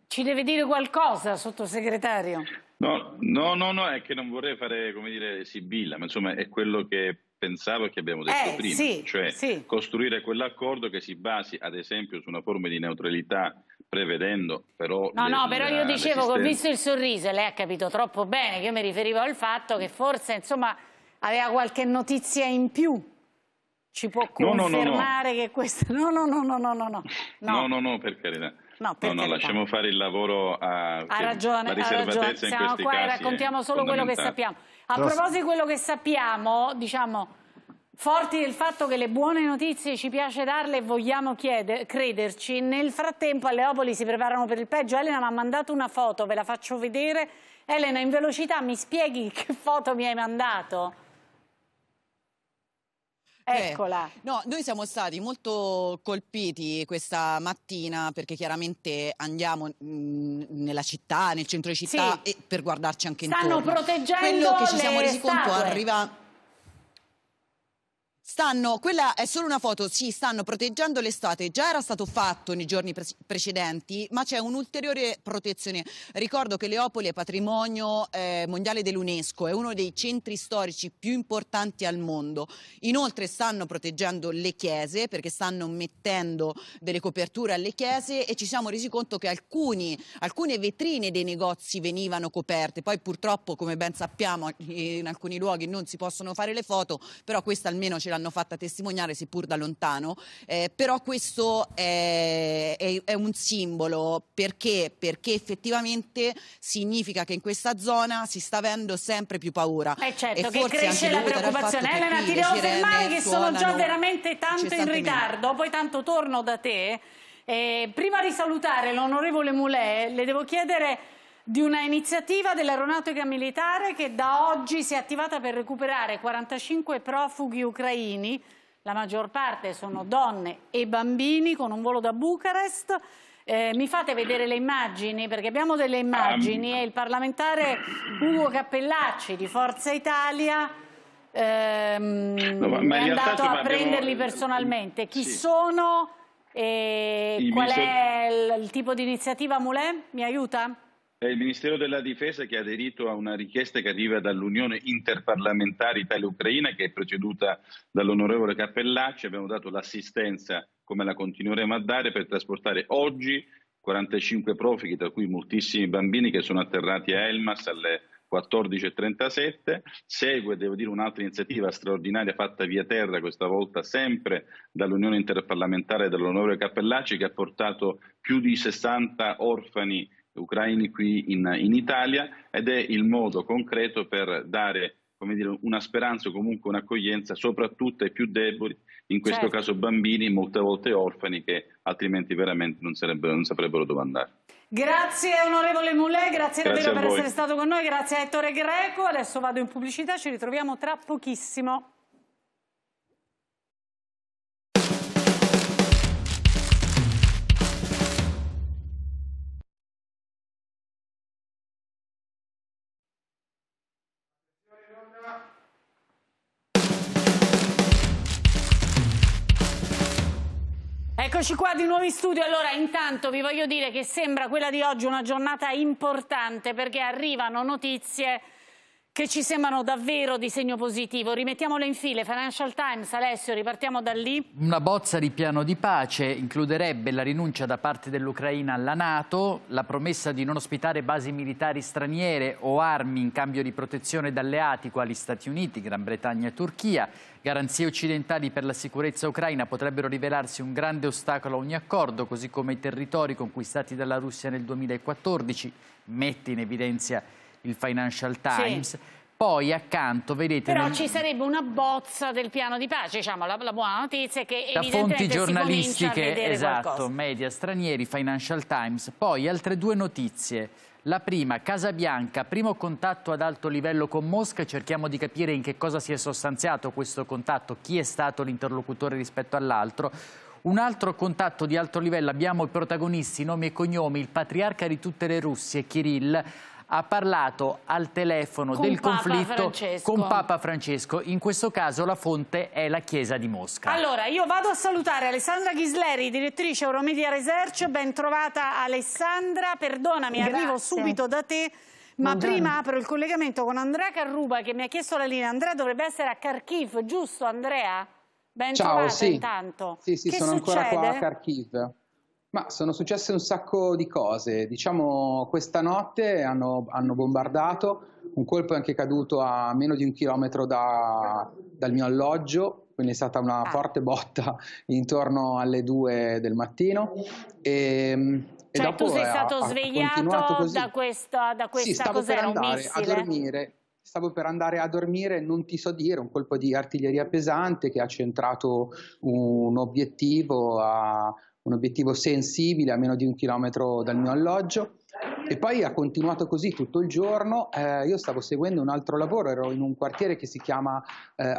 [SPEAKER 1] Ci deve dire qualcosa, sottosegretario?
[SPEAKER 9] No,
[SPEAKER 11] no, no, no, è che non vorrei fare, come dire, sibilla, ma insomma è quello che pensavo e che abbiamo detto eh, prima, sì, cioè sì. costruire quell'accordo che si basi ad esempio su una forma di neutralità prevedendo però... No, no, però io dicevo che ho visto
[SPEAKER 1] il sorriso e lei ha capito troppo bene, che io mi riferivo al fatto che forse insomma aveva qualche notizia in più. Ci può confermare no, no, no, che questo... No, no, no, no, no, no. No, no,
[SPEAKER 11] no, no per carità.
[SPEAKER 1] No, no, no lasciamo
[SPEAKER 11] fare il lavoro a ha ragione, la riservatezza ha ragione. qua e raccontiamo solo quello che sappiamo.
[SPEAKER 1] A proposito di quello che sappiamo, diciamo... Forti del fatto che le buone notizie ci piace darle e vogliamo crederci, nel frattempo a Leopoli si preparano per il peggio. Elena mi ha mandato una foto, ve la faccio vedere. Elena, in velocità mi spieghi che foto mi hai mandato?
[SPEAKER 5] Eh, Eccola. Eh, no, noi siamo stati molto colpiti questa mattina perché chiaramente andiamo mh, mm, nella città, nel centro di città sì. per guardarci anche Stanno intorno. Stanno proteggendo Quello che ci siamo resi statue. conto arriva stanno, quella è solo una foto, sì, stanno proteggendo l'estate, già era stato fatto nei giorni pre precedenti, ma c'è un'ulteriore protezione. Ricordo che Leopoli è patrimonio eh, mondiale dell'UNESCO, è uno dei centri storici più importanti al mondo. Inoltre stanno proteggendo le chiese perché stanno mettendo delle coperture alle chiese e ci siamo resi conto che alcuni, alcune vetrine dei negozi venivano coperte, poi purtroppo come ben sappiamo in alcuni luoghi non si possono fare le foto, però questa almeno ce l'hanno l'hanno fatta testimoniare seppur da lontano, eh, però questo è, è, è un simbolo perché? perché? effettivamente significa che in questa zona si sta avendo sempre più paura. Beh certo, e che cresce la preoccupazione. Elena, ti devo fermare che sono già veramente
[SPEAKER 1] tanto in ritardo, poi tanto torno da te. Eh, prima di salutare l'onorevole Mulè, le devo chiedere di una iniziativa dell'aeronautica militare che da oggi si è attivata per recuperare 45 profughi ucraini, la maggior parte sono donne e bambini, con un volo da Bucarest. Eh, mi fate vedere le immagini perché abbiamo delle immagini e il parlamentare Ugo Cappellacci di Forza Italia ehm, no, ma, è andato a prenderli abbiamo... personalmente. Chi sì. sono e qual è il, il tipo di iniziativa Mulè? Mi aiuta?
[SPEAKER 11] È eh, il Ministero della Difesa che ha aderito a una richiesta che arriva dall'Unione Interparlamentare Italia-Ucraina, che è preceduta dall'onorevole Cappellacci. Abbiamo dato l'assistenza, come la continueremo a dare, per trasportare oggi 45 profughi, tra cui moltissimi bambini che sono atterrati a Elmas alle 14.37. Segue, devo dire, un'altra iniziativa straordinaria fatta via terra, questa volta sempre dall'Unione Interparlamentare e dall'onorevole Cappellacci, che ha portato più di 60 orfani ucraini qui in, in Italia ed è il modo concreto per dare come dire, una speranza o comunque un'accoglienza soprattutto ai più deboli, in questo certo. caso bambini, molte volte orfani, che altrimenti veramente non, non saprebbero dove andare.
[SPEAKER 1] Grazie onorevole Mulè, grazie, grazie davvero per voi. essere stato con noi, grazie a Ettore Greco, adesso vado in pubblicità, ci ritroviamo tra pochissimo. Eccoci qua di nuovo in studio, allora intanto vi voglio dire che sembra quella di oggi una giornata importante perché arrivano notizie che ci sembrano davvero di segno positivo. Rimettiamole in file, Financial Times, Alessio, ripartiamo da lì.
[SPEAKER 9] Una bozza di piano di pace includerebbe la rinuncia da parte dell'Ucraina alla Nato, la promessa di non ospitare basi militari straniere o armi in cambio di protezione da alleati quali Stati Uniti, Gran Bretagna e Turchia. Garanzie occidentali per la sicurezza ucraina potrebbero rivelarsi un grande ostacolo a ogni accordo, così come i territori conquistati dalla Russia nel 2014 mette in evidenza il Financial Times. Sì. Poi accanto, vedete... Però nel... ci
[SPEAKER 1] sarebbe una bozza del piano di pace, diciamo, la, la buona notizia è che da fonti giornalistiche, esatto, qualcosa.
[SPEAKER 9] media stranieri, Financial Times. Poi altre due notizie. La prima, Casa Bianca, primo contatto ad alto livello con Mosca, cerchiamo di capire in che cosa si è sostanziato questo contatto, chi è stato l'interlocutore rispetto all'altro. Un altro contatto di alto livello, abbiamo i protagonisti, nomi e cognomi, il patriarca di tutte le Russie, Kirill, ha parlato al telefono con del Papa conflitto Francesco. con Papa Francesco. In questo caso la fonte è la Chiesa di Mosca.
[SPEAKER 1] Allora, io vado a salutare Alessandra Ghisleri, direttrice Euromedia Research. Ben trovata Alessandra. Perdonami, Grazie. arrivo subito da te. Ma Buongiorno. prima apro il collegamento con Andrea Carruba che mi ha chiesto la linea. Andrea dovrebbe essere a Kharkiv, giusto Andrea? Ben Ciao, trovata sì. intanto. Sì, sì, che sono succede? ancora qua a
[SPEAKER 16] Kharkiv. Ma sono successe un sacco di cose. Diciamo, questa notte hanno, hanno bombardato, un colpo è anche caduto a meno di un chilometro da, dal mio alloggio, quindi è stata una ah. forte botta intorno alle due del mattino. Ehm, e, cioè, e dopo tu sei stato ha, svegliato ha da
[SPEAKER 1] questa, da questa sì, stavo per andare a dormire.
[SPEAKER 16] Stavo per andare a dormire, non ti so dire, un colpo di artiglieria pesante che ha centrato un obiettivo a un obiettivo sensibile a meno di un chilometro dal mio alloggio e poi ha continuato così tutto il giorno. Eh, io stavo seguendo un altro lavoro, ero in un quartiere che si chiama eh,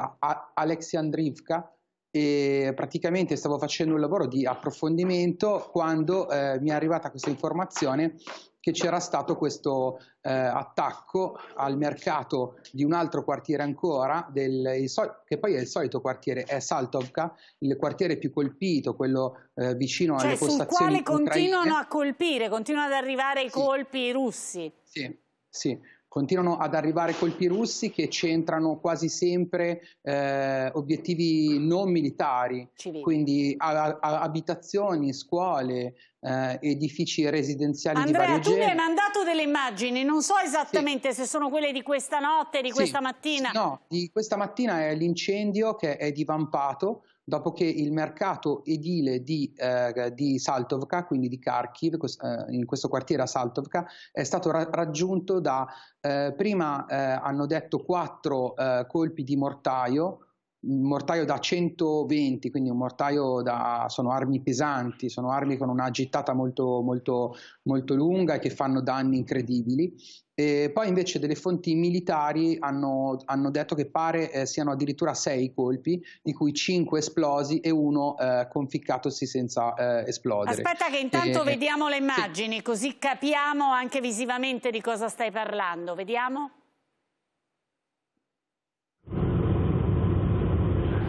[SPEAKER 16] Alexiandrivka, e praticamente stavo facendo un lavoro di approfondimento quando eh, mi è arrivata questa informazione che c'era stato questo eh, attacco al mercato di un altro quartiere ancora, del, so, che poi è il solito quartiere, è Saltovka, il quartiere più colpito, quello eh, vicino cioè, alle postazioni ucraine. Cioè sul quale continuano
[SPEAKER 1] a colpire, continuano ad arrivare i sì. colpi russi. Sì,
[SPEAKER 16] sì continuano ad arrivare colpi russi che centrano quasi sempre eh, obiettivi non militari, Civili. quindi a, a, abitazioni, scuole, eh, edifici residenziali Andrea, di vario tu mi hai
[SPEAKER 1] mandato delle immagini, non so esattamente sì. se sono quelle di questa notte, di sì. questa mattina. No,
[SPEAKER 16] di questa mattina è l'incendio che è divampato, dopo che il mercato edile di, eh, di Saltovka, quindi di Kharkiv, eh, in questo quartiere a Saltovka, è stato ra- raggiunto da, eh, prima eh, hanno detto, quattro eh, colpi di mortaio, un mortaio da 120, quindi un mortaio da, sono armi pesanti, sono armi con una gittata molto, molto, molto lunga e che fanno danni incredibili. E poi invece delle fonti militari hanno, hanno detto che pare eh, siano addirittura sei i colpi, di cui cinque esplosi e uno eh, conficcatosi senza eh, esplodere. Aspetta che intanto e... Eh, eh, vediamo
[SPEAKER 1] le immagini, sì. così capiamo anche visivamente di cosa stai parlando. Vediamo.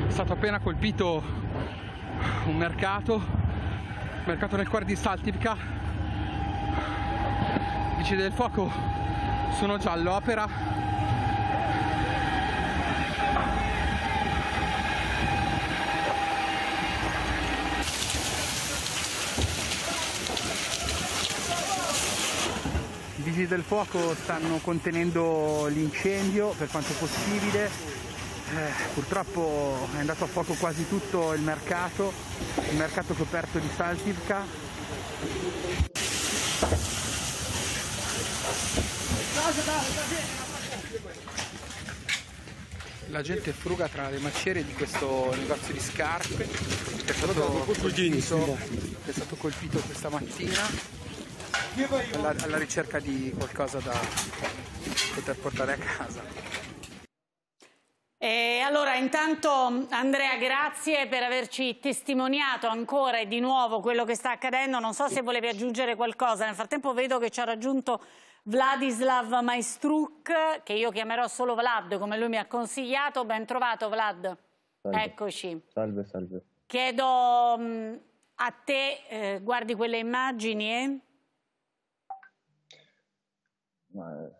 [SPEAKER 16] È stato appena colpito un mercato, mercato nel cuore di Saltivka, vicino del fuoco sono già all'opera i vigili del fuoco stanno contenendo l'incendio per quanto possibile eh, purtroppo è andato a fuoco quasi tutto il mercato il mercato coperto di Saltivka la gente fruga tra le macerie di questo negozio di scarpe che è stato, colpito, che è stato colpito questa mattina alla, alla ricerca di qualcosa da poter
[SPEAKER 8] portare a casa.
[SPEAKER 1] E allora intanto Andrea grazie per averci testimoniato ancora e di nuovo quello che sta accadendo, non so se volevi aggiungere qualcosa, nel frattempo vedo che ci ha raggiunto Vladislav Maestruk, che io chiamerò solo Vlad, come lui mi ha consigliato. Ben trovato, Vlad. Salve. Eccoci.
[SPEAKER 4] Salve, salve.
[SPEAKER 1] Chiedo mh, mm, a te, eh, guardi quelle immagini e...
[SPEAKER 4] Eh?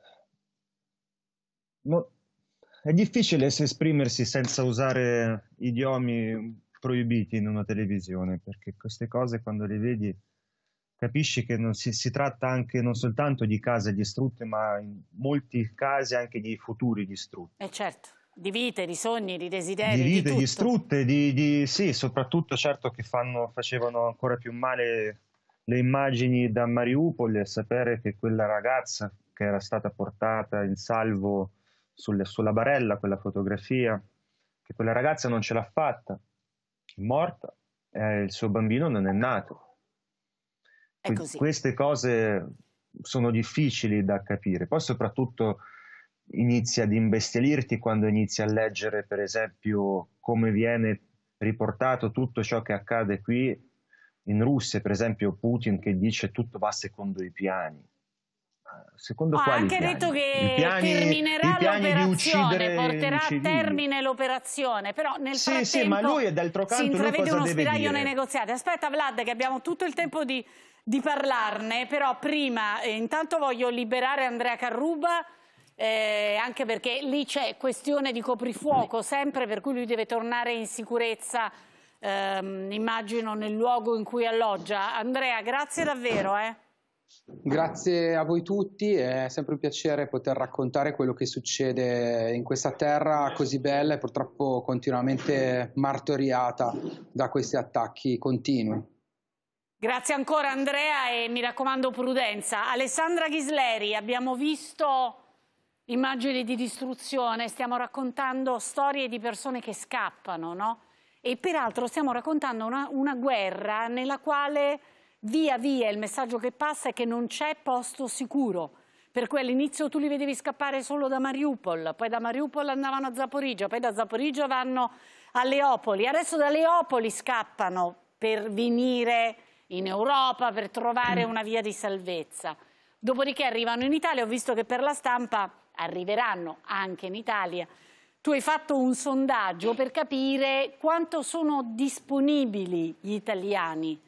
[SPEAKER 17] No, eh, è difficile esprimersi senza usare idiomi proibiti in una televisione, perché queste cose quando le vedi capisci che si, si, tratta anche non soltanto di case distrutte, ma in molti casi anche di futuri distrutti.
[SPEAKER 1] Eh certo, di vite, di sogni, di desideri. Di vite di
[SPEAKER 17] distrutte, di, di, sì, soprattutto certo che fanno, facevano ancora più male le immagini da Mariupol e sapere che quella ragazza che era stata portata in salvo sulle, sulla barella, quella fotografia, che quella ragazza non ce l'ha fatta, è morta, eh, il suo bambino non è nato
[SPEAKER 13] queste
[SPEAKER 17] cose sono difficili da capire, poi soprattutto inizi ad imbestialirti quando inizi a leggere per esempio come viene riportato tutto ciò che accade qui in Russia, per esempio Putin che dice tutto va secondo i piani, secondo Ho quali anche detto che piani, terminerà l'operazione, porterà a termine
[SPEAKER 1] l'operazione, però nel sì, frattempo sì, ma lui è canto, si intravede uno spiraglio nei negoziati. Aspetta Vlad che abbiamo tutto il tempo di, di parlarne, però prima eh, intanto voglio liberare Andrea Carruba, eh, anche perché lì c'è questione di coprifuoco sempre, per cui lui deve tornare in sicurezza, ehm, immagino, nel luogo in cui alloggia. Andrea, grazie davvero. Eh.
[SPEAKER 16] Grazie a voi tutti, è sempre un piacere poter raccontare quello che succede in questa terra così bella e purtroppo continuamente martoriata da questi attacchi continui.
[SPEAKER 1] Grazie ancora Andrea e mi raccomando prudenza. Alessandra Ghisleri, abbiamo visto immagini di distruzione, stiamo raccontando storie di persone che scappano, no? E peraltro stiamo raccontando una, una guerra nella quale via via il messaggio che passa è che non c'è posto sicuro. Per cui all'inizio tu li vedevi scappare solo da Mariupol, poi da Mariupol andavano a Zaporigia, poi da Zaporigia vanno a Leopoli. Adesso da Leopoli scappano per venire in Europa, per trovare una via di salvezza. Dopodiché arrivano in Italia, ho visto che per la stampa arriveranno anche in Italia. Tu hai fatto un sondaggio per capire quanto sono disponibili gli italiani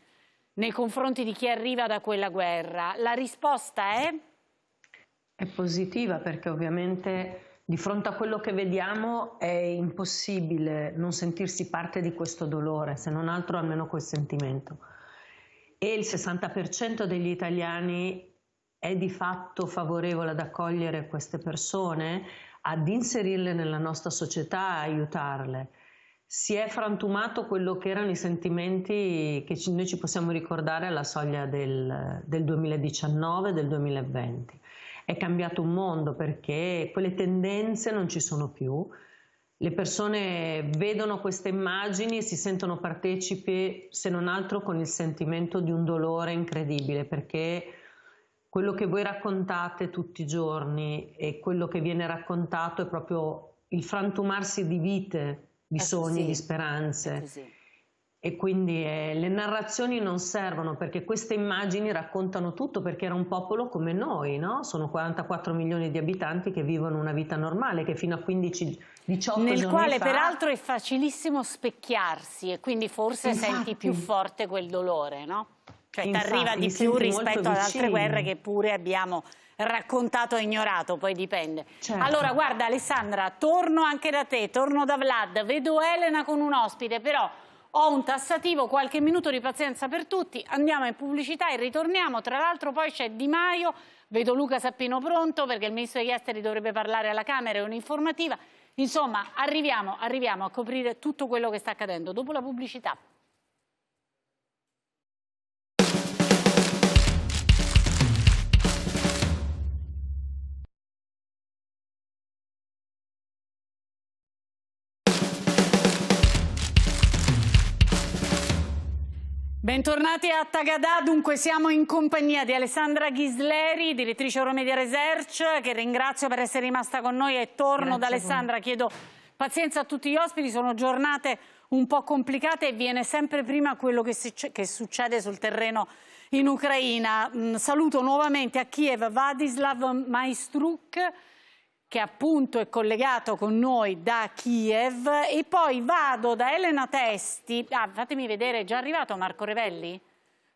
[SPEAKER 1] nei confronti di chi arriva da quella guerra. La risposta è?
[SPEAKER 18] È positiva perché ovviamente di fronte a quello che vediamo è impossibile non sentirsi parte di questo dolore, se non altro almeno quel sentimento. E il 60% degli italiani è di fatto favorevole ad accogliere queste persone, ad inserirle nella nostra società, a aiutarle si è frantumato quello che erano i sentimenti che ci, noi ci possiamo ricordare alla soglia del, del 2019 del 2020. È cambiato un mondo perché quelle tendenze non ci sono più. Le persone vedono queste immagini e si sentono partecipi, se non altro con il sentimento di un dolore incredibile, perché quello che voi raccontate tutti i giorni e quello che viene raccontato è proprio il frantumarsi di vite di sogni, di speranze. E quindi eh, le narrazioni non servono perché queste immagini raccontano tutto perché era un popolo come noi, no? Sono 44 milioni di abitanti che vivono una vita normale che fino a 15 18 Nel quale fa... peraltro
[SPEAKER 1] è facilissimo specchiarsi e quindi forse Infatti. Esatto. senti più forte quel dolore, no? Cioè ti arriva di più rispetto ad altre guerre che pure abbiamo raccontato e ignorato, poi dipende. Certo. Allora, guarda Alessandra, torno anche da te, torno da Vlad, vedo Elena con un ospite, però ho un tassativo, qualche minuto di pazienza per tutti, andiamo in pubblicità e ritorniamo, tra l'altro poi c'è Di Maio, vedo Luca Sappino pronto perché il Ministro degli Esteri dovrebbe parlare alla Camera, è un'informativa, insomma arriviamo, arriviamo a coprire tutto quello che sta accadendo dopo la pubblicità. Bentornati a Tagadà, dunque siamo in compagnia di Alessandra Ghisleri, direttrice Euromedia Research, che ringrazio per essere rimasta con noi e torno Grazie ad Alessandra, chiedo pazienza a tutti gli ospiti, sono giornate un po' complicate e viene sempre prima quello che, si, che succede sul terreno in Ucraina. Mm, saluto nuovamente a Kiev Vladislav Maistruk, che appunto è collegato con noi da Kiev e poi vado da Elena Testi, ah, fatemi vedere, è già arrivato Marco Revelli?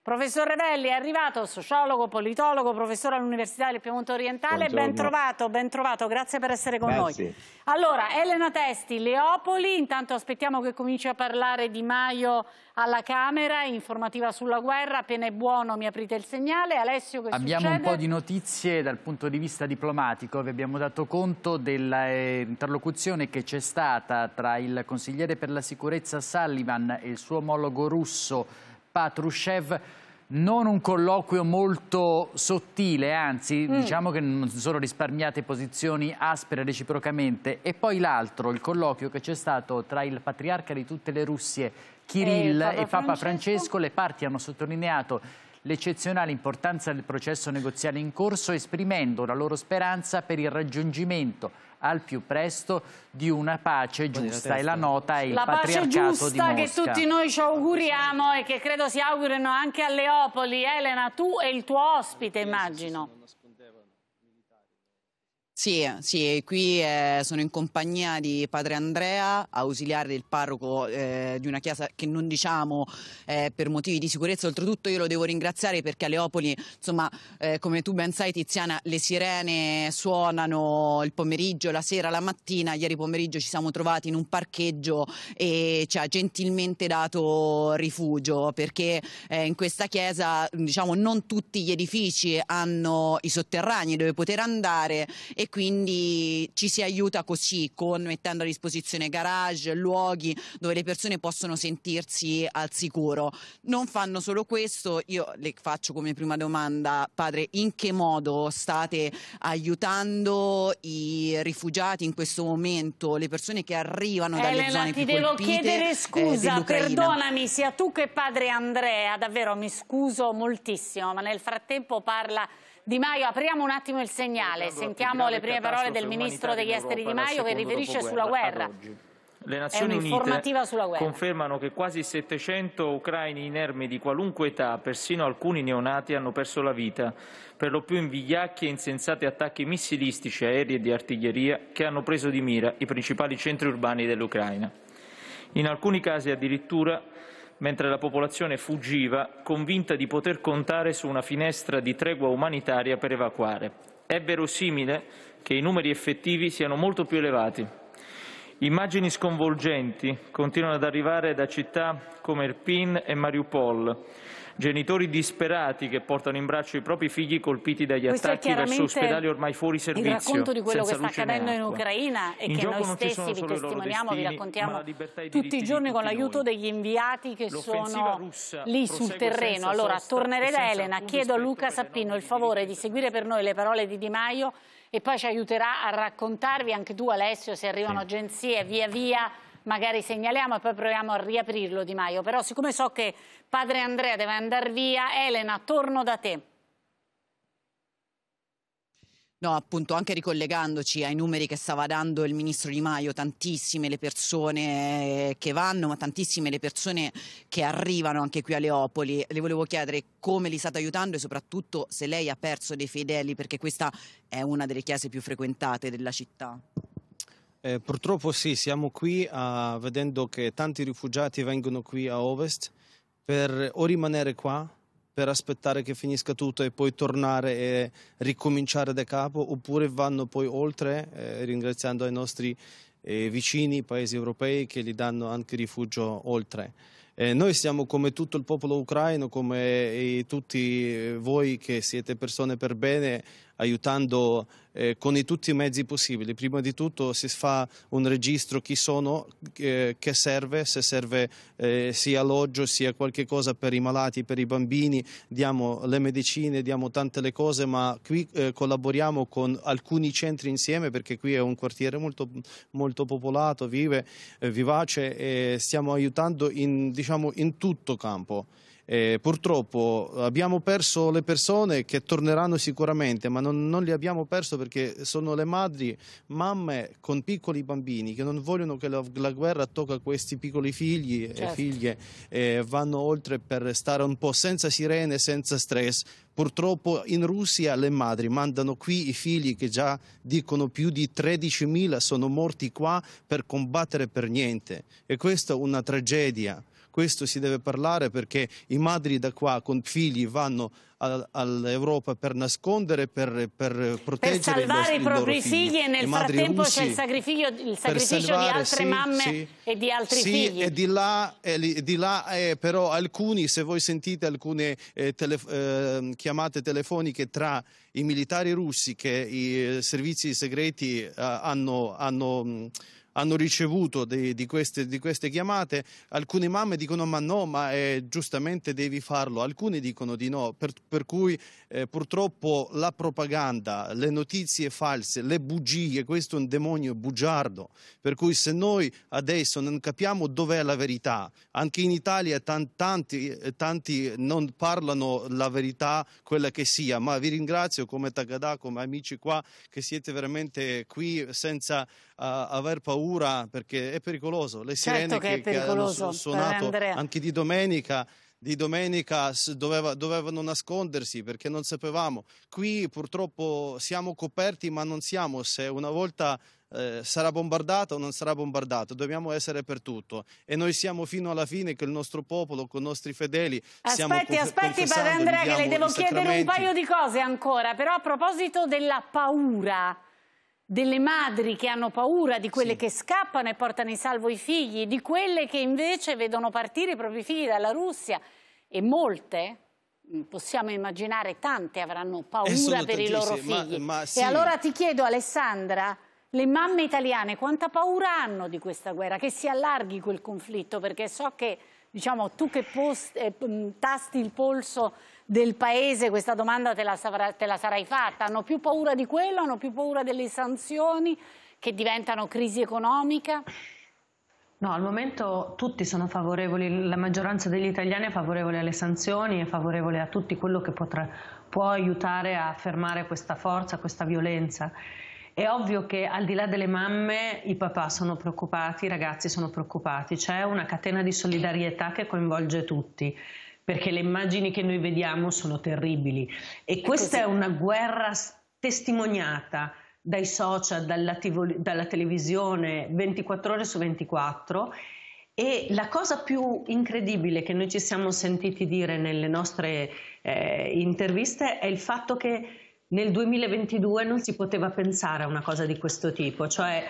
[SPEAKER 1] Professor Revelli è arrivato, sociologo, politologo, professore all'Università del Piemonte Orientale, Buongiorno. ben trovato, ben trovato, grazie per essere con grazie. noi. Allora, Elena Testi, Leopoli, intanto aspettiamo che cominci a parlare Di Maio alla Camera, informativa sulla guerra, appena è buono mi aprite il segnale. Alessio, che Abbiamo succede? un po' di
[SPEAKER 9] notizie dal punto di vista diplomatico, vi abbiamo dato conto dell'interlocuzione eh, che c'è stata tra il consigliere per la sicurezza Sullivan e il suo omologo russo Patrushev non un colloquio molto sottile, anzi mm. diciamo che non si sono risparmiate posizioni aspre reciprocamente. E poi l'altro, il colloquio che c'è stato tra il patriarca di tutte le Russie, Kirill, eh, e Papa, e Papa Francesco. Francesco, le parti hanno sottolineato l'eccezionale importanza del processo negoziale in corso, esprimendo la loro speranza per il raggiungimento al più presto di una pace giusta e la nota è il la patriarcato di Mosca.
[SPEAKER 1] La pace giusta che tutti noi ci auguriamo e che credo si augurino anche a Leopoli. Elena, tu e il tuo ospite immagino.
[SPEAKER 5] Sì, sì, qui eh, sono in compagnia di padre Andrea, ausiliare del parroco eh, di una chiesa che non diciamo eh, per motivi di sicurezza. Oltretutto io lo devo ringraziare perché a Leopoli, insomma, eh, come tu ben sai Tiziana, le sirene suonano il pomeriggio, la sera, la mattina. Ieri pomeriggio ci siamo trovati in un parcheggio e ci ha gentilmente dato rifugio perché eh, in questa chiesa, diciamo, non tutti gli edifici hanno i sotterranei dove poter andare e quindi ci si aiuta così, con, mettendo a disposizione garage, luoghi dove le persone possono sentirsi al sicuro. Non fanno solo questo, io le faccio come prima domanda, padre, in che modo state aiutando i rifugiati in questo momento, le persone che arrivano dalle Elena, zone più colpite? Elena, ti devo chiedere eh, scusa, eh, perdonami,
[SPEAKER 1] sia tu che padre Andrea, davvero mi scuso moltissimo, ma nel frattempo parla di Maio, apriamo un attimo il segnale, sentiamo le prime parole del ministro degli esteri Di Maio che riferisce sulla guerra.
[SPEAKER 19] Le Nazioni Unite confermano che quasi 700 ucraini inermi di qualunque età, persino alcuni neonati, hanno perso la vita, per lo più in vigliacchi e insensati attacchi missilistici, aerei e di artiglieria che hanno preso di mira i principali centri urbani dell'Ucraina. In alcuni casi addirittura mentre la popolazione fuggiva, convinta di poter contare su una finestra di tregua umanitaria per evacuare. È verosimile che i numeri effettivi siano molto più elevati. Immagini sconvolgenti continuano ad arrivare da città come Erpin e Mariupol, genitori disperati che portano in braccio i propri figli colpiti dagli Questo attacchi verso ospedali ormai fuori servizio. Il racconto di quello che sta accadendo in
[SPEAKER 1] Ucraina e in che noi stessi vi testimoniamo, destini, vi raccontiamo tutti i giorni con l'aiuto degli inviati che sono lì sul terreno. Allora, tornerei da Elena, chiedo a Luca Sappino il favore di seguire per noi le parole di Di Maio e poi ci aiuterà a raccontarvi anche tu Alessio se arrivano sì. agenzie via via magari segnaliamo e poi proviamo a riaprirlo Di Maio, però siccome so che padre Andrea deve andare via, Elena, torno da te.
[SPEAKER 5] No, appunto, anche ricollegandoci ai numeri che stava dando il ministro Di Maio, tantissime le persone che vanno, ma tantissime le persone che arrivano anche qui a Leopoli. Le volevo chiedere come li state aiutando e soprattutto se lei ha perso dei fedeli, perché questa è una delle chiese più frequentate della città.
[SPEAKER 15] Eh, purtroppo sì, siamo qui a, ah, vedendo che tanti rifugiati vengono qui a ovest per o rimanere qua, per aspettare che finisca tutto e poi tornare e ricominciare da capo, oppure vanno poi oltre, eh, ringraziando i nostri eh, vicini, paesi europei che gli danno anche rifugio oltre. Eh, noi siamo come tutto il popolo ucraino, come eh, tutti eh, voi che siete persone per bene, aiutando eh, con i, tutti i mezzi possibili. Prima di tutto si fa un registro chi sono, eh, che serve, se serve eh, sia alloggio sia qualche cosa per i malati, per i bambini, diamo le medicine, diamo tante le cose, ma qui eh, collaboriamo con alcuni centri insieme perché qui è un quartiere molto, molto popolato, vive, eh, vivace e stiamo aiutando in, diciamo, in tutto campo. Eh, purtroppo abbiamo perso le persone che torneranno sicuramente, ma non, non, le abbiamo perso perché sono le madri, mamme con piccoli bambini che non vogliono che la, la guerra tocca questi piccoli figli certo. e figlie e eh, vanno oltre per stare un po' senza sirene, senza stress. Purtroppo in Russia le madri mandano qui i figli che già dicono più di 13.000 sono morti qua per combattere per niente e questa è una tragedia questo si deve parlare perché i madri da qua con figli vanno all'Europa per nascondere, per, per proteggere per salvare i, nostri, i propri figli. figli. e nel frattempo c'è il
[SPEAKER 1] sacrificio, il sacrificio salvare, di altre sì, mamme sì, e di altri sì, figli.
[SPEAKER 15] E di là, e di là eh, però alcuni, se voi sentite alcune eh, tele, eh, chiamate telefoniche tra i militari russi che i eh, servizi segreti eh, hanno, hanno hanno ricevuto di, di, queste, di, queste, chiamate, alcune mamme dicono ma no, ma eh, giustamente devi farlo, alcune dicono di no, per, per cui eh, purtroppo la propaganda, le notizie false, le bugie, questo è un demonio bugiardo, per cui se noi adesso non capiamo dov'è la verità, anche in Italia tanti, tanti non parlano la verità, quella che sia, ma vi ringrazio come Tagada, come amici qua, che siete veramente qui senza a aver paura perché è pericoloso. Le certo sirene certo che, che, pericoloso, che hanno suonato anche di domenica di domenica doveva, dovevano nascondersi perché non sapevamo. Qui purtroppo siamo coperti ma non siamo se una volta eh, sarà bombardato o non sarà bombardato, dobbiamo essere per tutto e noi siamo fino alla fine che il nostro popolo con i nostri fedeli Aspetti, aspetti padre Andrea che le devo chiedere un paio di
[SPEAKER 1] cose ancora, però a proposito della paura delle madri che hanno paura, di quelle sì. che scappano e portano in salvo i figli, di quelle che invece vedono partire i propri figli dalla Russia e molte mm, possiamo immaginare tante avranno eh, paura per i loro figli. Ma, ma sì. E allora ti chiedo Alessandra, le mamme italiane quanta paura hanno di questa guerra? Che si allarghi quel conflitto? Perché so che diciamo, tu che post, eh, mm, tasti il polso del paese questa domanda te la, te la sarai fatta. Hanno più paura di quello? Hanno più paura delle sanzioni che diventano crisi economica?
[SPEAKER 18] No, al momento tutti sono favorevoli, la maggioranza degli italiani è favorevole alle sanzioni, è favorevole a tutto quello che potrà, può aiutare a fermare questa forza, questa violenza. È ovvio che al di là delle mamme i papà sono preoccupati, i ragazzi sono preoccupati, c'è una catena di solidarietà che coinvolge tutti perché le immagini che noi vediamo sono terribili e questa è una guerra testimoniata dai social, dalla, TV, dalla televisione 24 ore su 24 e la cosa più incredibile che noi ci siamo sentiti dire nelle nostre eh, interviste è il fatto che nel 2022 non si poteva pensare a una cosa di questo tipo, cioè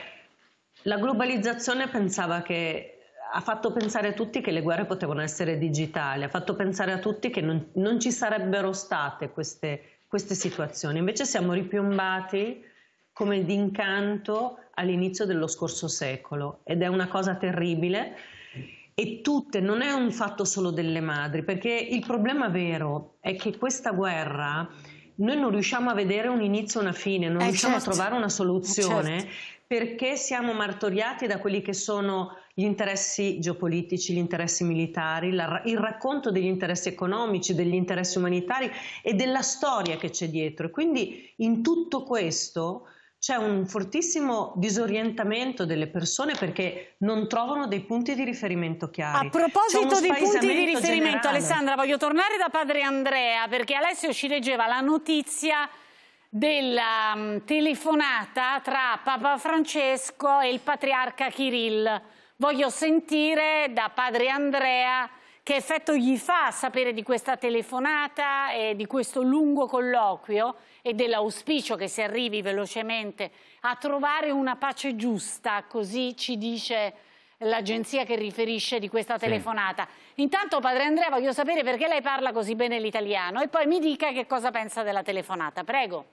[SPEAKER 18] la globalizzazione pensava che ha fatto pensare a tutti che le guerre potevano essere digitali, ha fatto pensare a tutti che non, non ci sarebbero state queste, queste situazioni. Invece siamo ripiombati come d'incanto all'inizio dello scorso secolo ed è una cosa terribile e tutte, non è un fatto solo delle madri, perché il problema vero è che questa guerra noi non riusciamo a vedere un inizio e una fine, non eh riusciamo certo. a trovare una soluzione eh, certo. perché siamo martoriati da quelli che sono gli interessi geopolitici, gli interessi militari, la, il racconto degli interessi economici, degli interessi umanitari e della storia che c'è dietro. E quindi in tutto questo c'è un fortissimo disorientamento delle persone perché non trovano dei punti di riferimento chiari. A proposito di punti di riferimento, generale. Alessandra,
[SPEAKER 1] voglio tornare da padre Andrea perché Alessio ci leggeva la notizia della telefonata tra Papa Francesco e il patriarca Kirill. Voglio sentire da padre Andrea che effetto gli fa sapere di questa telefonata e di questo lungo colloquio e dell'auspicio che si arrivi velocemente a trovare una pace giusta, così ci dice l'agenzia che riferisce di questa telefonata. Sì. Intanto, padre Andrea, voglio sapere perché lei parla così bene l'italiano e poi mi dica che cosa pensa della telefonata. Prego.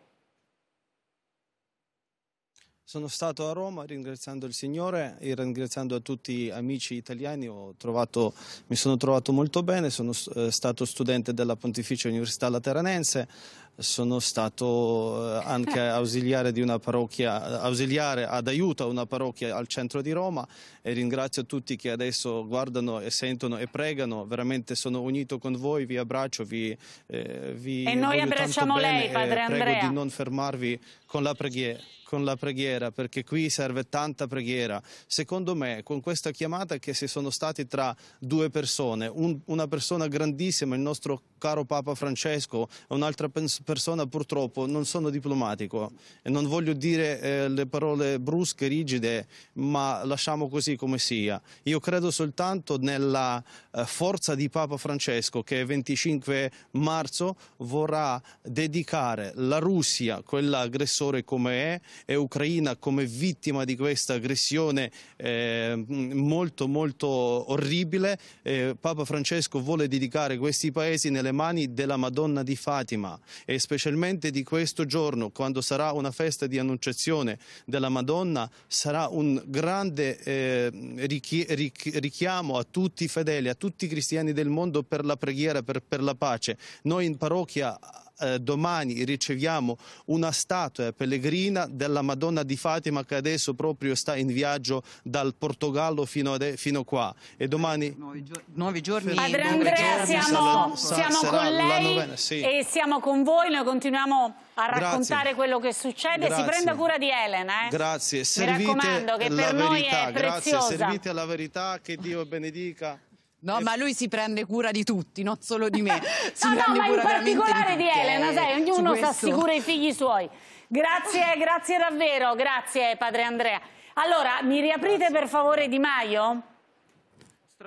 [SPEAKER 15] Sono stato a Roma ringraziando il Signore e ringraziando tutti gli amici italiani, trovato, mi sono trovato molto bene, sono eh, stato studente della Pontificia Università Lateranense, sono stato eh, anche ausiliare, di una parrocchia, ausiliare ad aiuto a una parrocchia al centro di Roma e ringrazio tutti che adesso guardano e sentono e pregano, veramente sono unito con voi, vi abbraccio, vi, eh, vi E noi abbracciamo lei, Padre Andrea. Prego di non fermarvi con la preghiera con la preghiera, perché qui serve tanta preghiera. Secondo me, con questa chiamata che si sono stati tra due persone, un, una persona grandissima, il nostro caro Papa Francesco è un'altra persona purtroppo, non sono diplomatico e non voglio dire eh, le parole brusche, rigide, ma lasciamo così come sia. Io credo soltanto nella eh, forza di Papa Francesco che il 25 marzo vorrà dedicare la Russia, quella aggressore come è, e Ucraina come vittima di questa aggressione eh, molto molto orribile. Eh, Papa Francesco vuole dedicare questi paesi nelle nelle mani della Madonna di Fatima e specialmente di questo giorno, quando sarà una festa di annunciazione della Madonna, sarà un grande eh, richi richi richiamo a tutti i fedeli, a tutti i cristiani del mondo per la preghiera, per, per la pace. Noi in parrocchia eh, domani riceviamo una statua pellegrina della Madonna di Fatima che adesso proprio sta in viaggio dal Portogallo fino, de, fino qua e domani eh, nuovi, giorni Padre Andrea siamo, siamo con lei sì. e
[SPEAKER 1] siamo con voi noi continuiamo a raccontare Grazie. quello che succede Grazie. si prenda cura di Elena eh?
[SPEAKER 15] Grazie, servite Mi raccomando, che la per verità. è preziosa. Grazie, servite la verità, che Dio benedica. No, ma lui si prende cura di tutti, non solo di me. Si no, no, ma in particolare di, di Elena,
[SPEAKER 1] eh, sai, ognuno si assicura i figli suoi. Grazie, grazie davvero, grazie padre Andrea. Allora, mi riaprite per favore Di Maio?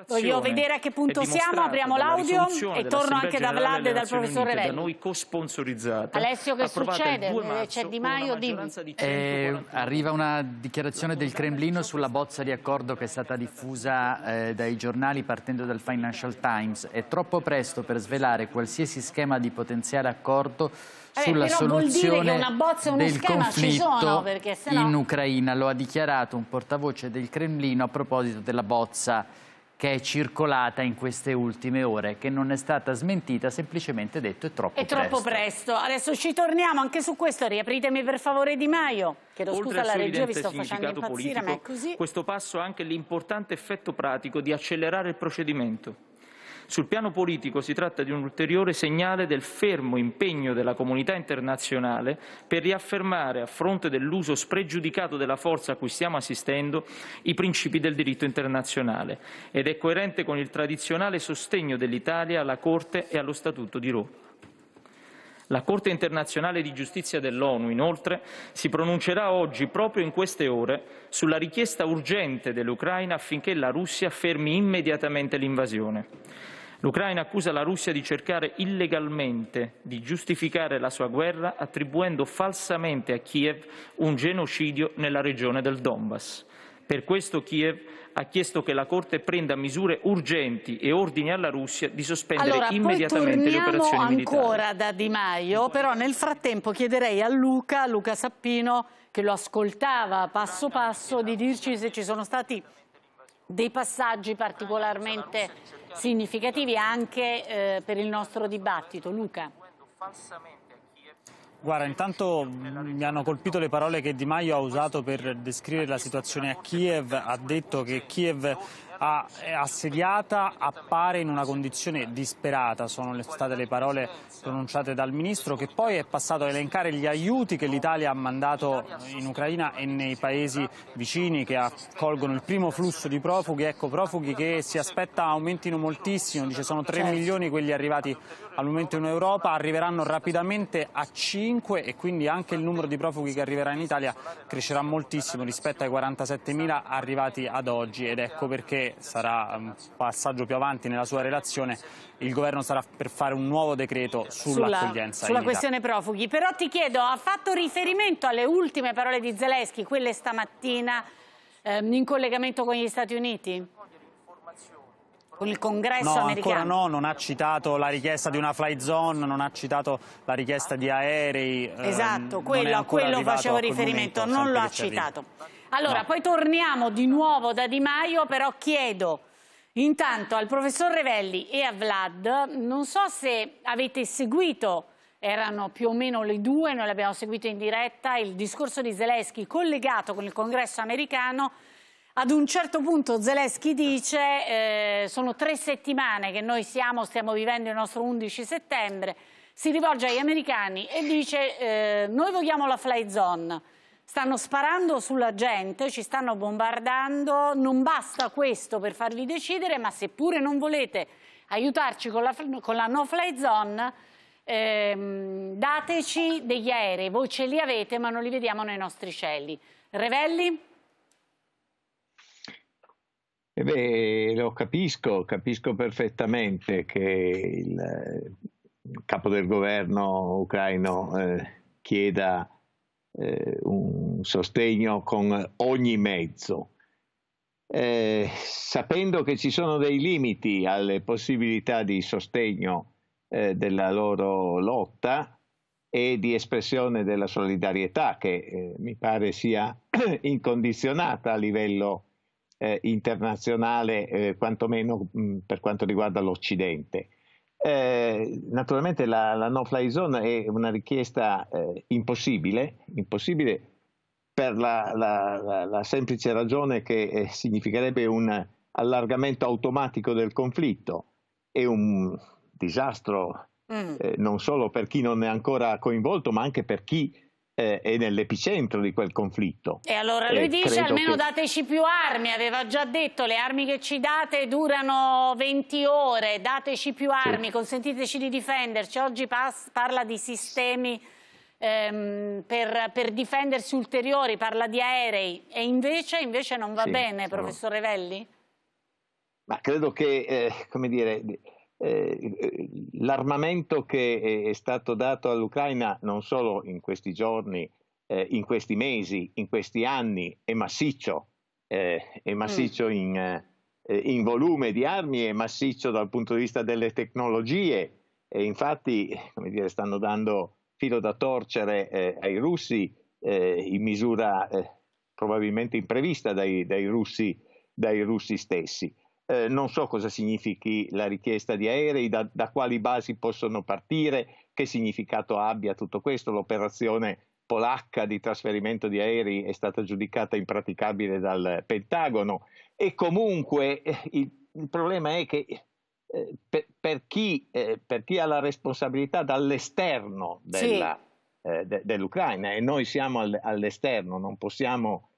[SPEAKER 1] Voglio vedere a che punto siamo, apriamo l'audio e torno anche da Vlad e dal professore Renzi. Da
[SPEAKER 19] noi cosponsorizzata.
[SPEAKER 9] Alessio, che succede?
[SPEAKER 1] Eh, c'è Di Maio, dimmi. Di
[SPEAKER 19] eh, arriva una
[SPEAKER 9] dichiarazione del Cremlino sulla bozza di accordo che è stata diffusa eh, dai giornali partendo dal Financial Times. È troppo presto per svelare qualsiasi schema di potenziale accordo eh, sulla eh, soluzione
[SPEAKER 1] bozza, del conflitto sono, perché, sennò... in
[SPEAKER 9] Ucraina. Lo ha dichiarato un portavoce del Cremlino a proposito della bozza che è circolata in queste ultime ore, che non è stata smentita, semplicemente detto è troppo presto. È troppo
[SPEAKER 1] presto. Adesso ci torniamo anche su questo, riapritemi per favore Di Maio. Chiedo Oltre scusa alla regia, vi sto facendo impazzire, politico, ma è così.
[SPEAKER 19] Questo passo ha anche l'importante effetto pratico di accelerare il procedimento sul piano politico si tratta di un ulteriore segnale del fermo impegno della comunità internazionale per riaffermare, a fronte dell'uso spregiudicato della forza a cui stiamo assistendo, i principi del diritto internazionale ed è coerente con il tradizionale sostegno dell'Italia alla Corte e allo Statuto di Roma. La Corte internazionale di giustizia dell'ONU, inoltre, si pronuncerà oggi, proprio in queste ore, sulla richiesta urgente dell'Ucraina affinché la Russia fermi immediatamente l'invasione. L'Ucraina accusa la Russia di cercare illegalmente di giustificare la sua guerra attribuendo falsamente a Kiev un genocidio nella regione del Donbass. Per questo Kiev ha chiesto che la Corte prenda misure urgenti e ordini alla Russia di sospendere allora, immediatamente le operazioni militari. ancora
[SPEAKER 1] da Di Maio, però nel frattempo chiederei a Luca, Luca Sappino, che lo ascoltava passo passo, di dirci se ci sono stati dei passaggi particolarmente significativi anche eh, per il nostro dibattito. Luca.
[SPEAKER 6] Guarda, intanto mi hanno colpito le parole che Di Maio ha usato per descrivere la situazione a Kiev. Ha detto che Kiev assediata appare in una condizione disperata, sono state le parole pronunciate dal ministro che poi è passato a elencare gli aiuti che l'Italia ha mandato in Ucraina e nei paesi vicini che accolgono il primo flusso di profughi, ecco profughi che si aspetta aumentino moltissimo, dice sono 3 certo. milioni quelli arrivati al momento in Europa, arriveranno rapidamente a 5 e quindi anche il numero di profughi che arriverà in Italia crescerà moltissimo rispetto ai 47 mila arrivati ad oggi ed ecco perché sarà un passaggio più avanti nella sua relazione, il governo sarà per fare un nuovo decreto sull'accoglienza. Sulla, sulla questione
[SPEAKER 1] profughi. Però ti chiedo, ha fatto riferimento alle ultime parole di Zelensky, quelle stamattina ehm, in collegamento con gli Stati Uniti? con il congresso no, americano? ancora no,
[SPEAKER 6] non ha citato la richiesta di una fly zone, non ha citato la richiesta di aerei. Ehm, esatto, ehm, quello, a quello facevo riferimento, non lo ha citato.
[SPEAKER 1] Arriva. Allora, no. Ah. poi torniamo di nuovo da Di Maio, però chiedo intanto al professor Revelli e a Vlad, non so se avete seguito, erano più o meno le due, noi l'abbiamo seguito in diretta, il discorso di Zelensky collegato con il congresso americano, ad un certo punto Zelensky dice eh, sono tre settimane che noi siamo, stiamo vivendo il nostro 11 settembre, si rivolge agli americani e dice eh, noi vogliamo la fly zone, Stanno sparando sulla gente, ci stanno bombardando, non basta questo per farvi decidere, ma seppure non volete aiutarci con la, con la no-fly zone, ehm, dateci degli aerei, voi ce li avete ma non li vediamo nei nostri cieli. Revelli?
[SPEAKER 20] Eh beh, lo capisco, capisco perfettamente che il, eh, il capo del governo ucraino eh, chieda eh, un sostegno con ogni mezzo. Eh, sapendo che ci sono dei limiti alle possibilità di sostegno eh, della loro lotta e di espressione della solidarietà che eh, mi pare sia incondizionata a livello eh, internazionale, eh, quantomeno mh, mm, per quanto riguarda l'Occidente. Eh, naturalmente la, la no fly zone è una richiesta eh, impossibile, impossibile per la, la, la semplice ragione che eh, significherebbe un allargamento automatico del conflitto e un disastro mm. Eh, non solo per chi non è ancora coinvolto ma anche per chi eh, è nell'epicentro di quel conflitto. E
[SPEAKER 1] allora lui eh, dice almeno che... dateci più armi, aveva già detto le armi che ci date durano 20 ore, dateci più armi, sì. consentiteci di difenderci. Oggi parla di sistemi ehm, per, per, difendersi ulteriori, parla di aerei e invece, invece non va sì, bene, sono... professore Velli?
[SPEAKER 20] Ma credo che, eh, come dire eh, l'armamento che è stato dato all'Ucraina non solo in questi giorni, eh, in questi mesi, in questi anni, è massiccio, eh, è massiccio mm. in, in volume di armi, è massiccio dal punto di vista delle tecnologie e infatti dire, stanno dando filo da torcere ai russi in misura probabilmente imprevista dai, dai, russi, dai russi stessi. Eh, non so cosa significhi la richiesta di aerei, da, da, quali basi possono partire, che significato abbia tutto questo. L'operazione polacca di trasferimento di aerei è stata giudicata impraticabile dal Pentagono e comunque eh, il, il, problema è che eh, per, per, chi, per, chi, ha la responsabilità dall'esterno della, sì. de, dell'Ucraina e noi siamo all, all'esterno, non possiamo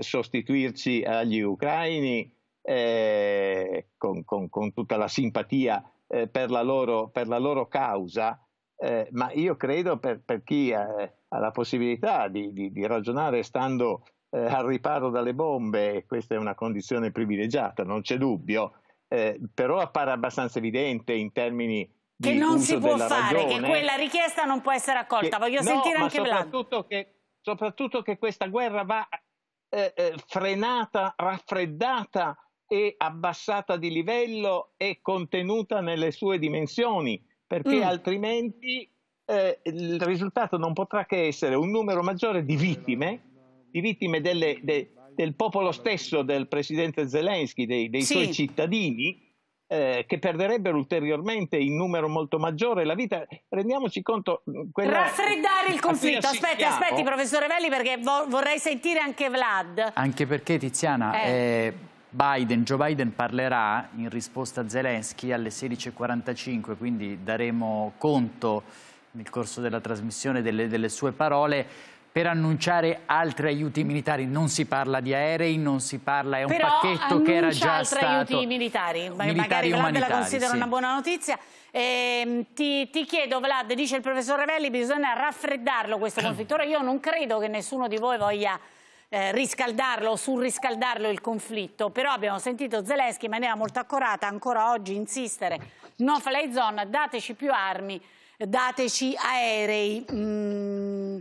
[SPEAKER 20] sostituirci agli ucraini eh, con, con, con, tutta la simpatia eh, per, la loro, per, la loro, causa, eh, ma io credo per, per chi ha, ha, la possibilità di, di, di ragionare stando eh, al riparo dalle bombe, questa è una condizione privilegiata, non c'è dubbio, eh, però appare abbastanza evidente in termini che non si può fare, ragione, che quella
[SPEAKER 1] richiesta non può essere accolta. Che, Voglio no, sentire anche soprattutto Che, soprattutto che questa guerra va eh,
[SPEAKER 20] eh, frenata, raffreddata è abbassata di livello e contenuta nelle sue dimensioni, perché mm. altrimenti eh, il risultato non potrà che essere un numero maggiore di vittime, di vittime delle, de, del popolo stesso del presidente Zelensky, dei, dei sì. suoi cittadini, eh, che perderebbero ulteriormente in numero molto maggiore la vita. Rendiamoci conto. Mm, quella... Raffreddare
[SPEAKER 1] il conflitto. Aspetti, siamo... aspetti, professore Velli, perché vo vorrei sentire anche Vlad.
[SPEAKER 9] Anche perché, Tiziana, eh. Eh, Biden, Joe Biden parlerà in risposta a Zelensky alle 16.45, quindi daremo conto nel corso della trasmissione delle, delle sue parole per annunciare altri aiuti militari. Non si parla di aerei, non si parla, è un Però pacchetto che era già altri stato... altri aiuti
[SPEAKER 1] militari, militari magari la considera sì. una buona notizia. Eh, ti, ti, chiedo, Vlad, dice il professor Revelli, bisogna raffreddarlo questo conflitto. Ora io non credo che nessuno di voi voglia eh, riscaldarlo o surriscaldarlo il conflitto, però abbiamo sentito Zelensky in maniera molto accorata ancora oggi insistere, no fly zone, dateci più armi, dateci aerei. Mm.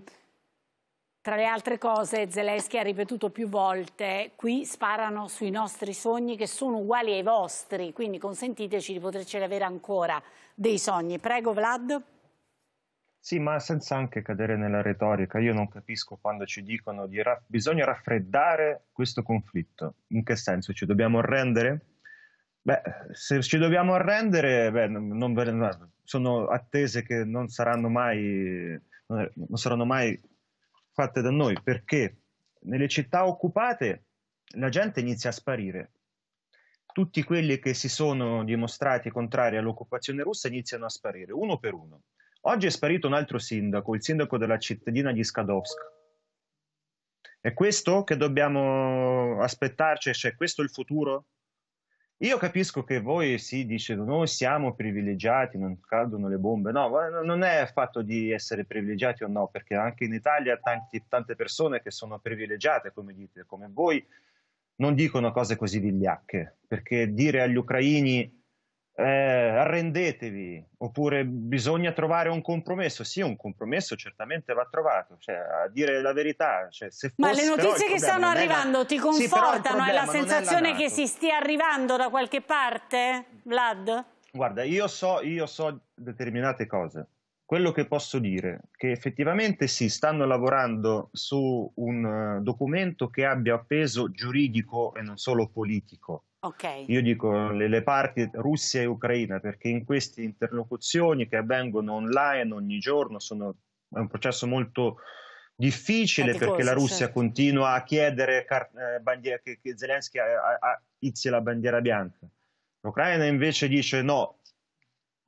[SPEAKER 1] Tra le altre cose Zelensky ha ripetuto più volte, qui sparano sui nostri sogni che sono uguali ai vostri, quindi consentiteci di poterceli avere ancora dei sogni. Prego Vlad.
[SPEAKER 17] Sì, ma senza anche cadere nella retorica, io non capisco quando ci dicono di raff- bisogna raffreddare questo conflitto. In che senso? Ci dobbiamo arrendere? Beh, se ci dobbiamo arrendere, beh, non, non, sono attese che non saranno, mai, non saranno mai fatte da noi, perché nelle città occupate la gente inizia a sparire. Tutti quelli che si sono dimostrati contrari all'occupazione russa iniziano a sparire, uno per uno Oggi è sparito un altro sindaco, il sindaco della cittadina di Skadovsk. È questo che dobbiamo aspettarci? Cioè, questo è il futuro? Io capisco che voi si sì, dice noi siamo privilegiati, non cadono le bombe. No, non è fatto di essere privilegiati o no, perché anche in Italia tanti, tante persone che sono privilegiate, come dite, come voi, non dicono cose così vigliacche, perché dire agli ucraini eh, arrendetevi, oppure bisogna trovare un compromesso. Sì, un compromesso certamente va trovato, cioè, a dire la verità. Cioè, fosse, Ma le notizie
[SPEAKER 1] che stanno arrivando la... ti confortano? Sì, è la sensazione la che si stia arrivando da qualche parte, Vlad?
[SPEAKER 17] Guarda, io so, io so determinate cose. Quello che posso dire è che effettivamente si sì, stanno lavorando su un eh, documento che abbia peso giuridico e non solo politico Okay. Io dico le, le parti Russia e Ucraina perché in queste interlocuzioni che avvengono online ogni giorno sono, è un processo molto difficile Anticoso, perché la Russia certo. continua a chiedere eh, bandiera, che, che, Zelensky izzi la bandiera bianca. L'Ucraina invece dice no,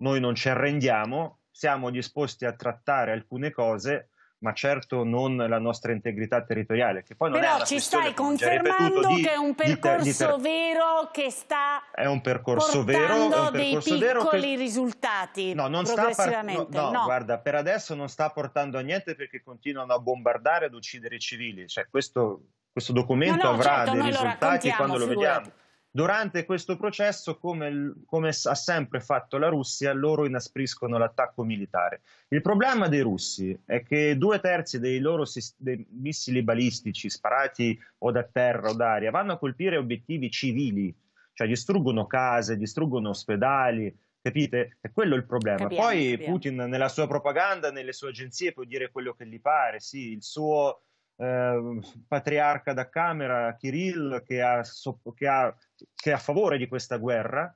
[SPEAKER 17] noi non ci arrendiamo, siamo disposti a trattare alcune cose, ma certo non la nostra integrità territoriale. Che poi non Però è ci stai confermando di, che è un percorso di, di,
[SPEAKER 1] vero che sta
[SPEAKER 17] è un percorso vero, è un percorso dei piccoli che,
[SPEAKER 1] risultati no, non progressivamente. Sta no, no, no,
[SPEAKER 17] guarda, per adesso non sta portando a niente perché continuano a bombardare ad uccidere i civili. Cioè, questo, questo documento no, avrà certo, dei risultati quando lo figurati. vediamo. Durante questo processo, come, come, ha sempre fatto la Russia, loro inaspriscono l'attacco militare. Il problema dei russi è che due terzi dei loro dei missili balistici sparati o da terra o d'aria vanno a colpire obiettivi civili, cioè distruggono case, distruggono ospedali, capite? È quello il problema. Capiamo, Poi capiamo. Putin nella sua propaganda, nelle sue agenzie può dire quello che gli pare, sì, il suo eh, patriarca da Camera, Kirill, che, ha, che, ha, che è a favore di questa guerra,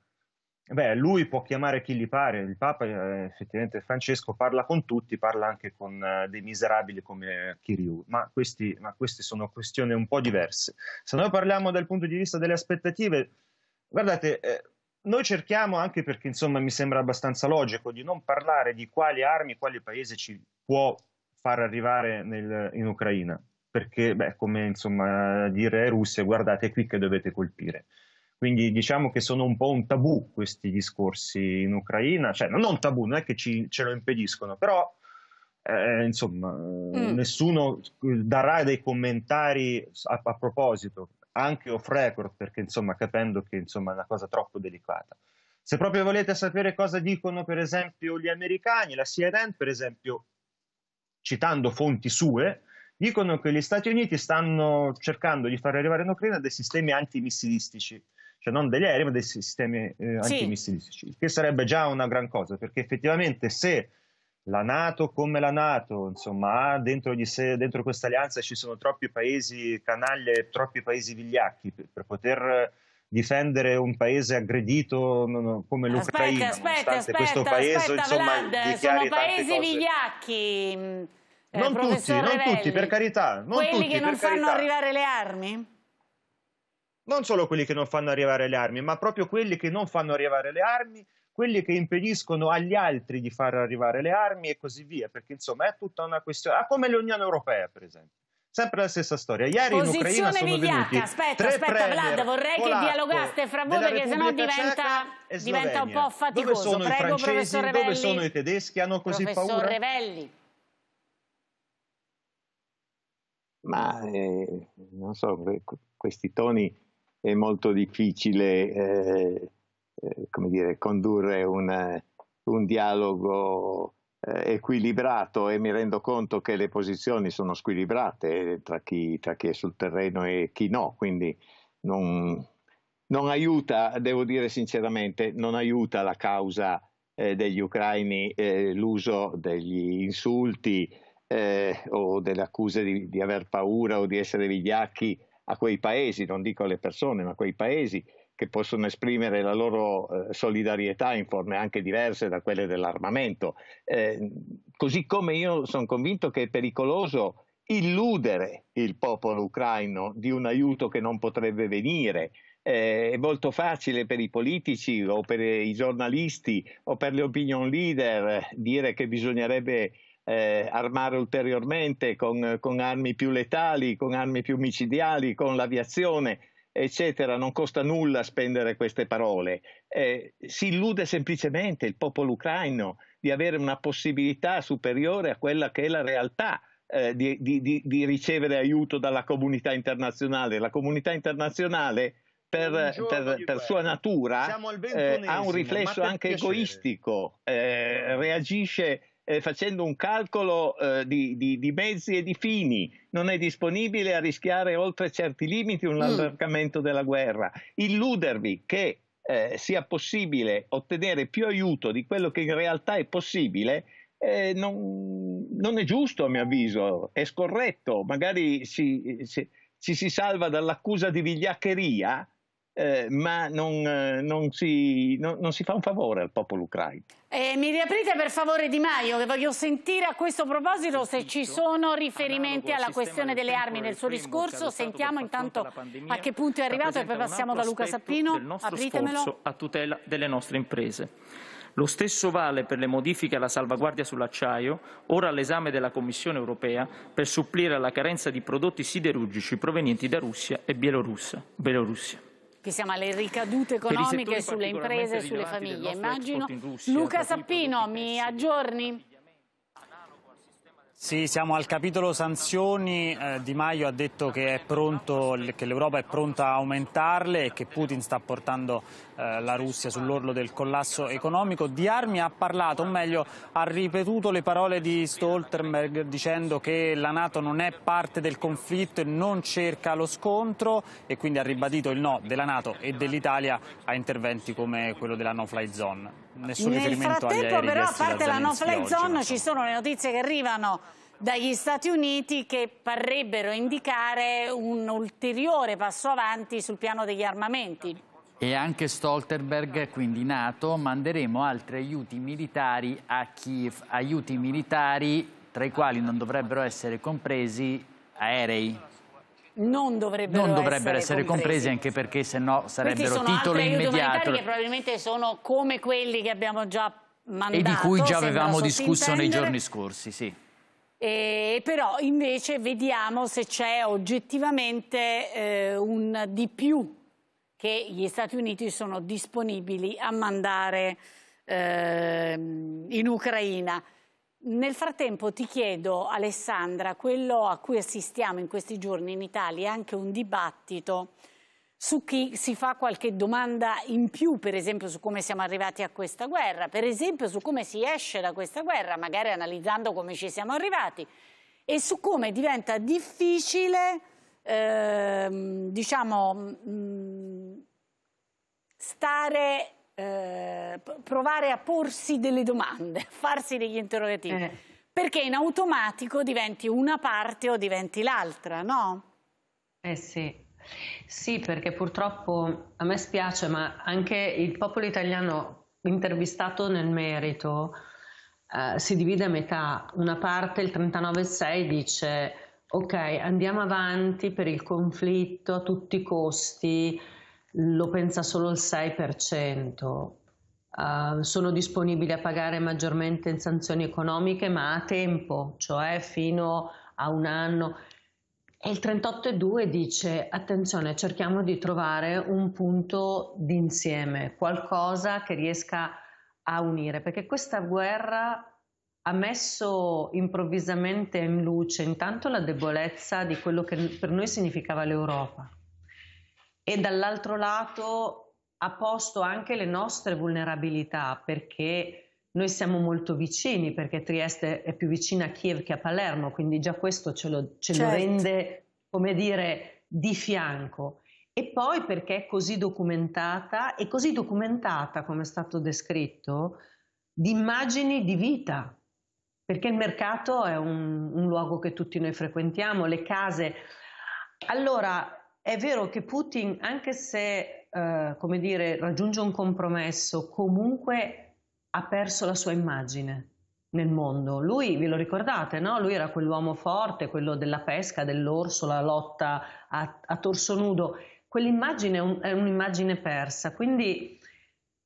[SPEAKER 17] beh, lui può chiamare chi gli pare, il Papa eh, effettivamente Francesco parla con tutti, parla anche con eh, dei miserabili come Kirill, ma, questi, ma queste sono questioni un po' diverse. Se noi parliamo dal punto di vista delle aspettative, guardate, eh, noi cerchiamo anche perché insomma mi sembra abbastanza logico di non parlare di quali armi, quali paese ci può far arrivare nel, in Ucraina perché beh, come insomma, dire russi guardate qui che dovete colpire. Quindi diciamo che sono un po' un tabù questi discorsi in Ucraina, cioè non un tabù, non è che ci, ce lo impediscono, però eh, insomma mm. nessuno darà dei commentari a, a proposito, anche off record, perché insomma capendo che insomma, è una cosa troppo delicata. Se proprio volete sapere cosa dicono per esempio gli americani, la CNN per esempio, citando fonti sue, dicono che gli Stati Uniti stanno cercando di far arrivare in Ucraina dei sistemi antimissilistici, cioè non degli aerei ma dei sistemi eh, antimissilistici, sì. che sarebbe già una gran cosa, perché effettivamente se la Nato come la Nato, insomma, dentro, sé, dentro questa alleanza ci sono troppi paesi canaglie, troppi paesi vigliacchi per, per poter difendere un paese aggredito come l'Ucraina. Aspetta, aspetta, aspetta, questo paese aspetta, insomma, Vlad, sono paesi
[SPEAKER 1] vigliacchi eh, non tutti, non Relli. tutti, per
[SPEAKER 17] carità. Non quelli tutti, che non fanno carità.
[SPEAKER 1] arrivare le armi?
[SPEAKER 17] Non solo quelli che non fanno arrivare le armi, ma proprio quelli che non fanno arrivare le armi, quelli che impediscono agli altri di far arrivare le armi e così via, perché insomma è tutta una questione, ah, come l'Unione Europea per esempio sempre la stessa storia. Ieri Posizione in Ucraina sono vigliacca. venuti aspetta, aspetta, Vlad, vorrei che dialogaste fra voi perché sennò diventa, diventa un po' faticoso.
[SPEAKER 1] Dove sono Prego, i francesi? Dove sono i
[SPEAKER 20] tedeschi? Hanno così professor paura?
[SPEAKER 1] Revelli.
[SPEAKER 20] ma eh, non so, questi toni è molto difficile, eh, eh, come dire, condurre un, un dialogo eh, equilibrato e mi rendo conto che le posizioni sono squilibrate tra chi, tra chi è sul terreno e chi no, quindi non, non aiuta, devo dire sinceramente, non aiuta la causa eh, degli ucraini eh, l'uso degli insulti, eh, o delle accuse di, di, aver paura o di essere vigliacchi a quei paesi, non dico alle persone, ma a quei paesi che possono esprimere la loro eh, solidarietà in forme anche diverse da quelle dell'armamento. Eh, così come io sono convinto che è pericoloso illudere il popolo ucraino di un aiuto che non potrebbe venire, eh, è molto facile per i politici o per i giornalisti o per le opinion leader eh, dire che bisognerebbe eh, armare ulteriormente con, con armi più letali, con armi più micidiali, con l'aviazione, eccetera, non costa nulla spendere queste parole. Eh, si illude semplicemente il popolo ucraino di avere una possibilità superiore a quella che è la realtà. Eh, di, di, di, ricevere aiuto dalla comunità internazionale. La comunità internazionale, per, per, per sua natura, eh, ha un riflesso anche piacere. egoistico, eh, reagisce eh, facendo un calcolo eh, di, di, di, mezzi e di fini, non è disponibile a rischiare oltre certi limiti un mm. allargamento della guerra. Illudervi che eh, sia possibile ottenere più aiuto di quello che in realtà è possibile eh, non, non, è giusto a mio avviso, è scorretto, magari eh, ci si, si, si, si salva dall'accusa di vigliaccheria, eh, ma non, eh, non, si, non, non, si, fa un favore al popolo ucraino.
[SPEAKER 1] Eh, mi riaprite per favore Di Maio, che voglio sentire a questo proposito se ci sono riferimenti alla questione delle armi nel suo discorso. Sentiamo intanto a che punto è arrivato e poi passiamo da Luca Sappino. Apritemelo.
[SPEAKER 19] A tutela delle nostre imprese. Lo stesso vale per le modifiche alla salvaguardia sull'acciaio, ora all'esame della Commissione europea, per supplire alla carenza di prodotti siderurgici provenienti da Russia e
[SPEAKER 1] Bielorussia.
[SPEAKER 19] Bielorussia
[SPEAKER 1] diciamo, alle ricadute economiche sulle imprese e sulle famiglie. Immagino. Luca Sappino, mi aggiorni?
[SPEAKER 6] Sì, siamo al capitolo sanzioni. Eh, di Maio ha detto che, l'Europa è pronta a aumentarle e che Putin sta portando eh, la Russia sull'orlo del collasso economico. Di armi ha parlato, o meglio ha ripetuto le parole di Stoltenberg dicendo che la Nato non è parte del conflitto e non cerca lo scontro e quindi ha ribadito il no della Nato e dell'Italia a interventi come quello della no-fly zone nessun Nel riferimento agli aerei Nel frattempo però, a parte la no-fly zone,
[SPEAKER 1] ci sono le notizie che arrivano dagli Stati Uniti che parrebbero indicare un ulteriore passo avanti sul piano degli armamenti.
[SPEAKER 9] E anche Stoltenberg, quindi NATO, manderemo altri aiuti militari a Kiev, aiuti militari tra i quali non dovrebbero essere compresi aerei
[SPEAKER 1] non dovrebbero, non dovrebbero essere, essere compresi. compresi.
[SPEAKER 9] anche perché se no sarebbero titoli immediati che
[SPEAKER 1] probabilmente sono come quelli che abbiamo già mandato e di cui già avevamo discusso nei giorni
[SPEAKER 9] scorsi sì.
[SPEAKER 1] Eh, però invece vediamo se c'è oggettivamente eh, un di più che gli Stati Uniti sono disponibili a mandare eh, in Ucraina. Nel frattempo ti chiedo, Alessandra, quello a cui assistiamo in questi giorni in Italia è anche un dibattito su chi si fa qualche domanda in più, per esempio su come siamo arrivati a questa guerra, per esempio su come si esce da questa guerra, magari analizzando come ci siamo arrivati, e su come diventa difficile, eh, diciamo, mm, stare eh, provare a porsi delle domande, farsi degli interrogativi. Eh. Perché in automatico diventi una parte o diventi l'altra, no?
[SPEAKER 18] Eh sì. Sì, perché purtroppo a me spiace, ma anche il popolo italiano intervistato nel merito eh, si divide a metà. Una parte, il 39,6, dice ok, andiamo avanti per il conflitto a tutti i costi, lo pensa solo il 6%. Uh, ah, sono disponibili a pagare maggiormente in sanzioni economiche, ma a tempo, cioè fino a un anno. E il 38.2 dice: attenzione, cerchiamo di trovare un punto d'insieme, qualcosa che riesca a unire, perché questa guerra ha messo improvvisamente in luce intanto la debolezza di quello che per noi significava l'Europa e dall'altro lato ha posto anche le nostre vulnerabilità perché noi siamo molto vicini perché Trieste è più vicina a Kiev che a Palermo, quindi già questo ce lo, ce certo. lo rende, come dire, di fianco. E poi perché è così documentata e così documentata, come è stato descritto, di immagini di vita, perché il mercato è un, un luogo che tutti noi frequentiamo, le case. Allora, è vero che Putin, anche se eh, come dire, raggiunge un compromesso, comunque ha perso la sua immagine nel mondo. Lui, ve lo ricordate, no? Lui era quell'uomo forte, quello della pesca, dell'orso, la lotta a, a torso nudo. Quell'immagine è, un, è un'immagine persa. Quindi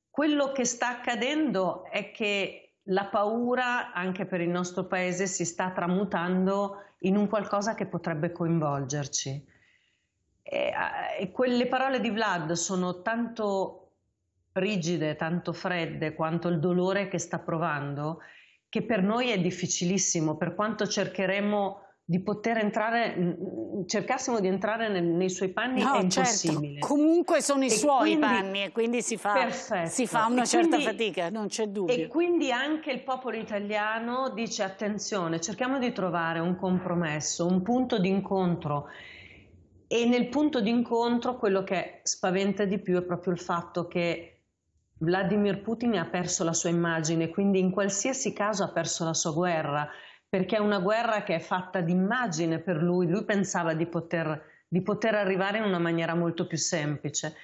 [SPEAKER 18] quello che sta accadendo è che la paura anche per il nostro paese si sta tramutando in un qualcosa che potrebbe coinvolgerci. Eh, e, quelle parole di Vlad sono tanto rigide, tanto fredde quanto il dolore che sta provando, che per noi è difficilissimo, per quanto cercheremo di poter entrare, cercassimo di entrare nei, nei suoi panni no, è certo. impossibile. Certo. Comunque sono i e suoi quindi, panni
[SPEAKER 1] e quindi si fa, si fa una e certa quindi, fatica,
[SPEAKER 18] non c'è dubbio. E quindi anche il popolo italiano dice attenzione, cerchiamo di trovare un compromesso, un punto d'incontro e nel punto d'incontro quello che spaventa di più è proprio il fatto che Vladimir Putin ha perso la sua immagine, quindi in qualsiasi caso ha perso la sua guerra, perché è una guerra che è fatta d'immagine per lui, lui pensava di poter, di poter arrivare in una maniera molto più semplice.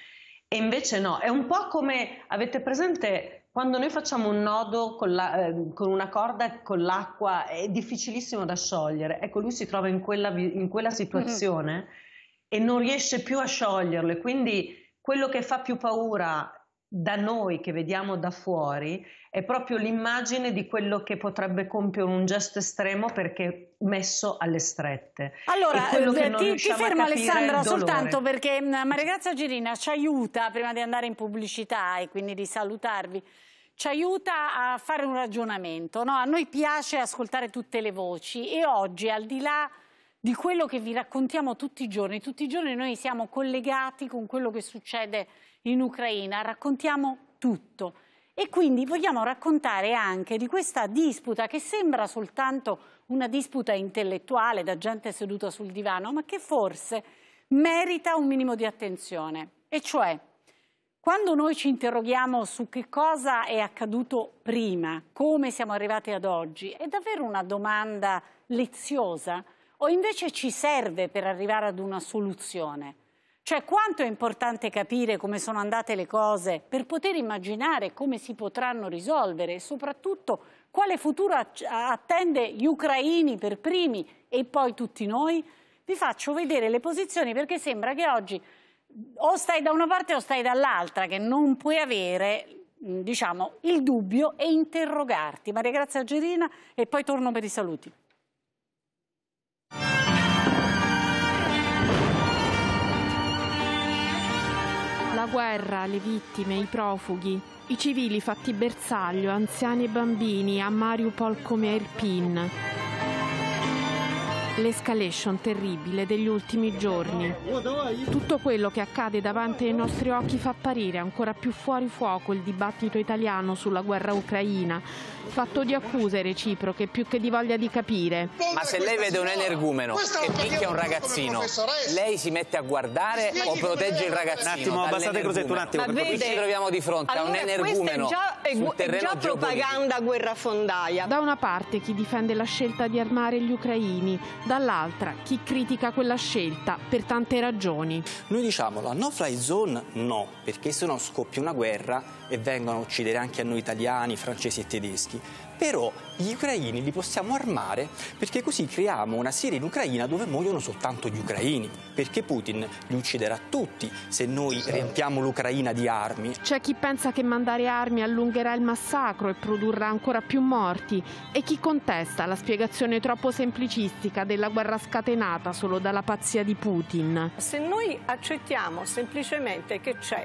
[SPEAKER 18] E invece no, è un po' come avete presente quando noi facciamo un nodo con, la, eh, con una corda con l'acqua, è difficilissimo da sciogliere. Ecco, lui si trova in quella, in quella mm-hmm. situazione. Mm-hmm e non riesce più a scioglierle. Quindi quello che fa più paura da noi che vediamo da fuori è proprio l'immagine di quello che potrebbe compiere un gesto estremo perché messo alle strette. Allora, eh, ti, ti, fermo Alessandra soltanto
[SPEAKER 1] perché mm, Maria Grazia Girina ci aiuta prima di andare in pubblicità e quindi di salutarvi ci aiuta a fare un ragionamento. No? A noi piace ascoltare tutte le voci e oggi, al di là di quello che vi raccontiamo tutti i giorni. Tutti i giorni noi siamo collegati con quello che succede in Ucraina, raccontiamo tutto. E quindi vogliamo raccontare anche di questa disputa che sembra soltanto una disputa intellettuale da gente seduta sul divano, ma che forse merita un minimo di attenzione. E cioè, quando noi ci interroghiamo su che cosa è accaduto prima, come siamo arrivati ad oggi, è davvero una domanda leziosa? o invece ci serve per arrivare ad una soluzione? Cioè quanto è importante capire come sono andate le cose per poter immaginare come si potranno risolvere e soprattutto quale futuro attende gli ucraini per primi e poi tutti noi? Vi faccio vedere le posizioni perché sembra che oggi o stai da una parte o stai dall'altra, che non puoi avere diciamo, il dubbio e interrogarti. Maria Grazia Gerina e poi torno per i saluti.
[SPEAKER 10] la guerra, le vittime, i profughi, i civili fatti bersaglio, anziani e bambini a Mariupol come Erpin. Irpin. L'escalation terribile degli ultimi giorni. Tutto quello che accade davanti ai nostri occhi fa apparire ancora più fuori fuoco il dibattito italiano sulla guerra ucraina, fatto di accuse reciproche più che di voglia di capire. Ma
[SPEAKER 20] se lei vede un energumeno che picchia un ragazzino,
[SPEAKER 3] lei si mette a guardare o
[SPEAKER 4] protegge il ragazzino? Un attimo, abbassate Crosetto un
[SPEAKER 9] attimo. Perché qui ci troviamo di fronte allora, a un energumeno. Questa è già,
[SPEAKER 10] è, è già propaganda guerrafondaia. Da una parte chi difende la scelta di armare gli ucraini dall'altra chi critica quella scelta per tante ragioni. Noi diciamo
[SPEAKER 14] la no fly zone no, perché se no scoppia una guerra e vengono a uccidere anche a noi italiani, francesi e tedeschi però gli ucraini li possiamo armare perché così creiamo una Siria in Ucraina dove muoiono soltanto gli ucraini, perché Putin li ucciderà tutti
[SPEAKER 6] se noi riempiamo l'Ucraina di armi.
[SPEAKER 10] C'è chi pensa che mandare armi allungherà il massacro e produrrà ancora più morti e chi contesta la spiegazione troppo semplicistica della guerra scatenata solo dalla pazzia di Putin.
[SPEAKER 18] Se noi accettiamo semplicemente che c'è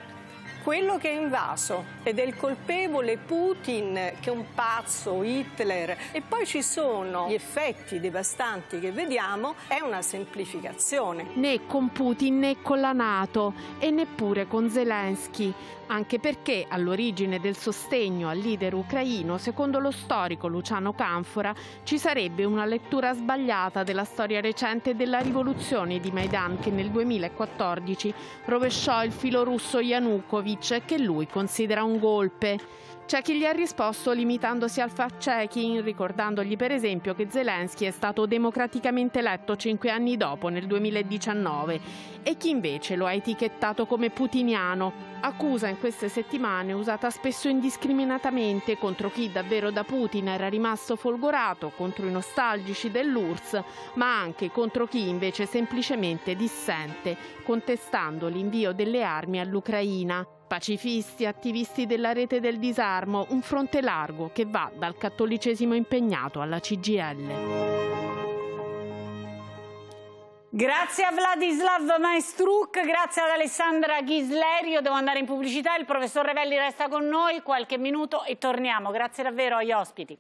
[SPEAKER 18] quello che è invaso ed è il colpevole Putin che è un pazzo, Hitler e poi ci sono gli effetti devastanti che vediamo, è una semplificazione.
[SPEAKER 10] Né con Putin né con la Nato e neppure con Zelensky anche perché all'origine del sostegno al leader ucraino, secondo lo storico Luciano Canfora, ci sarebbe una lettura sbagliata della storia recente della rivoluzione di Maidan che nel 2014 rovesciò il filo russo Yanukovych che lui considera un golpe. C'è chi gli ha risposto limitandosi al fact-checking, ricordandogli per esempio che Zelensky è stato democraticamente eletto cinque anni dopo, nel 2019, e chi invece lo ha etichettato come putiniano, accusa in queste settimane usata spesso indiscriminatamente contro chi davvero da Putin era rimasto folgorato, contro i nostalgici dell'URSS, ma anche contro chi invece semplicemente dissente, contestando l'invio delle armi all'Ucraina. Pacifisti, attivisti della rete del disarmo, un fronte largo che va dal cattolicesimo impegnato alla CGL.
[SPEAKER 1] Grazie a Vladislav Maestruk, grazie ad Alessandra Ghislerio, devo andare in pubblicità, il professor Revelli resta con noi qualche minuto e torniamo, grazie davvero agli ospiti.